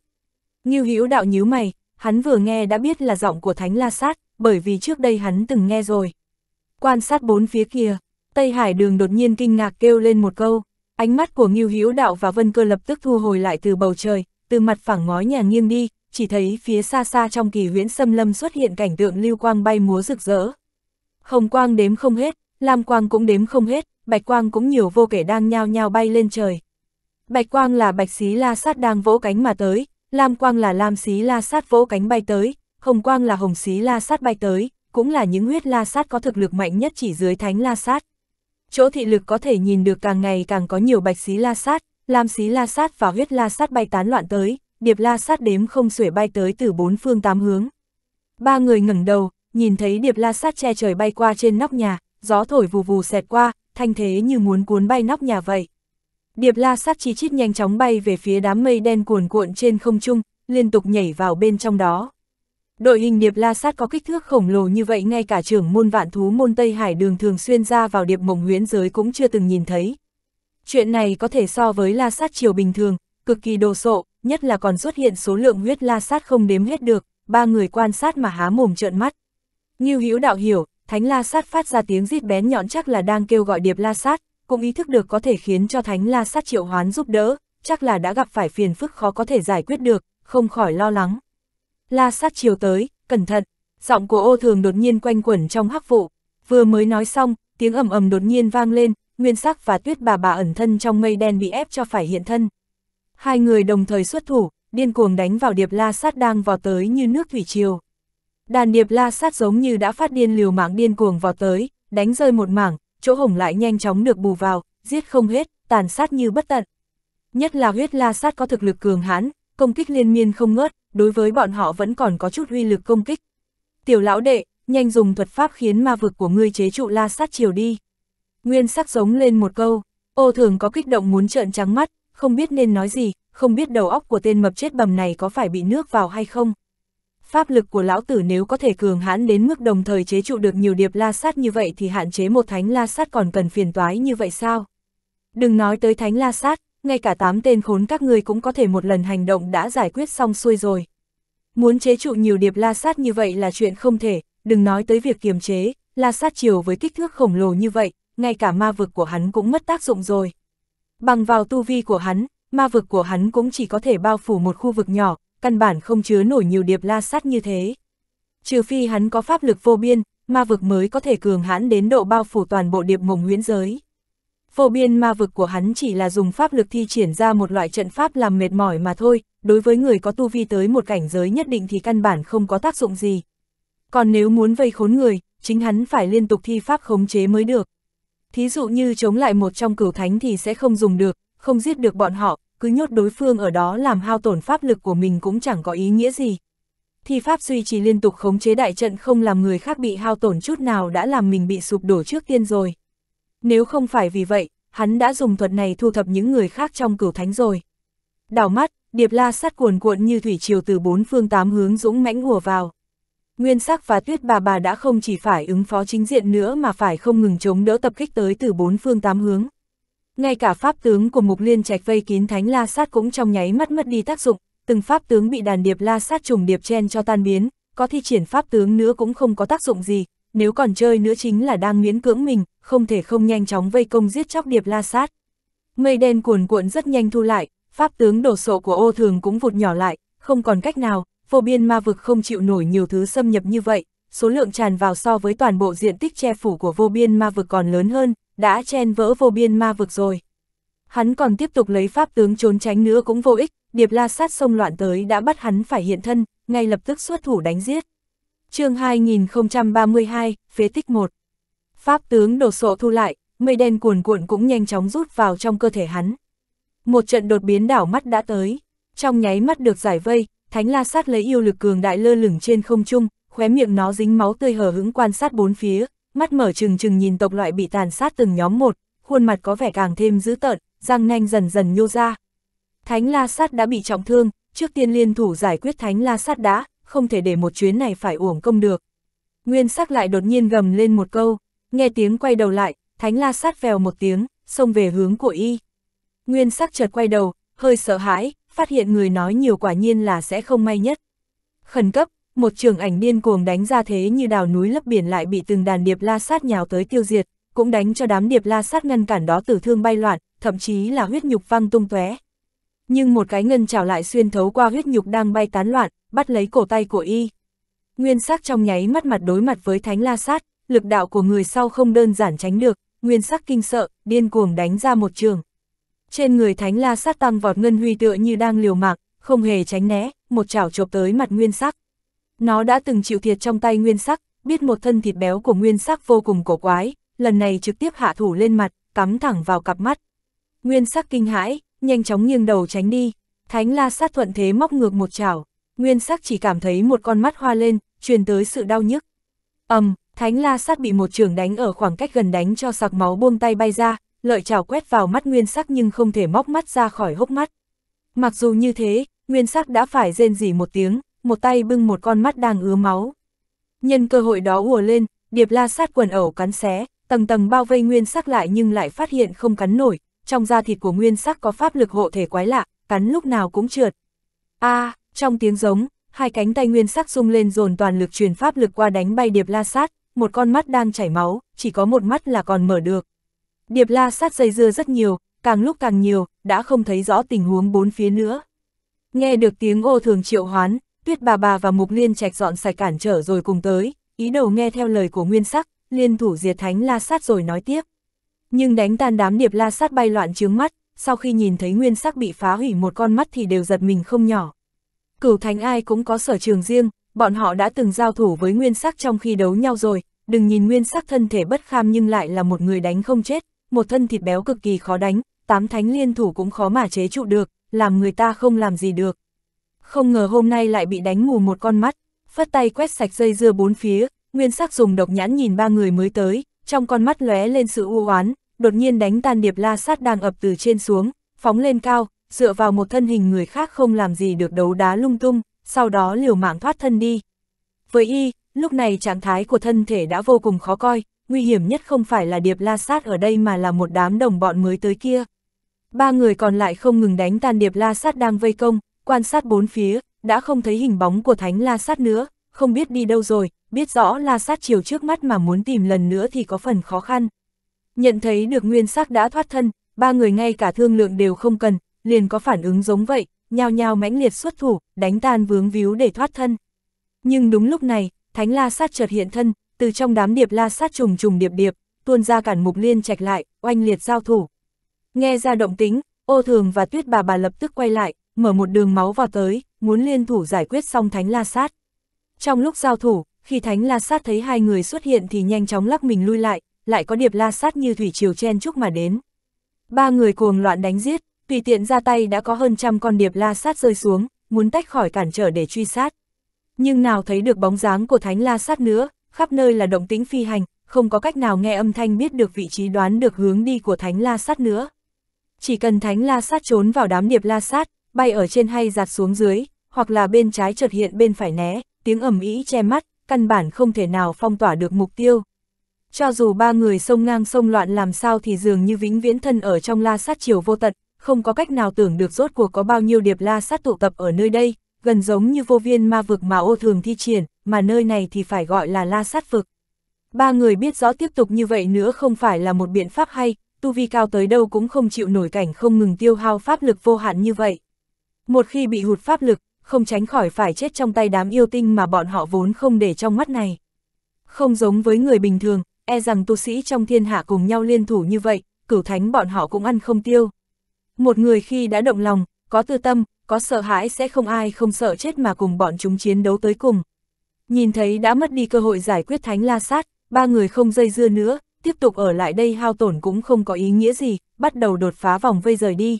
Ngưu Hữu Đạo nhíu mày, hắn vừa nghe đã biết là giọng của Thánh La Sát, bởi vì trước đây hắn từng nghe rồi. Quan sát bốn phía kia, Tây Hải Đường đột nhiên kinh ngạc kêu lên một câu. Ánh mắt của Ngưu Hữu Đạo và Vân Cơ lập tức thu hồi lại từ bầu trời, từ mặt phẳng ngói nhà nghiêng đi, chỉ thấy phía xa xa trong kỳ huyễn xâm lâm xuất hiện cảnh tượng lưu quang bay múa rực rỡ. Hồng quang đếm không hết, lam quang cũng đếm không hết, bạch quang cũng nhiều vô kể đang nhao nhao bay lên trời. Bạch quang là bạch xí la sát đang vỗ cánh mà tới, lam quang là lam xí la sát vỗ cánh bay tới, hồng quang là hồng xí la sát bay tới, cũng là những huyết la sát có thực lực mạnh nhất chỉ dưới thánh la sát chỗ thị lực có thể nhìn được càng ngày càng có nhiều bạch xí la sát, lam xí la sát và huyết la sát bay tán loạn tới, điệp la sát đếm không xuể bay tới từ bốn phương tám hướng. Ba người ngẩng đầu, nhìn thấy điệp la sát che trời bay qua trên nóc nhà, gió thổi vù vù xẹt qua, thanh thế như muốn cuốn bay nóc nhà vậy. Điệp la sát chi chít nhanh chóng bay về phía đám mây đen cuồn cuộn trên không trung, liên tục nhảy vào bên trong đó. Đội hình điệp la sát có kích thước khổng lồ như vậy ngay cả trưởng môn vạn thú môn Tây Hải đường thường xuyên ra vào điệp mộng huyễn giới cũng chưa từng nhìn thấy. Chuyện này có thể so với la sát chiều bình thường, cực kỳ đồ sộ, nhất là còn xuất hiện số lượng huyết la sát không đếm hết được, ba người quan sát mà há mồm trợn mắt. Như hữu đạo hiểu, thánh la sát phát ra tiếng rít bén nhọn chắc là đang kêu gọi điệp la sát, cũng ý thức được có thể khiến cho thánh la sát triệu hoán giúp đỡ, chắc là đã gặp phải phiền phức khó có thể giải quyết được, không khỏi lo lắng la sát chiều tới, cẩn thận, giọng của ô thường đột nhiên quanh quẩn trong hắc vụ, vừa mới nói xong, tiếng ầm ầm đột nhiên vang lên, nguyên sắc và tuyết bà bà ẩn thân trong mây đen bị ép cho phải hiện thân. Hai người đồng thời xuất thủ, điên cuồng đánh vào điệp la sát đang vào tới như nước thủy triều. Đàn điệp la sát giống như đã phát điên liều mạng điên cuồng vào tới, đánh rơi một mảng, chỗ hổng lại nhanh chóng được bù vào, giết không hết, tàn sát như bất tận. Nhất là huyết la sát có thực lực cường hãn, công kích liên miên không ngớt, đối với bọn họ vẫn còn có chút uy lực công kích. Tiểu lão đệ, nhanh dùng thuật pháp khiến ma vực của ngươi chế trụ la sát chiều đi. Nguyên sắc giống lên một câu, ô thường có kích động muốn trợn trắng mắt, không biết nên nói gì, không biết đầu óc của tên mập chết bầm này có phải bị nước vào hay không. Pháp lực của lão tử nếu có thể cường hãn đến mức đồng thời chế trụ được nhiều điệp la sát như vậy thì hạn chế một thánh la sát còn cần phiền toái như vậy sao? Đừng nói tới thánh la sát, ngay cả tám tên khốn các ngươi cũng có thể một lần hành động đã giải quyết xong xuôi rồi. Muốn chế trụ nhiều điệp la sát như vậy là chuyện không thể, đừng nói tới việc kiềm chế, la sát chiều với kích thước khổng lồ như vậy, ngay cả ma vực của hắn cũng mất tác dụng rồi. Bằng vào tu vi của hắn, ma vực của hắn cũng chỉ có thể bao phủ một khu vực nhỏ, căn bản không chứa nổi nhiều điệp la sát như thế. Trừ phi hắn có pháp lực vô biên, ma vực mới có thể cường hãn đến độ bao phủ toàn bộ điệp mộng huyễn giới phổ biên ma vực của hắn chỉ là dùng pháp lực thi triển ra một loại trận pháp làm mệt mỏi mà thôi, đối với người có tu vi tới một cảnh giới nhất định thì căn bản không có tác dụng gì. Còn nếu muốn vây khốn người, chính hắn phải liên tục thi pháp khống chế mới được. Thí dụ như chống lại một trong cửu thánh thì sẽ không dùng được, không giết được bọn họ, cứ nhốt đối phương ở đó làm hao tổn pháp lực của mình cũng chẳng có ý nghĩa gì. Thi pháp duy trì liên tục khống chế đại trận không làm người khác bị hao tổn chút nào đã làm mình bị sụp đổ trước tiên rồi. Nếu không phải vì vậy, hắn đã dùng thuật này thu thập những người khác trong cửu thánh rồi. Đảo mắt, điệp la sắt cuồn cuộn như thủy triều từ bốn phương tám hướng dũng mãnh ùa vào. Nguyên sắc và tuyết bà bà đã không chỉ phải ứng phó chính diện nữa mà phải không ngừng chống đỡ tập kích tới từ bốn phương tám hướng. Ngay cả pháp tướng của mục liên trạch vây kín thánh la sát cũng trong nháy mắt mất đi tác dụng, từng pháp tướng bị đàn điệp la sát trùng điệp chen cho tan biến, có thi triển pháp tướng nữa cũng không có tác dụng gì, nếu còn chơi nữa chính là đang miễn cưỡng mình, không thể không nhanh chóng vây công giết chóc điệp la sát. Mây đen cuồn cuộn rất nhanh thu lại, pháp tướng đổ sộ của ô thường cũng vụt nhỏ lại, không còn cách nào, vô biên ma vực không chịu nổi nhiều thứ xâm nhập như vậy, số lượng tràn vào so với toàn bộ diện tích che phủ của vô biên ma vực còn lớn hơn, đã chen vỡ vô biên ma vực rồi. Hắn còn tiếp tục lấy pháp tướng trốn tránh nữa cũng vô ích, điệp la sát sông loạn tới đã bắt hắn phải hiện thân, ngay lập tức xuất thủ đánh giết chương 2032, phế tích 1. Pháp tướng đổ sộ thu lại, mây đen cuồn cuộn cũng nhanh chóng rút vào trong cơ thể hắn. Một trận đột biến đảo mắt đã tới, trong nháy mắt được giải vây, thánh la sát lấy yêu lực cường đại lơ lửng trên không trung, khóe miệng nó dính máu tươi hở hững quan sát bốn phía, mắt mở trừng trừng nhìn tộc loại bị tàn sát từng nhóm một, khuôn mặt có vẻ càng thêm dữ tợn, răng nanh dần dần nhô ra. Thánh la sát đã bị trọng thương, trước tiên liên thủ giải quyết thánh la sát đã, không thể để một chuyến này phải uổng công được. Nguyên sắc lại đột nhiên gầm lên một câu, nghe tiếng quay đầu lại, thánh la sát vèo một tiếng, xông về hướng của y. Nguyên sắc chợt quay đầu, hơi sợ hãi, phát hiện người nói nhiều quả nhiên là sẽ không may nhất. Khẩn cấp, một trường ảnh điên cuồng đánh ra thế như đào núi lấp biển lại bị từng đàn điệp la sát nhào tới tiêu diệt, cũng đánh cho đám điệp la sát ngăn cản đó tử thương bay loạn, thậm chí là huyết nhục văng tung tóe nhưng một cái ngân chảo lại xuyên thấu qua huyết nhục đang bay tán loạn, bắt lấy cổ tay của y. Nguyên sắc trong nháy mắt mặt đối mặt với thánh la sát, lực đạo của người sau không đơn giản tránh được, nguyên sắc kinh sợ, điên cuồng đánh ra một trường. Trên người thánh la sát tăng vọt ngân huy tựa như đang liều mạng, không hề tránh né, một chảo chộp tới mặt nguyên sắc. Nó đã từng chịu thiệt trong tay nguyên sắc, biết một thân thịt béo của nguyên sắc vô cùng cổ quái, lần này trực tiếp hạ thủ lên mặt, cắm thẳng vào cặp mắt. Nguyên sắc kinh hãi, nhanh chóng nghiêng đầu tránh đi. Thánh la sát thuận thế móc ngược một chảo, nguyên sắc chỉ cảm thấy một con mắt hoa lên, truyền tới sự đau nhức. ầm, thánh la sát bị một trường đánh ở khoảng cách gần đánh cho sặc máu buông tay bay ra, lợi chảo quét vào mắt nguyên sắc nhưng không thể móc mắt ra khỏi hốc mắt. Mặc dù như thế, nguyên sắc đã phải rên rỉ một tiếng, một tay bưng một con mắt đang ứa máu. Nhân cơ hội đó ùa lên, điệp la sát quần ẩu cắn xé, tầng tầng bao vây nguyên sắc lại nhưng lại phát hiện không cắn nổi, trong da thịt của nguyên sắc có pháp lực hộ thể quái lạ, cắn lúc nào cũng trượt. a trong tiếng giống, hai cánh tay nguyên sắc rung lên dồn toàn lực truyền pháp lực qua đánh bay điệp la sát, một con mắt đang chảy máu, chỉ có một mắt là còn mở được. Điệp la sát dây dưa rất nhiều, càng lúc càng nhiều, đã không thấy rõ tình huống bốn phía nữa. Nghe được tiếng ô thường triệu hoán, tuyết bà bà và mục liên trạch dọn sạch cản trở rồi cùng tới, ý đầu nghe theo lời của nguyên sắc, liên thủ diệt thánh la sát rồi nói tiếp. Nhưng đánh tan đám điệp la sát bay loạn trướng mắt, sau khi nhìn thấy nguyên sắc bị phá hủy một con mắt thì đều giật mình không nhỏ. Cửu thánh ai cũng có sở trường riêng, bọn họ đã từng giao thủ với nguyên sắc trong khi đấu nhau rồi, đừng nhìn nguyên sắc thân thể bất kham nhưng lại là một người đánh không chết, một thân thịt béo cực kỳ khó đánh, tám thánh liên thủ cũng khó mà chế trụ được, làm người ta không làm gì được. Không ngờ hôm nay lại bị đánh mù một con mắt, phất tay quét sạch dây dưa bốn phía, nguyên sắc dùng độc nhãn nhìn ba người mới tới, trong con mắt lóe lên sự u oán, đột nhiên đánh tan điệp la sát đang ập từ trên xuống, phóng lên cao, dựa vào một thân hình người khác không làm gì được đấu đá lung tung, sau đó liều mạng thoát thân đi. Với y, lúc này trạng thái của thân thể đã vô cùng khó coi, nguy hiểm nhất không phải là điệp la sát ở đây mà là một đám đồng bọn mới tới kia. Ba người còn lại không ngừng đánh tan điệp la sát đang vây công, quan sát bốn phía, đã không thấy hình bóng của thánh la sát nữa, không biết đi đâu rồi, biết rõ la sát chiều trước mắt mà muốn tìm lần nữa thì có phần khó khăn. Nhận thấy được nguyên sắc đã thoát thân, ba người ngay cả thương lượng đều không cần, liền có phản ứng giống vậy, nhao nhao mãnh liệt xuất thủ, đánh tan vướng víu để thoát thân. Nhưng đúng lúc này, thánh la sát chợt hiện thân, từ trong đám điệp la sát trùng trùng điệp điệp, tuôn ra cản mục liên trạch lại, oanh liệt giao thủ. Nghe ra động tính, ô thường và tuyết bà bà lập tức quay lại, mở một đường máu vào tới, muốn liên thủ giải quyết xong thánh la sát. Trong lúc giao thủ, khi thánh la sát thấy hai người xuất hiện thì nhanh chóng lắc mình lui lại, lại có điệp la sát như thủy triều chen chúc mà đến. Ba người cuồng loạn đánh giết, tùy tiện ra tay đã có hơn trăm con điệp la sát rơi xuống, muốn tách khỏi cản trở để truy sát. Nhưng nào thấy được bóng dáng của thánh la sát nữa, khắp nơi là động tĩnh phi hành, không có cách nào nghe âm thanh biết được vị trí đoán được hướng đi của thánh la sát nữa. Chỉ cần thánh la sát trốn vào đám điệp la sát, bay ở trên hay giạt xuống dưới, hoặc là bên trái chợt hiện bên phải né, tiếng ầm ĩ che mắt, căn bản không thể nào phong tỏa được mục tiêu. Cho dù ba người sông ngang sông loạn làm sao thì dường như vĩnh viễn thân ở trong la sát chiều vô tận, không có cách nào tưởng được rốt cuộc có bao nhiêu điệp la sát tụ tập ở nơi đây, gần giống như vô viên ma vực mà ô thường thi triển, mà nơi này thì phải gọi là la sát vực. Ba người biết rõ tiếp tục như vậy nữa không phải là một biện pháp hay, tu vi cao tới đâu cũng không chịu nổi cảnh không ngừng tiêu hao pháp lực vô hạn như vậy. Một khi bị hụt pháp lực, không tránh khỏi phải chết trong tay đám yêu tinh mà bọn họ vốn không để trong mắt này. Không giống với người bình thường, e rằng tu sĩ trong thiên hạ cùng nhau liên thủ như vậy, cửu thánh bọn họ cũng ăn không tiêu. Một người khi đã động lòng, có tư tâm, có sợ hãi sẽ không ai không sợ chết mà cùng bọn chúng chiến đấu tới cùng. Nhìn thấy đã mất đi cơ hội giải quyết thánh la sát, ba người không dây dưa nữa, tiếp tục ở lại đây hao tổn cũng không có ý nghĩa gì, bắt đầu đột phá vòng vây rời đi.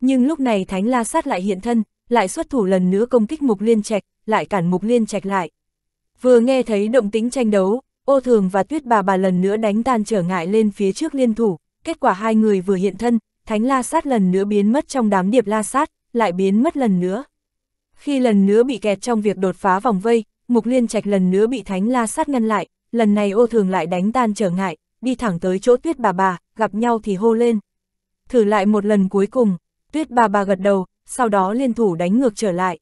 Nhưng lúc này thánh la sát lại hiện thân, lại xuất thủ lần nữa công kích mục liên trạch, lại cản mục liên trạch lại. Vừa nghe thấy động tính tranh đấu, ô thường và tuyết bà bà lần nữa đánh tan trở ngại lên phía trước liên thủ, kết quả hai người vừa hiện thân, thánh la sát lần nữa biến mất trong đám điệp la sát, lại biến mất lần nữa. Khi lần nữa bị kẹt trong việc đột phá vòng vây, mục liên trạch lần nữa bị thánh la sát ngăn lại, lần này ô thường lại đánh tan trở ngại, đi thẳng tới chỗ tuyết bà bà, gặp nhau thì hô lên. Thử lại một lần cuối cùng, tuyết bà bà gật đầu, sau đó liên thủ đánh ngược trở lại.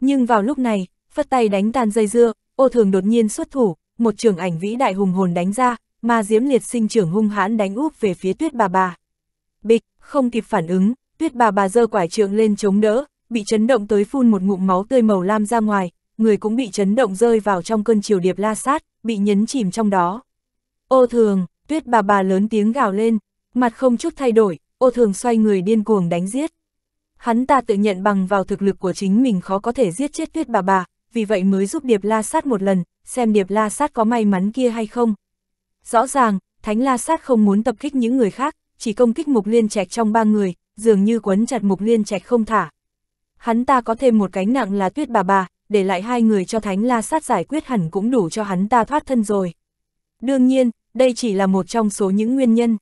Nhưng vào lúc này, phất tay đánh tan dây dưa, ô thường đột nhiên xuất thủ, một trường ảnh vĩ đại hùng hồn đánh ra, mà Diễm Liệt sinh trưởng hung hãn đánh úp về phía tuyết bà bà. Bịch, không kịp phản ứng, tuyết bà bà giơ quải trượng lên chống đỡ, bị chấn động tới phun một ngụm máu tươi màu lam ra ngoài, người cũng bị chấn động rơi vào trong cơn chiều điệp la sát, bị nhấn chìm trong đó. Ô thường, tuyết bà bà lớn tiếng gào lên, mặt không chút thay đổi, ô thường xoay người điên cuồng đánh giết. Hắn ta tự nhận bằng vào thực lực của chính mình khó có thể giết chết tuyết bà bà, vì vậy mới giúp Điệp La Sát một lần, xem Điệp La Sát có may mắn kia hay không. Rõ ràng, Thánh La Sát không muốn tập kích những người khác, chỉ công kích Mục Liên Trạch trong ba người, dường như quấn chặt Mục Liên Trạch không thả. Hắn ta có thêm một cánh nặng là Tuyết bà bà, để lại hai người cho Thánh La Sát giải quyết hẳn cũng đủ cho hắn ta thoát thân rồi. Đương nhiên, đây chỉ là một trong số những nguyên nhân.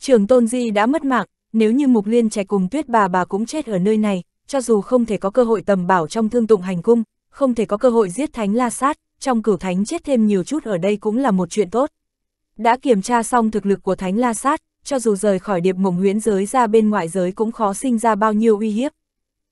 Trường Tôn Di đã mất mạng, nếu như Mục Liên Trạch cùng Tuyết bà bà cũng chết ở nơi này, cho dù không thể có cơ hội tầm bảo trong thương tụng hành cung, không thể có cơ hội giết thánh la sát, trong cửu thánh chết thêm nhiều chút ở đây cũng là một chuyện tốt. Đã kiểm tra xong thực lực của thánh la sát, cho dù rời khỏi điệp mộng huyễn giới ra bên ngoại giới cũng khó sinh ra bao nhiêu uy hiếp.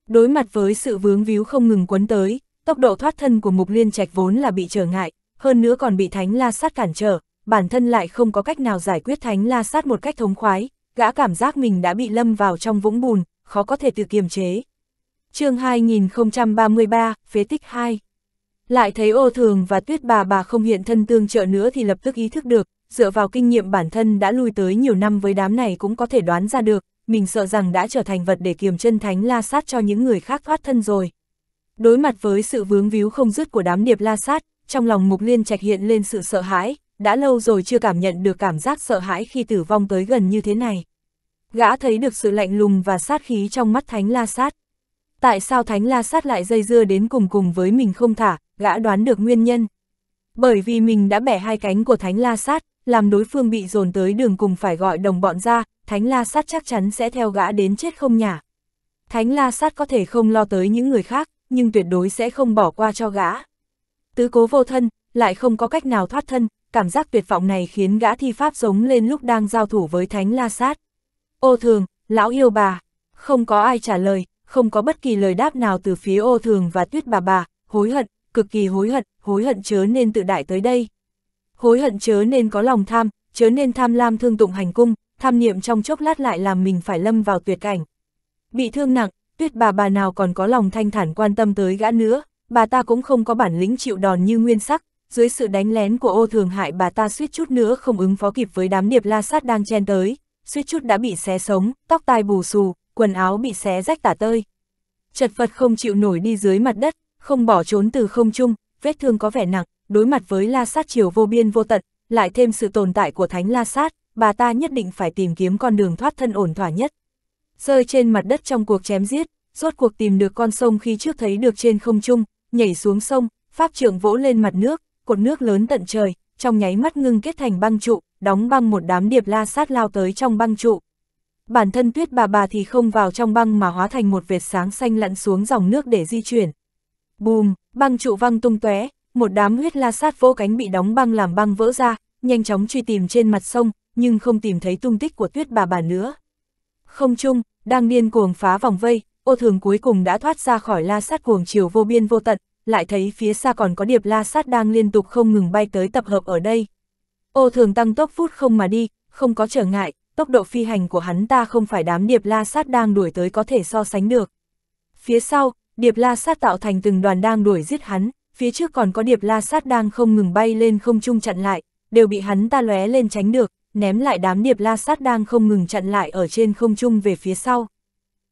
Đối mặt với sự vướng víu không ngừng quấn tới, tốc độ thoát thân của mục liên trạch vốn là bị trở ngại, hơn nữa còn bị thánh la sát cản trở, bản thân lại không có cách nào giải quyết thánh la sát một cách thống khoái, gã cảm giác mình đã bị lâm vào trong vũng bùn, khó có thể tự kiềm chế chương 2033, phế tích 2. Lại thấy ô thường và tuyết bà bà không hiện thân tương trợ nữa thì lập tức ý thức được, dựa vào kinh nghiệm bản thân đã lui tới nhiều năm với đám này cũng có thể đoán ra được, mình sợ rằng đã trở thành vật để kiềm chân thánh la sát cho những người khác thoát thân rồi. Đối mặt với sự vướng víu không dứt của đám điệp la sát, trong lòng mục liên trạch hiện lên sự sợ hãi, đã lâu rồi chưa cảm nhận được cảm giác sợ hãi khi tử vong tới gần như thế này. Gã thấy được sự lạnh lùng và sát khí trong mắt thánh la sát, Tại sao Thánh La Sát lại dây dưa đến cùng cùng với mình không thả, gã đoán được nguyên nhân. Bởi vì mình đã bẻ hai cánh của Thánh La Sát, làm đối phương bị dồn tới đường cùng phải gọi đồng bọn ra, Thánh La Sát chắc chắn sẽ theo gã đến chết không nhả. Thánh La Sát có thể không lo tới những người khác, nhưng tuyệt đối sẽ không bỏ qua cho gã. Tứ cố vô thân, lại không có cách nào thoát thân, cảm giác tuyệt vọng này khiến gã thi pháp giống lên lúc đang giao thủ với Thánh La Sát. Ô thường, lão yêu bà, không có ai trả lời, không có bất kỳ lời đáp nào từ phía ô thường và tuyết bà bà, hối hận, cực kỳ hối hận, hối hận chớ nên tự đại tới đây. Hối hận chớ nên có lòng tham, chớ nên tham lam thương tụng hành cung, tham niệm trong chốc lát lại làm mình phải lâm vào tuyệt cảnh. Bị thương nặng, tuyết bà bà nào còn có lòng thanh thản quan tâm tới gã nữa, bà ta cũng không có bản lĩnh chịu đòn như nguyên sắc, dưới sự đánh lén của ô thường hại bà ta suýt chút nữa không ứng phó kịp với đám điệp la sát đang chen tới, suýt chút đã bị xé sống, tóc tai bù xù, quần áo bị xé rách tả tơi. Chật vật không chịu nổi đi dưới mặt đất, không bỏ trốn từ không trung, vết thương có vẻ nặng, đối mặt với la sát chiều vô biên vô tận, lại thêm sự tồn tại của thánh la sát, bà ta nhất định phải tìm kiếm con đường thoát thân ổn thỏa nhất. Rơi trên mặt đất trong cuộc chém giết, rốt cuộc tìm được con sông khi trước thấy được trên không trung, nhảy xuống sông, pháp trưởng vỗ lên mặt nước, cột nước lớn tận trời, trong nháy mắt ngưng kết thành băng trụ, đóng băng một đám điệp la sát lao tới trong băng trụ bản thân tuyết bà bà thì không vào trong băng mà hóa thành một vệt sáng xanh lặn xuống dòng nước để di chuyển. Bùm, băng trụ văng tung tóe, một đám huyết la sát vô cánh bị đóng băng làm băng vỡ ra, nhanh chóng truy tìm trên mặt sông, nhưng không tìm thấy tung tích của tuyết bà bà nữa. Không chung, đang điên cuồng phá vòng vây, ô thường cuối cùng đã thoát ra khỏi la sát cuồng chiều vô biên vô tận, lại thấy phía xa còn có điệp la sát đang liên tục không ngừng bay tới tập hợp ở đây. Ô thường tăng tốc phút không mà đi, không có trở ngại, tốc độ phi hành của hắn ta không phải đám điệp la sát đang đuổi tới có thể so sánh được. Phía sau, điệp la sát tạo thành từng đoàn đang đuổi giết hắn, phía trước còn có điệp la sát đang không ngừng bay lên không trung chặn lại, đều bị hắn ta lóe lên tránh được, ném lại đám điệp la sát đang không ngừng chặn lại ở trên không trung về phía sau.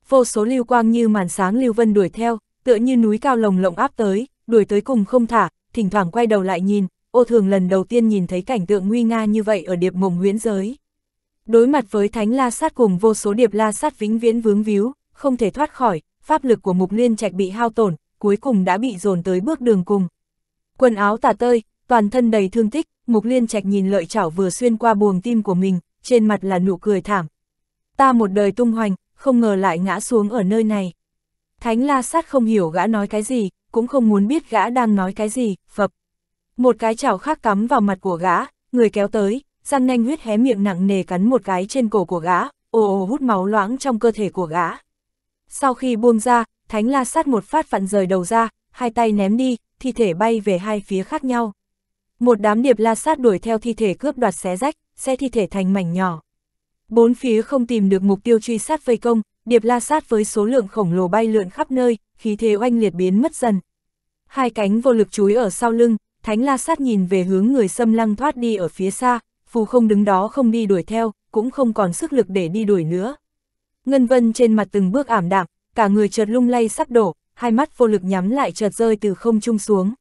Vô số lưu quang như màn sáng lưu vân đuổi theo, tựa như núi cao lồng lộng áp tới, đuổi tới cùng không thả, thỉnh thoảng quay đầu lại nhìn, ô thường lần đầu tiên nhìn thấy cảnh tượng nguy nga như vậy ở điệp mộng huyễn giới. Đối mặt với thánh la sát cùng vô số điệp la sát vĩnh viễn vướng víu, không thể thoát khỏi, pháp lực của mục liên trạch bị hao tổn, cuối cùng đã bị dồn tới bước đường cùng. Quần áo tả tơi, toàn thân đầy thương tích, mục liên trạch nhìn lợi chảo vừa xuyên qua buồng tim của mình, trên mặt là nụ cười thảm. Ta một đời tung hoành, không ngờ lại ngã xuống ở nơi này. Thánh la sát không hiểu gã nói cái gì, cũng không muốn biết gã đang nói cái gì, phập. Một cái chảo khác cắm vào mặt của gã, người kéo tới, răng nanh huyết hé miệng nặng nề cắn một cái trên cổ của gã, ồ ồ hút máu loãng trong cơ thể của gã. Sau khi buông ra, thánh la sát một phát vặn rời đầu ra, hai tay ném đi, thi thể bay về hai phía khác nhau. Một đám điệp la sát đuổi theo thi thể cướp đoạt xé rách, xe thi thể thành mảnh nhỏ. Bốn phía không tìm được mục tiêu truy sát vây công, điệp la sát với số lượng khổng lồ bay lượn khắp nơi, khí thế oanh liệt biến mất dần. Hai cánh vô lực chúi ở sau lưng, thánh la sát nhìn về hướng người xâm lăng thoát đi ở phía xa, phù không đứng đó không đi đuổi theo, cũng không còn sức lực để đi đuổi nữa. Ngân vân trên mặt từng bước ảm đạm, cả người chợt lung lay sắp đổ, hai mắt vô lực nhắm lại chợt rơi từ không trung xuống.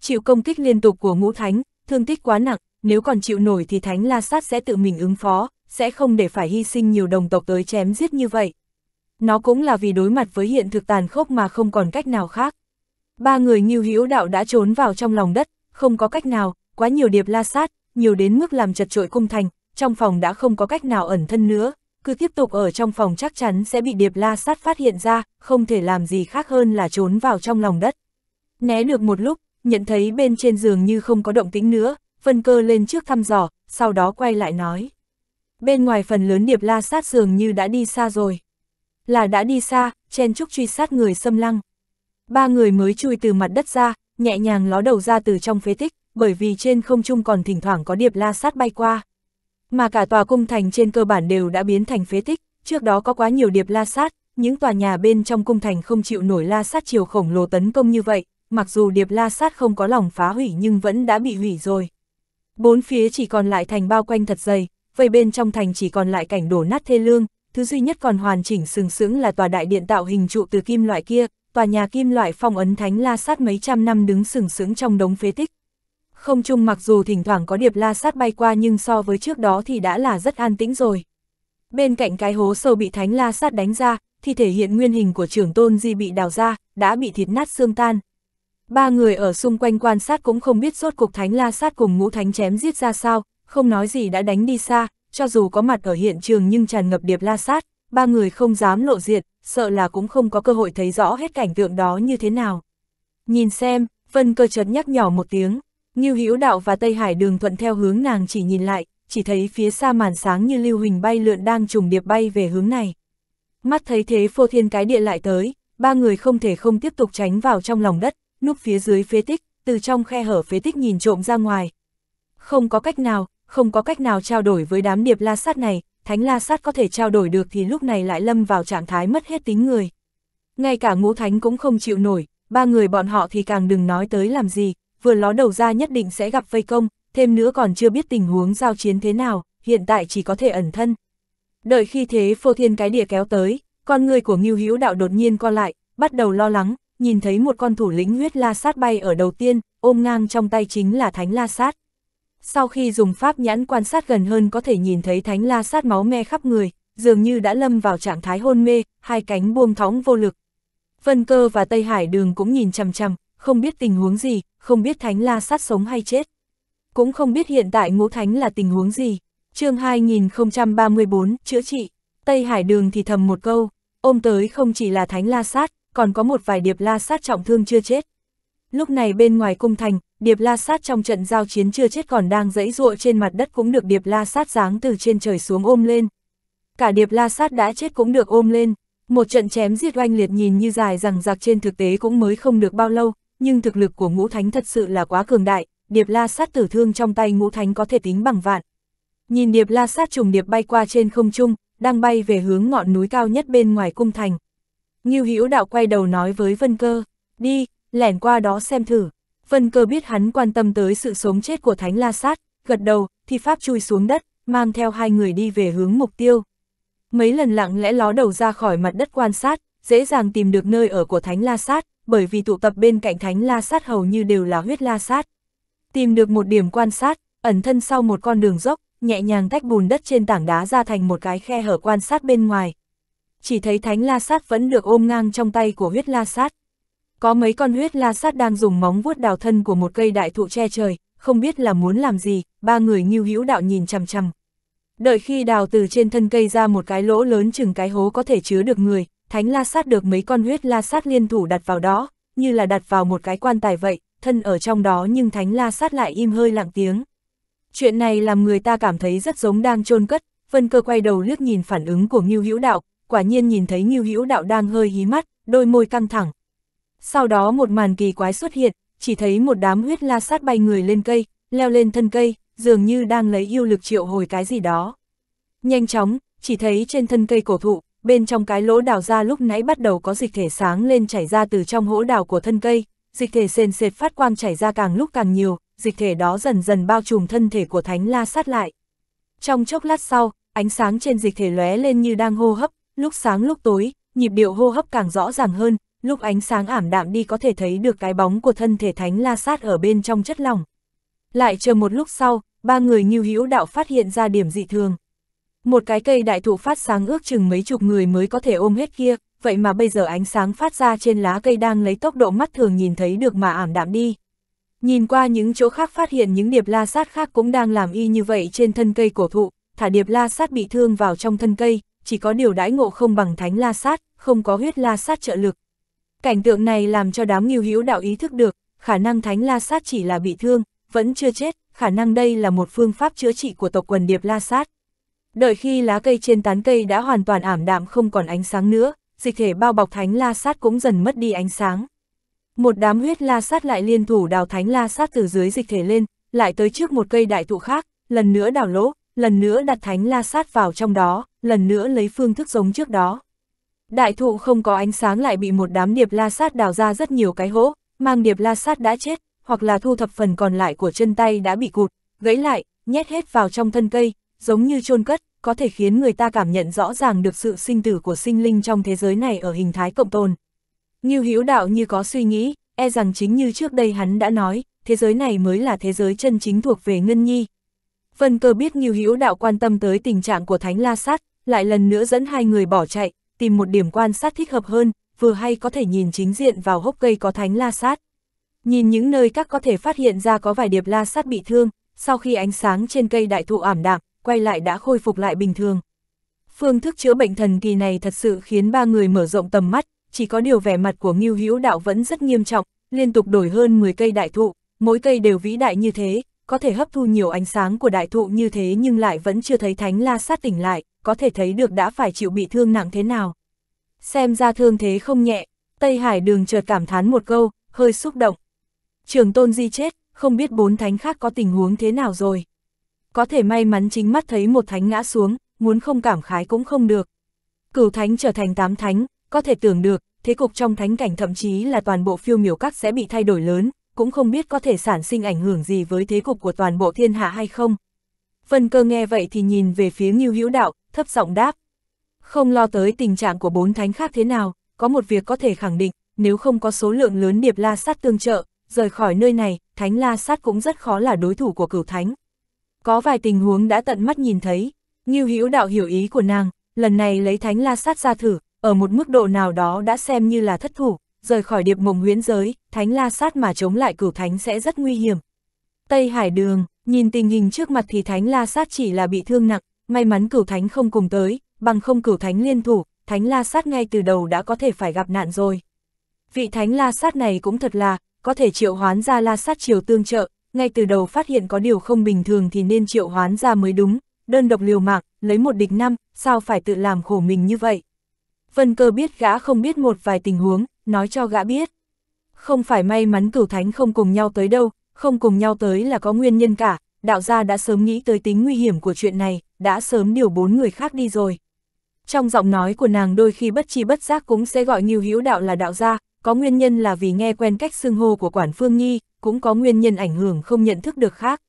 Chịu công kích liên tục của ngũ thánh, thương tích quá nặng, nếu còn chịu nổi thì thánh la sát sẽ tự mình ứng phó, sẽ không để phải hy sinh nhiều đồng tộc tới chém giết như vậy. Nó cũng là vì đối mặt với hiện thực tàn khốc mà không còn cách nào khác. Ba người nghiêu hữu đạo đã trốn vào trong lòng đất, không có cách nào, quá nhiều điệp la sát, nhiều đến mức làm chật trội cung thành, trong phòng đã không có cách nào ẩn thân nữa, cứ tiếp tục ở trong phòng chắc chắn sẽ bị Điệp La Sát phát hiện ra, không thể làm gì khác hơn là trốn vào trong lòng đất. Né được một lúc, nhận thấy bên trên giường như không có động tĩnh nữa, Vân Cơ lên trước thăm dò, sau đó quay lại nói. Bên ngoài phần lớn Điệp La Sát giường như đã đi xa rồi. Là đã đi xa, chen trúc truy sát người xâm lăng. Ba người mới chui từ mặt đất ra, nhẹ nhàng ló đầu ra từ trong phế tích bởi vì trên không trung còn thỉnh thoảng có điệp la sát bay qua. Mà cả tòa cung thành trên cơ bản đều đã biến thành phế tích, trước đó có quá nhiều điệp la sát, những tòa nhà bên trong cung thành không chịu nổi la sát chiều khổng lồ tấn công như vậy, mặc dù điệp la sát không có lòng phá hủy nhưng vẫn đã bị hủy rồi. Bốn phía chỉ còn lại thành bao quanh thật dày, vậy bên trong thành chỉ còn lại cảnh đổ nát thê lương, thứ duy nhất còn hoàn chỉnh sừng sững là tòa đại điện tạo hình trụ từ kim loại kia, tòa nhà kim loại phong ấn thánh la sát mấy trăm năm đứng sừng sững trong đống phế tích. Không chung mặc dù thỉnh thoảng có điệp la sát bay qua nhưng so với trước đó thì đã là rất an tĩnh rồi. Bên cạnh cái hố sâu bị thánh la sát đánh ra, thì thể hiện nguyên hình của trưởng tôn di bị đào ra, đã bị thịt nát xương tan. Ba người ở xung quanh quan sát cũng không biết rốt cuộc thánh la sát cùng ngũ thánh chém giết ra sao, không nói gì đã đánh đi xa, cho dù có mặt ở hiện trường nhưng tràn ngập điệp la sát, ba người không dám lộ diện, sợ là cũng không có cơ hội thấy rõ hết cảnh tượng đó như thế nào. Nhìn xem, Vân cơ chợt nhắc nhỏ một tiếng. Ngưu Hữu Đạo và Tây Hải Đường thuận theo hướng nàng chỉ nhìn lại, chỉ thấy phía xa màn sáng như lưu huỳnh bay lượn đang trùng điệp bay về hướng này. Mắt thấy thế phô thiên cái địa lại tới, ba người không thể không tiếp tục tránh vào trong lòng đất, núp phía dưới phế tích, từ trong khe hở phế tích nhìn trộm ra ngoài. Không có cách nào, không có cách nào trao đổi với đám điệp la sát này, thánh la sát có thể trao đổi được thì lúc này lại lâm vào trạng thái mất hết tính người. Ngay cả ngũ thánh cũng không chịu nổi, ba người bọn họ thì càng đừng nói tới làm gì, vừa ló đầu ra nhất định sẽ gặp vây công, thêm nữa còn chưa biết tình huống giao chiến thế nào, hiện tại chỉ có thể ẩn thân. Đợi khi thế phô thiên cái địa kéo tới, con người của Ngưu Hữu Đạo đột nhiên co lại, bắt đầu lo lắng, nhìn thấy một con thủ lĩnh huyết la sát bay ở đầu tiên, ôm ngang trong tay chính là thánh la sát. Sau khi dùng pháp nhãn quan sát gần hơn có thể nhìn thấy thánh la sát máu me khắp người, dường như đã lâm vào trạng thái hôn mê, hai cánh buông thóng vô lực. Vân cơ và Tây Hải đường cũng nhìn chằm chằm, không biết tình huống gì, không biết thánh la sát sống hay chết. Cũng không biết hiện tại ngũ thánh là tình huống gì. chương 2034, chữa trị, Tây Hải Đường thì thầm một câu, ôm tới không chỉ là thánh la sát, còn có một vài điệp la sát trọng thương chưa chết. Lúc này bên ngoài cung thành, điệp la sát trong trận giao chiến chưa chết còn đang dẫy ruộ trên mặt đất cũng được điệp la sát giáng từ trên trời xuống ôm lên. Cả điệp la sát đã chết cũng được ôm lên, một trận chém giết oanh liệt nhìn như dài rằng giặc trên thực tế cũng mới không được bao lâu, nhưng thực lực của ngũ thánh thật sự là quá cường đại, điệp la sát tử thương trong tay ngũ thánh có thể tính bằng vạn. Nhìn điệp la sát trùng điệp bay qua trên không trung, đang bay về hướng ngọn núi cao nhất bên ngoài cung thành. Ngưu Hữu đạo quay đầu nói với Vân Cơ, đi, lẻn qua đó xem thử. Vân Cơ biết hắn quan tâm tới sự sống chết của Thánh La Sát, gật đầu, thì pháp chui xuống đất, mang theo hai người đi về hướng mục tiêu. Mấy lần lặng lẽ ló đầu ra khỏi mặt đất quan sát, dễ dàng tìm được nơi ở của Thánh La Sát, bởi vì tụ tập bên cạnh thánh la sát hầu như đều là huyết la sát. Tìm được một điểm quan sát, ẩn thân sau một con đường dốc, nhẹ nhàng tách bùn đất trên tảng đá ra thành một cái khe hở quan sát bên ngoài. Chỉ thấy thánh la sát vẫn được ôm ngang trong tay của huyết la sát. Có mấy con huyết la sát đang dùng móng vuốt đào thân của một cây đại thụ che trời, không biết là muốn làm gì, ba người nghiêu hữu đạo nhìn chằm chằm. Đợi khi đào từ trên thân cây ra một cái lỗ lớn chừng cái hố có thể chứa được người, thánh la sát được mấy con huyết la sát liên thủ đặt vào đó, như là đặt vào một cái quan tài vậy, thân ở trong đó nhưng thánh la sát lại im hơi lặng tiếng. Chuyện này làm người ta cảm thấy rất giống đang chôn cất, vân cơ quay đầu liếc nhìn phản ứng của Ngưu Hữu Đạo, quả nhiên nhìn thấy Ngưu Hữu Đạo đang hơi hí mắt, đôi môi căng thẳng. Sau đó một màn kỳ quái xuất hiện, chỉ thấy một đám huyết la sát bay người lên cây, leo lên thân cây, dường như đang lấy yêu lực triệu hồi cái gì đó. Nhanh chóng, chỉ thấy trên thân cây cổ thụ, bên trong cái lỗ đào ra lúc nãy bắt đầu có dịch thể sáng lên chảy ra từ trong hỗ đào của thân cây, dịch thể sền sệt phát quang chảy ra càng lúc càng nhiều, dịch thể đó dần dần bao trùm thân thể của thánh la sát lại. Trong chốc lát sau, ánh sáng trên dịch thể lóe lên như đang hô hấp, lúc sáng lúc tối, nhịp điệu hô hấp càng rõ ràng hơn, lúc ánh sáng ảm đạm đi có thể thấy được cái bóng của thân thể thánh la sát ở bên trong chất lỏng. Lại chờ một lúc sau, ba người như hữu đạo phát hiện ra điểm dị thường. Một cái cây đại thụ phát sáng ước chừng mấy chục người mới có thể ôm hết kia, vậy mà bây giờ ánh sáng phát ra trên lá cây đang lấy tốc độ mắt thường nhìn thấy được mà ảm đạm đi. Nhìn qua những chỗ khác phát hiện những điệp la sát khác cũng đang làm y như vậy trên thân cây cổ thụ, thả điệp la sát bị thương vào trong thân cây, chỉ có điều đãi ngộ không bằng thánh la sát, không có huyết la sát trợ lực. Cảnh tượng này làm cho đám nghiêu hữu đạo ý thức được, khả năng thánh la sát chỉ là bị thương, vẫn chưa chết, khả năng đây là một phương pháp chữa trị của tộc quần điệp la sát. Đợi khi lá cây trên tán cây đã hoàn toàn ảm đạm không còn ánh sáng nữa, dịch thể bao bọc thánh la sát cũng dần mất đi ánh sáng. Một đám huyết la sát lại liên thủ đào thánh la sát từ dưới dịch thể lên, lại tới trước một cây đại thụ khác, lần nữa đào lỗ, lần nữa đặt thánh la sát vào trong đó, lần nữa lấy phương thức giống trước đó. Đại thụ không có ánh sáng lại bị một đám điệp la sát đào ra rất nhiều cái hố, mang điệp la sát đã chết, hoặc là thu thập phần còn lại của chân tay đã bị cụt, gãy lại, nhét hết vào trong thân cây, giống như chôn cất, có thể khiến người ta cảm nhận rõ ràng được sự sinh tử của sinh linh trong thế giới này ở hình thái cộng tồn. Như Hữu đạo như có suy nghĩ, e rằng chính như trước đây hắn đã nói, thế giới này mới là thế giới chân chính thuộc về Ngân Nhi. Vân cơ biết như Hữu đạo quan tâm tới tình trạng của Thánh La Sát, lại lần nữa dẫn hai người bỏ chạy, tìm một điểm quan sát thích hợp hơn, vừa hay có thể nhìn chính diện vào hốc cây có Thánh La Sát. Nhìn những nơi các có thể phát hiện ra có vài điệp La Sát bị thương, sau khi ánh sáng trên cây đại thụ ảm đạm, quay lại đã khôi phục lại bình thường. Phương thức chữa bệnh thần kỳ này thật sự khiến ba người mở rộng tầm mắt, chỉ có điều vẻ mặt của Ngưu Hữu Đạo vẫn rất nghiêm trọng, liên tục đổi hơn 10 cây đại thụ, mỗi cây đều vĩ đại như thế, có thể hấp thu nhiều ánh sáng của đại thụ như thế nhưng lại vẫn chưa thấy Thánh La sát tỉnh lại, có thể thấy được đã phải chịu bị thương nặng thế nào. Xem ra thương thế không nhẹ, Tây Hải Đường chợt cảm thán một câu, hơi xúc động. Trường Tôn Di chết, không biết bốn thánh khác có tình huống thế nào rồi có thể may mắn chính mắt thấy một thánh ngã xuống, muốn không cảm khái cũng không được. Cửu thánh trở thành tám thánh, có thể tưởng được, thế cục trong thánh cảnh thậm chí là toàn bộ phiêu miểu các sẽ bị thay đổi lớn, cũng không biết có thể sản sinh ảnh hưởng gì với thế cục của toàn bộ thiên hạ hay không. Vân cơ nghe vậy thì nhìn về phía Ngưu Hữu Đạo, thấp giọng đáp. Không lo tới tình trạng của bốn thánh khác thế nào, có một việc có thể khẳng định, nếu không có số lượng lớn điệp la sát tương trợ, rời khỏi nơi này, thánh la sát cũng rất khó là đối thủ của cửu thánh. Có vài tình huống đã tận mắt nhìn thấy, Ngưu Hữu Đạo hiểu ý của nàng, lần này lấy Thánh La Sát ra thử, ở một mức độ nào đó đã xem như là thất thủ, rời khỏi điệp mộng huyễn giới, Thánh La Sát mà chống lại cửu thánh sẽ rất nguy hiểm. Tây Hải Đường, nhìn tình hình trước mặt thì Thánh La Sát chỉ là bị thương nặng, may mắn cửu thánh không cùng tới, bằng không cửu thánh liên thủ, Thánh La Sát ngay từ đầu đã có thể phải gặp nạn rồi. Vị Thánh La Sát này cũng thật là, có thể triệu hoán ra La Sát triều tương trợ, ngay từ đầu phát hiện có điều không bình thường thì nên triệu hoán ra mới đúng, đơn độc liều mạng, lấy một địch năm, sao phải tự làm khổ mình như vậy. Vân cơ biết gã không biết một vài tình huống, nói cho gã biết. Không phải may mắn cửu thánh không cùng nhau tới đâu, không cùng nhau tới là có nguyên nhân cả, đạo gia đã sớm nghĩ tới tính nguy hiểm của chuyện này, đã sớm điều bốn người khác đi rồi. Trong giọng nói của nàng đôi khi bất chi bất giác cũng sẽ gọi Nghiêu Hữu Đạo là đạo gia, có nguyên nhân là vì nghe quen cách xưng hô của Quản Phương Nhi, cũng có nguyên nhân ảnh hưởng không nhận thức được khác.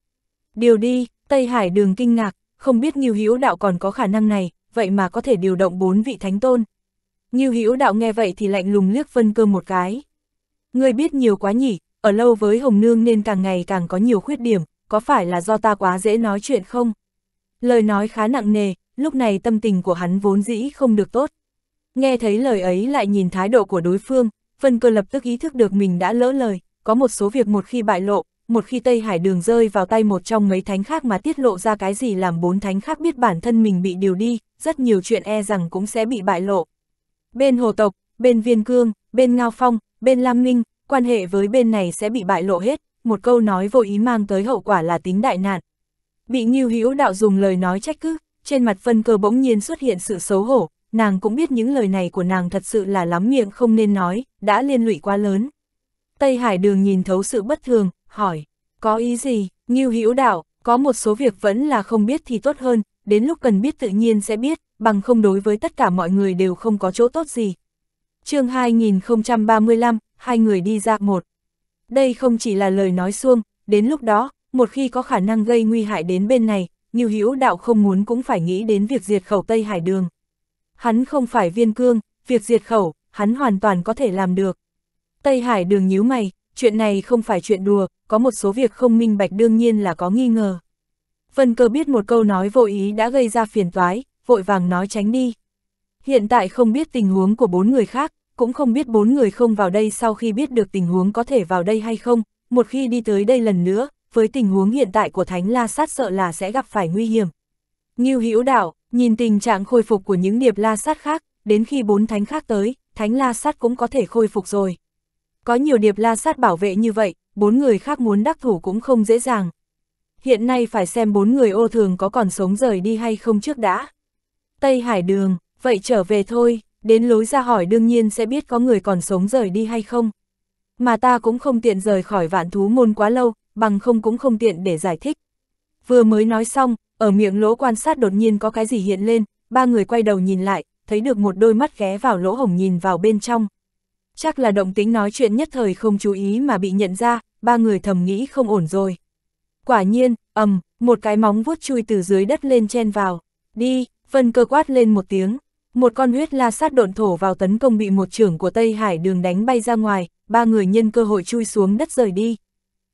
Điều đi, Tây Hải đường kinh ngạc, không biết Nghiêu Hữu Đạo còn có khả năng này, vậy mà có thể điều động bốn vị thánh tôn. Nghiêu Hữu Đạo nghe vậy thì lạnh lùng liếc Vân Cơ một cái. người biết nhiều quá nhỉ, ở lâu với Hồng Nương nên càng ngày càng có nhiều khuyết điểm, có phải là do ta quá dễ nói chuyện không? Lời nói khá nặng nề, lúc này tâm tình của hắn vốn dĩ không được tốt. Nghe thấy lời ấy lại nhìn thái độ của đối phương, Vân Cơ lập tức ý thức được mình đã lỡ lời, có một số việc một khi bại lộ, một khi Tây Hải đường rơi vào tay một trong mấy thánh khác mà tiết lộ ra cái gì làm bốn thánh khác biết bản thân mình bị điều đi, rất nhiều chuyện e rằng cũng sẽ bị bại lộ. Bên Hồ Tộc, bên Viên Cương, bên Ngao Phong, bên Lam Ninh, quan hệ với bên này sẽ bị bại lộ hết, một câu nói vô ý mang tới hậu quả là tính đại nạn. Bị Ngưu Hữu Đạo dùng lời nói trách cứ, trên mặt Vân Cơ bỗng nhiên xuất hiện sự xấu hổ, nàng cũng biết những lời này của nàng thật sự là lắm miệng không nên nói, đã liên lụy quá lớn. Tây Hải Đường nhìn thấu sự bất thường, hỏi, có ý gì, Ngưu Hữu Đạo, có một số việc vẫn là không biết thì tốt hơn, đến lúc cần biết tự nhiên sẽ biết, bằng không đối với tất cả mọi người đều không có chỗ tốt gì. chương 2035, hai người đi ra một. Đây không chỉ là lời nói xuông, đến lúc đó, một khi có khả năng gây nguy hại đến bên này, Ngưu Hữu Đạo không muốn cũng phải nghĩ đến việc diệt khẩu Tây Hải Đường. Hắn không phải viên cương, việc diệt khẩu, hắn hoàn toàn có thể làm được. Tây Hải đường nhíu mày, chuyện này không phải chuyện đùa, có một số việc không minh bạch đương nhiên là có nghi ngờ. Vân cơ biết một câu nói vô ý đã gây ra phiền toái, vội vàng nói tránh đi. Hiện tại không biết tình huống của bốn người khác, cũng không biết bốn người không vào đây sau khi biết được tình huống có thể vào đây hay không, một khi đi tới đây lần nữa, với tình huống hiện tại của Thánh La sát sợ là sẽ gặp phải nguy hiểm. Ngưu Hữu Đạo, Nhìn tình trạng khôi phục của những điệp la sát khác, đến khi bốn thánh khác tới, thánh la sát cũng có thể khôi phục rồi. Có nhiều điệp la sát bảo vệ như vậy, bốn người khác muốn đắc thủ cũng không dễ dàng. Hiện nay phải xem bốn người ô thường có còn sống rời đi hay không trước đã. Tây Hải Đường, vậy trở về thôi, đến lối ra hỏi đương nhiên sẽ biết có người còn sống rời đi hay không. Mà ta cũng không tiện rời khỏi vạn thú môn quá lâu, bằng không cũng không tiện để giải thích. Vừa mới nói xong, ở miệng lỗ quan sát đột nhiên có cái gì hiện lên, ba người quay đầu nhìn lại, thấy được một đôi mắt ghé vào lỗ hổng nhìn vào bên trong. Chắc là động tính nói chuyện nhất thời không chú ý mà bị nhận ra, ba người thầm nghĩ không ổn rồi. Quả nhiên, ầm, một cái móng vuốt chui từ dưới đất lên chen vào. Đi, vân cơ quát lên một tiếng. Một con huyết la sát độn thổ vào tấn công bị một trưởng của Tây Hải đường đánh bay ra ngoài, ba người nhân cơ hội chui xuống đất rời đi.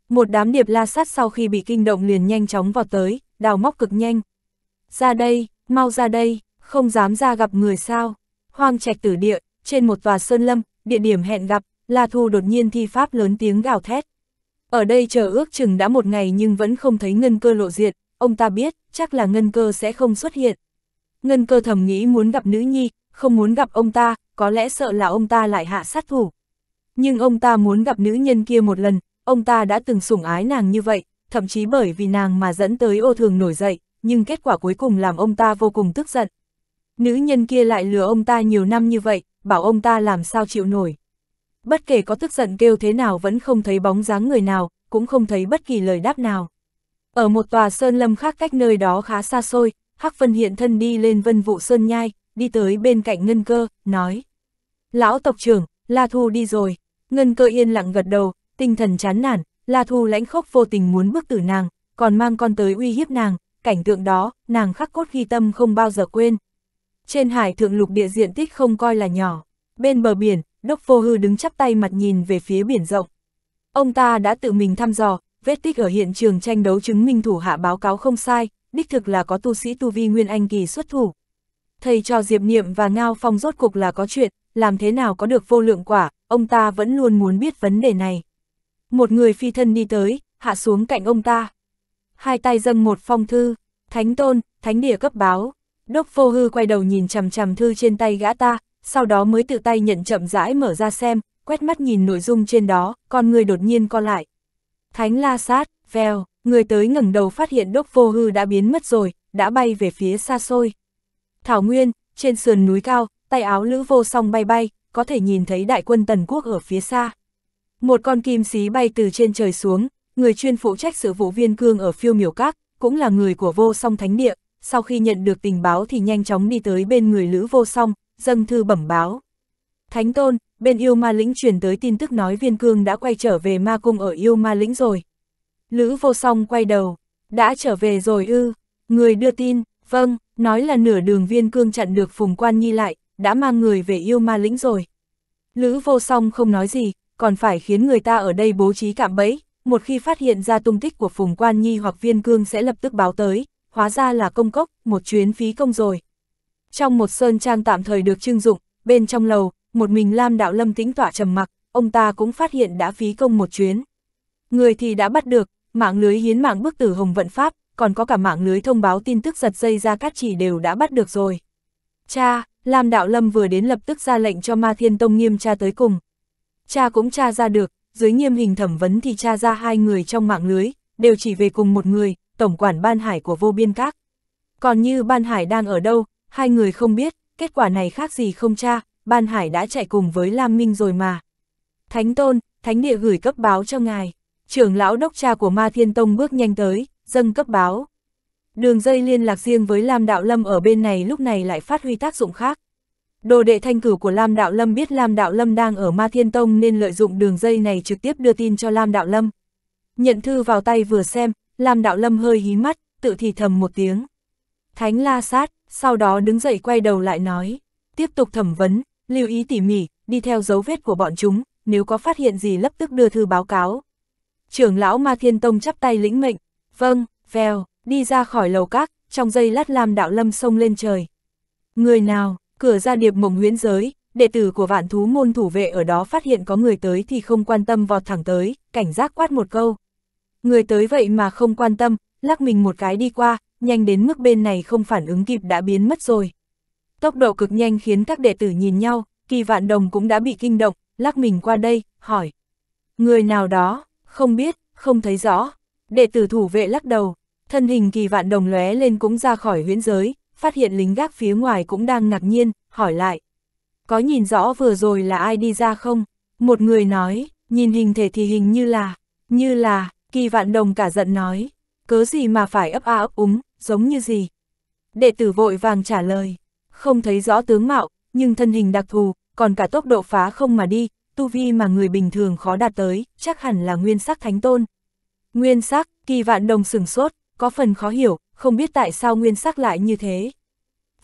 Một đám điệp la sát sau khi bị kinh động liền nhanh chóng vào tới, đào móc cực nhanh. Ra đây, mau ra đây, không dám ra gặp người sao. Hoang trạch tử địa, trên một tòa sơn lâm, địa điểm hẹn gặp, La Thu đột nhiên thi pháp lớn tiếng gào thét. Ở đây chờ ước chừng đã một ngày nhưng vẫn không thấy ngân cơ lộ diện, ông ta biết, chắc là ngân cơ sẽ không xuất hiện. Ngân cơ thầm nghĩ muốn gặp nữ nhi, không muốn gặp ông ta, có lẽ sợ là ông ta lại hạ sát thủ. Nhưng ông ta muốn gặp nữ nhân kia một lần, ông ta đã từng sủng ái nàng như vậy, thậm chí bởi vì nàng mà dẫn tới ô thường nổi dậy, nhưng kết quả cuối cùng làm ông ta vô cùng tức giận. Nữ nhân kia lại lừa ông ta nhiều năm như vậy, bảo ông ta làm sao chịu nổi. Bất kể có tức giận kêu thế nào vẫn không thấy bóng dáng người nào, cũng không thấy bất kỳ lời đáp nào. Ở một tòa sơn lâm khác cách nơi đó khá xa xôi, Hắc Vân hiện thân đi lên vân vụ sơn nhai, đi tới bên cạnh Ngân Cơ, nói. Lão tộc trưởng, La Thu đi rồi. Ngân Cơ yên lặng gật đầu, tinh thần chán nản, La Thu lãnh khốc vô tình muốn bức tử nàng, còn mang con tới uy hiếp nàng, cảnh tượng đó, nàng khắc cốt ghi tâm không bao giờ quên. Trên hải thượng lục địa diện tích không coi là nhỏ, bên bờ biển, Đốc vô Hư đứng chắp tay mặt nhìn về phía biển rộng. Ông ta đã tự mình thăm dò, vết tích ở hiện trường tranh đấu chứng minh thủ hạ báo cáo không sai, đích thực là có tu sĩ tu vi Nguyên Anh kỳ xuất thủ. Thầy cho Diệp Niệm và Ngao Phong rốt cục là có chuyện, làm thế nào có được vô lượng quả, ông ta vẫn luôn muốn biết vấn đề này. Một người phi thân đi tới, hạ xuống cạnh ông ta. Hai tay dâng một phong thư, thánh tôn, thánh địa cấp báo. Đốc vô hư quay đầu nhìn chằm chằm thư trên tay gã ta, sau đó mới tự tay nhận chậm rãi mở ra xem, quét mắt nhìn nội dung trên đó, con người đột nhiên co lại. Thánh la sát, veo người tới ngẩng đầu phát hiện đốc vô hư đã biến mất rồi, đã bay về phía xa xôi. Thảo Nguyên, trên sườn núi cao, tay áo lữ vô song bay bay, có thể nhìn thấy đại quân tần quốc ở phía xa. Một con kim xí bay từ trên trời xuống, người chuyên phụ trách sự vụ viên cương ở phiêu miểu các, cũng là người của vô song thánh địa, sau khi nhận được tình báo thì nhanh chóng đi tới bên người lữ vô song, dâng thư bẩm báo. Thánh tôn, bên yêu ma lĩnh truyền tới tin tức nói viên cương đã quay trở về ma cung ở yêu ma lĩnh rồi. Lữ vô song quay đầu, đã trở về rồi ư, người đưa tin, vâng, nói là nửa đường viên cương chặn được phùng quan nhi lại, đã mang người về yêu ma lĩnh rồi. Lữ vô song không nói gì, còn phải khiến người ta ở đây bố trí cạm bẫy, một khi phát hiện ra tung tích của Phùng Quan Nhi hoặc Viên Cương sẽ lập tức báo tới, hóa ra là công cốc, một chuyến phí công rồi. Trong một sơn trang tạm thời được trưng dụng, bên trong lầu, một mình Lam Đạo Lâm tĩnh tỏa trầm mặc, ông ta cũng phát hiện đã phí công một chuyến. Người thì đã bắt được, mạng lưới hiến mạng bức tử Hồng Vận Pháp, còn có cả mạng lưới thông báo tin tức giật dây ra cát chỉ đều đã bắt được rồi. Cha, Lam Đạo Lâm vừa đến lập tức ra lệnh cho Ma Thiên Tông nghiêm tra tới cùng cha cũng tra ra được, dưới nghiêm hình thẩm vấn thì tra ra hai người trong mạng lưới, đều chỉ về cùng một người, tổng quản Ban Hải của vô biên các. Còn như Ban Hải đang ở đâu, hai người không biết, kết quả này khác gì không cha, Ban Hải đã chạy cùng với Lam Minh rồi mà. Thánh Tôn, Thánh Địa gửi cấp báo cho ngài. Trưởng lão đốc cha của Ma Thiên Tông bước nhanh tới, dâng cấp báo. Đường dây liên lạc riêng với Lam Đạo Lâm ở bên này lúc này lại phát huy tác dụng khác. Đồ đệ thanh cử của Lam Đạo Lâm biết Lam Đạo Lâm đang ở Ma Thiên Tông nên lợi dụng đường dây này trực tiếp đưa tin cho Lam Đạo Lâm. Nhận thư vào tay vừa xem, Lam Đạo Lâm hơi hí mắt, tự thì thầm một tiếng. Thánh la sát, sau đó đứng dậy quay đầu lại nói. Tiếp tục thẩm vấn, lưu ý tỉ mỉ, đi theo dấu vết của bọn chúng, nếu có phát hiện gì lập tức đưa thư báo cáo. Trưởng lão Ma Thiên Tông chắp tay lĩnh mệnh. Vâng, vèo, đi ra khỏi lầu các, trong giây lát Lam Đạo Lâm xông lên trời. Người nào, Cửa ra điệp mộng huyễn giới, đệ tử của vạn thú môn thủ vệ ở đó phát hiện có người tới thì không quan tâm vọt thẳng tới, cảnh giác quát một câu. Người tới vậy mà không quan tâm, lắc mình một cái đi qua, nhanh đến mức bên này không phản ứng kịp đã biến mất rồi. Tốc độ cực nhanh khiến các đệ tử nhìn nhau, kỳ vạn đồng cũng đã bị kinh động, lắc mình qua đây, hỏi. Người nào đó, không biết, không thấy rõ. Đệ tử thủ vệ lắc đầu, thân hình kỳ vạn đồng lóe lên cũng ra khỏi huyễn giới, phát hiện lính gác phía ngoài cũng đang ngạc nhiên, hỏi lại. Có nhìn rõ vừa rồi là ai đi ra không? Một người nói, nhìn hình thể thì hình như là, như là, kỳ vạn đồng cả giận nói, cớ gì mà phải ấp a ấp úng, giống như gì? Đệ tử vội vàng trả lời, không thấy rõ tướng mạo, nhưng thân hình đặc thù, còn cả tốc độ phá không mà đi, tu vi mà người bình thường khó đạt tới, chắc hẳn là nguyên sắc thánh tôn. Nguyên sắc, kỳ vạn đồng sửng sốt, có phần khó hiểu, không biết tại sao nguyên sắc lại như thế.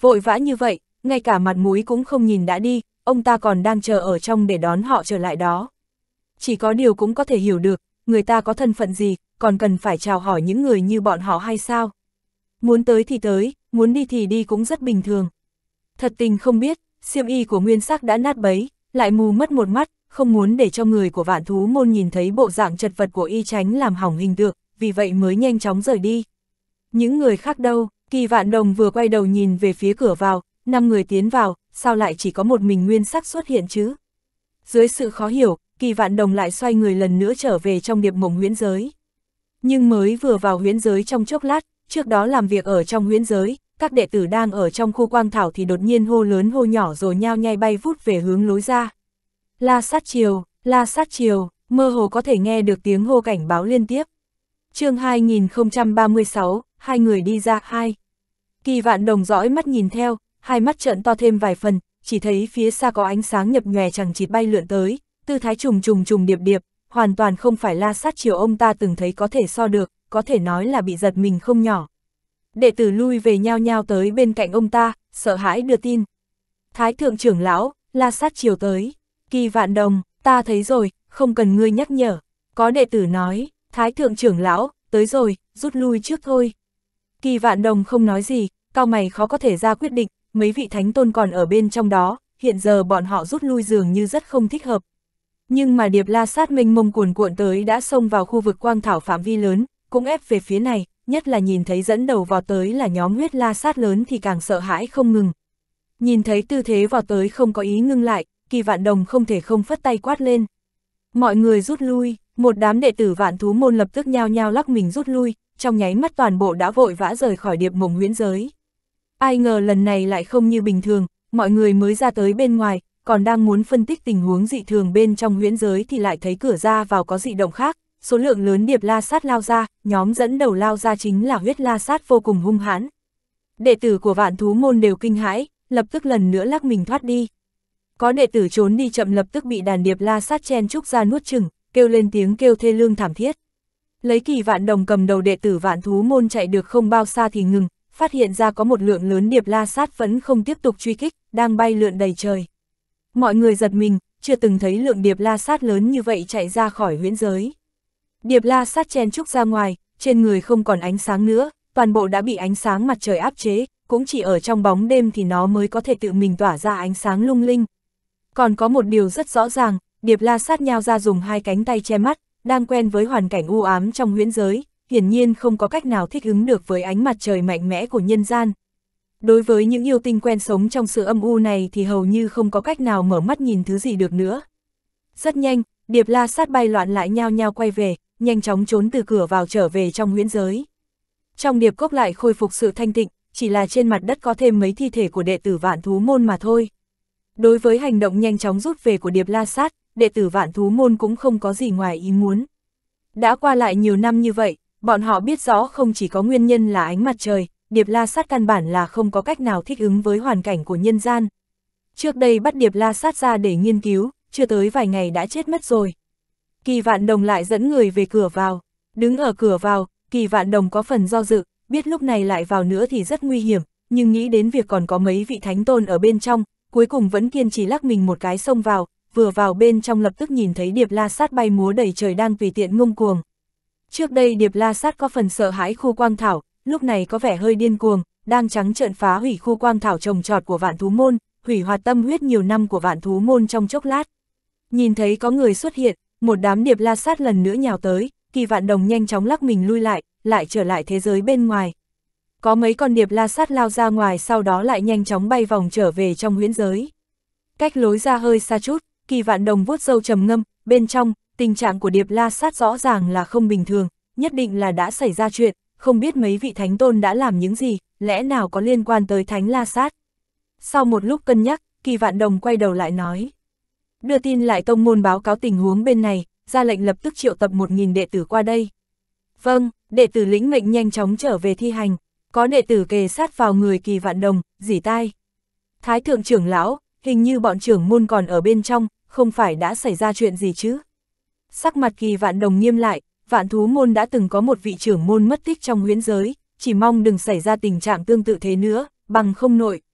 Vội vã như vậy, ngay cả mặt mũi cũng không nhìn đã đi, ông ta còn đang chờ ở trong để đón họ trở lại đó. Chỉ có điều cũng có thể hiểu được, người ta có thân phận gì, còn cần phải chào hỏi những người như bọn họ hay sao. Muốn tới thì tới, muốn đi thì đi cũng rất bình thường. Thật tình không biết, siêm y của nguyên sắc đã nát bấy, lại mù mất một mắt, không muốn để cho người của vạn thú môn nhìn thấy bộ dạng chật vật của y tránh làm hỏng hình tượng, vì vậy mới nhanh chóng rời đi. Những người khác đâu, kỳ vạn đồng vừa quay đầu nhìn về phía cửa vào, năm người tiến vào, sao lại chỉ có một mình nguyên sắc xuất hiện chứ? Dưới sự khó hiểu, kỳ vạn đồng lại xoay người lần nữa trở về trong điệp mộng huyễn giới. Nhưng mới vừa vào huyễn giới trong chốc lát, trước đó làm việc ở trong huyễn giới, các đệ tử đang ở trong khu quang thảo thì đột nhiên hô lớn hô nhỏ rồi nhao nhai bay vút về hướng lối ra. La sát chiều, la sát chiều, mơ hồ có thể nghe được tiếng hô cảnh báo liên tiếp. chương 2036, hai người đi ra hai. Kỳ vạn đồng dõi mắt nhìn theo, hai mắt trợn to thêm vài phần, chỉ thấy phía xa có ánh sáng nhập nhòe chẳng chịt bay lượn tới, tư thái trùng trùng trùng điệp điệp, hoàn toàn không phải la sát chiều ông ta từng thấy có thể so được, có thể nói là bị giật mình không nhỏ. Đệ tử lui về nhau nhau tới bên cạnh ông ta, sợ hãi đưa tin. Thái thượng trưởng lão, la sát chiều tới, kỳ vạn đồng, ta thấy rồi, không cần ngươi nhắc nhở. Có đệ tử nói, thái thượng trưởng lão, tới rồi, rút lui trước thôi. Kỳ vạn đồng không nói gì, cao mày khó có thể ra quyết định, mấy vị thánh tôn còn ở bên trong đó, hiện giờ bọn họ rút lui dường như rất không thích hợp. Nhưng mà điệp la sát minh mông cuồn cuộn tới đã xông vào khu vực quang thảo phạm vi lớn, cũng ép về phía này, nhất là nhìn thấy dẫn đầu vào tới là nhóm huyết la sát lớn thì càng sợ hãi không ngừng. Nhìn thấy tư thế vào tới không có ý ngưng lại, kỳ vạn đồng không thể không phất tay quát lên. Mọi người rút lui, một đám đệ tử vạn thú môn lập tức nhao nhao lắc mình rút lui, trong nháy mắt toàn bộ đã vội vã rời khỏi điệp mộng huyễn giới. Ai ngờ lần này lại không như bình thường, mọi người mới ra tới bên ngoài, còn đang muốn phân tích tình huống dị thường bên trong huyễn giới thì lại thấy cửa ra vào có dị động khác, số lượng lớn điệp la sát lao ra, nhóm dẫn đầu lao ra chính là huyết la sát vô cùng hung hãn. Đệ tử của vạn thú môn đều kinh hãi, lập tức lần nữa lắc mình thoát đi. Có đệ tử trốn đi chậm lập tức bị đàn điệp la sát chen trúc ra nuốt chừng, kêu lên tiếng kêu thê lương thảm thiết lấy kỳ vạn đồng cầm đầu đệ tử vạn thú môn chạy được không bao xa thì ngừng, phát hiện ra có một lượng lớn điệp la sát vẫn không tiếp tục truy kích, đang bay lượn đầy trời. Mọi người giật mình, chưa từng thấy lượng điệp la sát lớn như vậy chạy ra khỏi huyễn giới. Điệp la sát chen trúc ra ngoài, trên người không còn ánh sáng nữa, toàn bộ đã bị ánh sáng mặt trời áp chế, cũng chỉ ở trong bóng đêm thì nó mới có thể tự mình tỏa ra ánh sáng lung linh. Còn có một điều rất rõ ràng, điệp la sát nhau ra dùng hai cánh tay che mắt, đang quen với hoàn cảnh u ám trong huyễn giới, hiển nhiên không có cách nào thích ứng được với ánh mặt trời mạnh mẽ của nhân gian. Đối với những yêu tinh quen sống trong sự âm u này thì hầu như không có cách nào mở mắt nhìn thứ gì được nữa. Rất nhanh, điệp la sát bay loạn lại nhao nhao quay về, nhanh chóng trốn từ cửa vào trở về trong huyễn giới. Trong điệp cốc lại khôi phục sự thanh tịnh, chỉ là trên mặt đất có thêm mấy thi thể của đệ tử vạn thú môn mà thôi. Đối với hành động nhanh chóng rút về của điệp la sát, đệ tử vạn thú môn cũng không có gì ngoài ý muốn. Đã qua lại nhiều năm như vậy, bọn họ biết rõ không chỉ có nguyên nhân là ánh mặt trời, điệp la sát căn bản là không có cách nào thích ứng với hoàn cảnh của nhân gian. Trước đây bắt điệp la sát ra để nghiên cứu, chưa tới vài ngày đã chết mất rồi. Kỳ vạn đồng lại dẫn người về cửa vào, đứng ở cửa vào, kỳ vạn đồng có phần do dự, biết lúc này lại vào nữa thì rất nguy hiểm, nhưng nghĩ đến việc còn có mấy vị thánh tôn ở bên trong, cuối cùng vẫn kiên trì lắc mình một cái xông vào, vừa vào bên trong lập tức nhìn thấy điệp la sát bay múa đầy trời đang tùy tiện ngông cuồng. Trước đây điệp la sát có phần sợ hãi khu quang thảo, lúc này có vẻ hơi điên cuồng, đang trắng trợn phá hủy khu quang thảo trồng trọt của vạn thú môn, hủy hoạt tâm huyết nhiều năm của vạn thú môn trong chốc lát. Nhìn thấy có người xuất hiện, một đám điệp la sát lần nữa nhào tới, kỳ vạn đồng nhanh chóng lắc mình lui lại, lại trở lại thế giới bên ngoài. Có mấy con điệp la sát lao ra ngoài sau đó lại nhanh chóng bay vòng trở về trong huyễn giới. Cách lối ra hơi xa chút, kỳ vạn đồng vuốt dâu trầm ngâm, bên trong, tình trạng của Điệp La Sát rõ ràng là không bình thường, nhất định là đã xảy ra chuyện, không biết mấy vị thánh tôn đã làm những gì, lẽ nào có liên quan tới thánh La Sát. Sau một lúc cân nhắc, kỳ vạn đồng quay đầu lại nói. Đưa tin lại tông môn báo cáo tình huống bên này, ra lệnh lập tức triệu tập 1.000 đệ tử qua đây. Vâng, đệ tử lĩnh mệnh nhanh chóng trở về thi hành, có đệ tử kề sát vào người kỳ vạn đồng, dỉ tai. Thái thượng trưởng lão, hình như bọn trưởng môn còn ở bên trong, không phải đã xảy ra chuyện gì chứ. Sắc mặt kỳ vạn đồng nghiêm lại, vạn thú môn đã từng có một vị trưởng môn mất tích trong huyễn giới, chỉ mong đừng xảy ra tình trạng tương tự thế nữa, bằng không nội,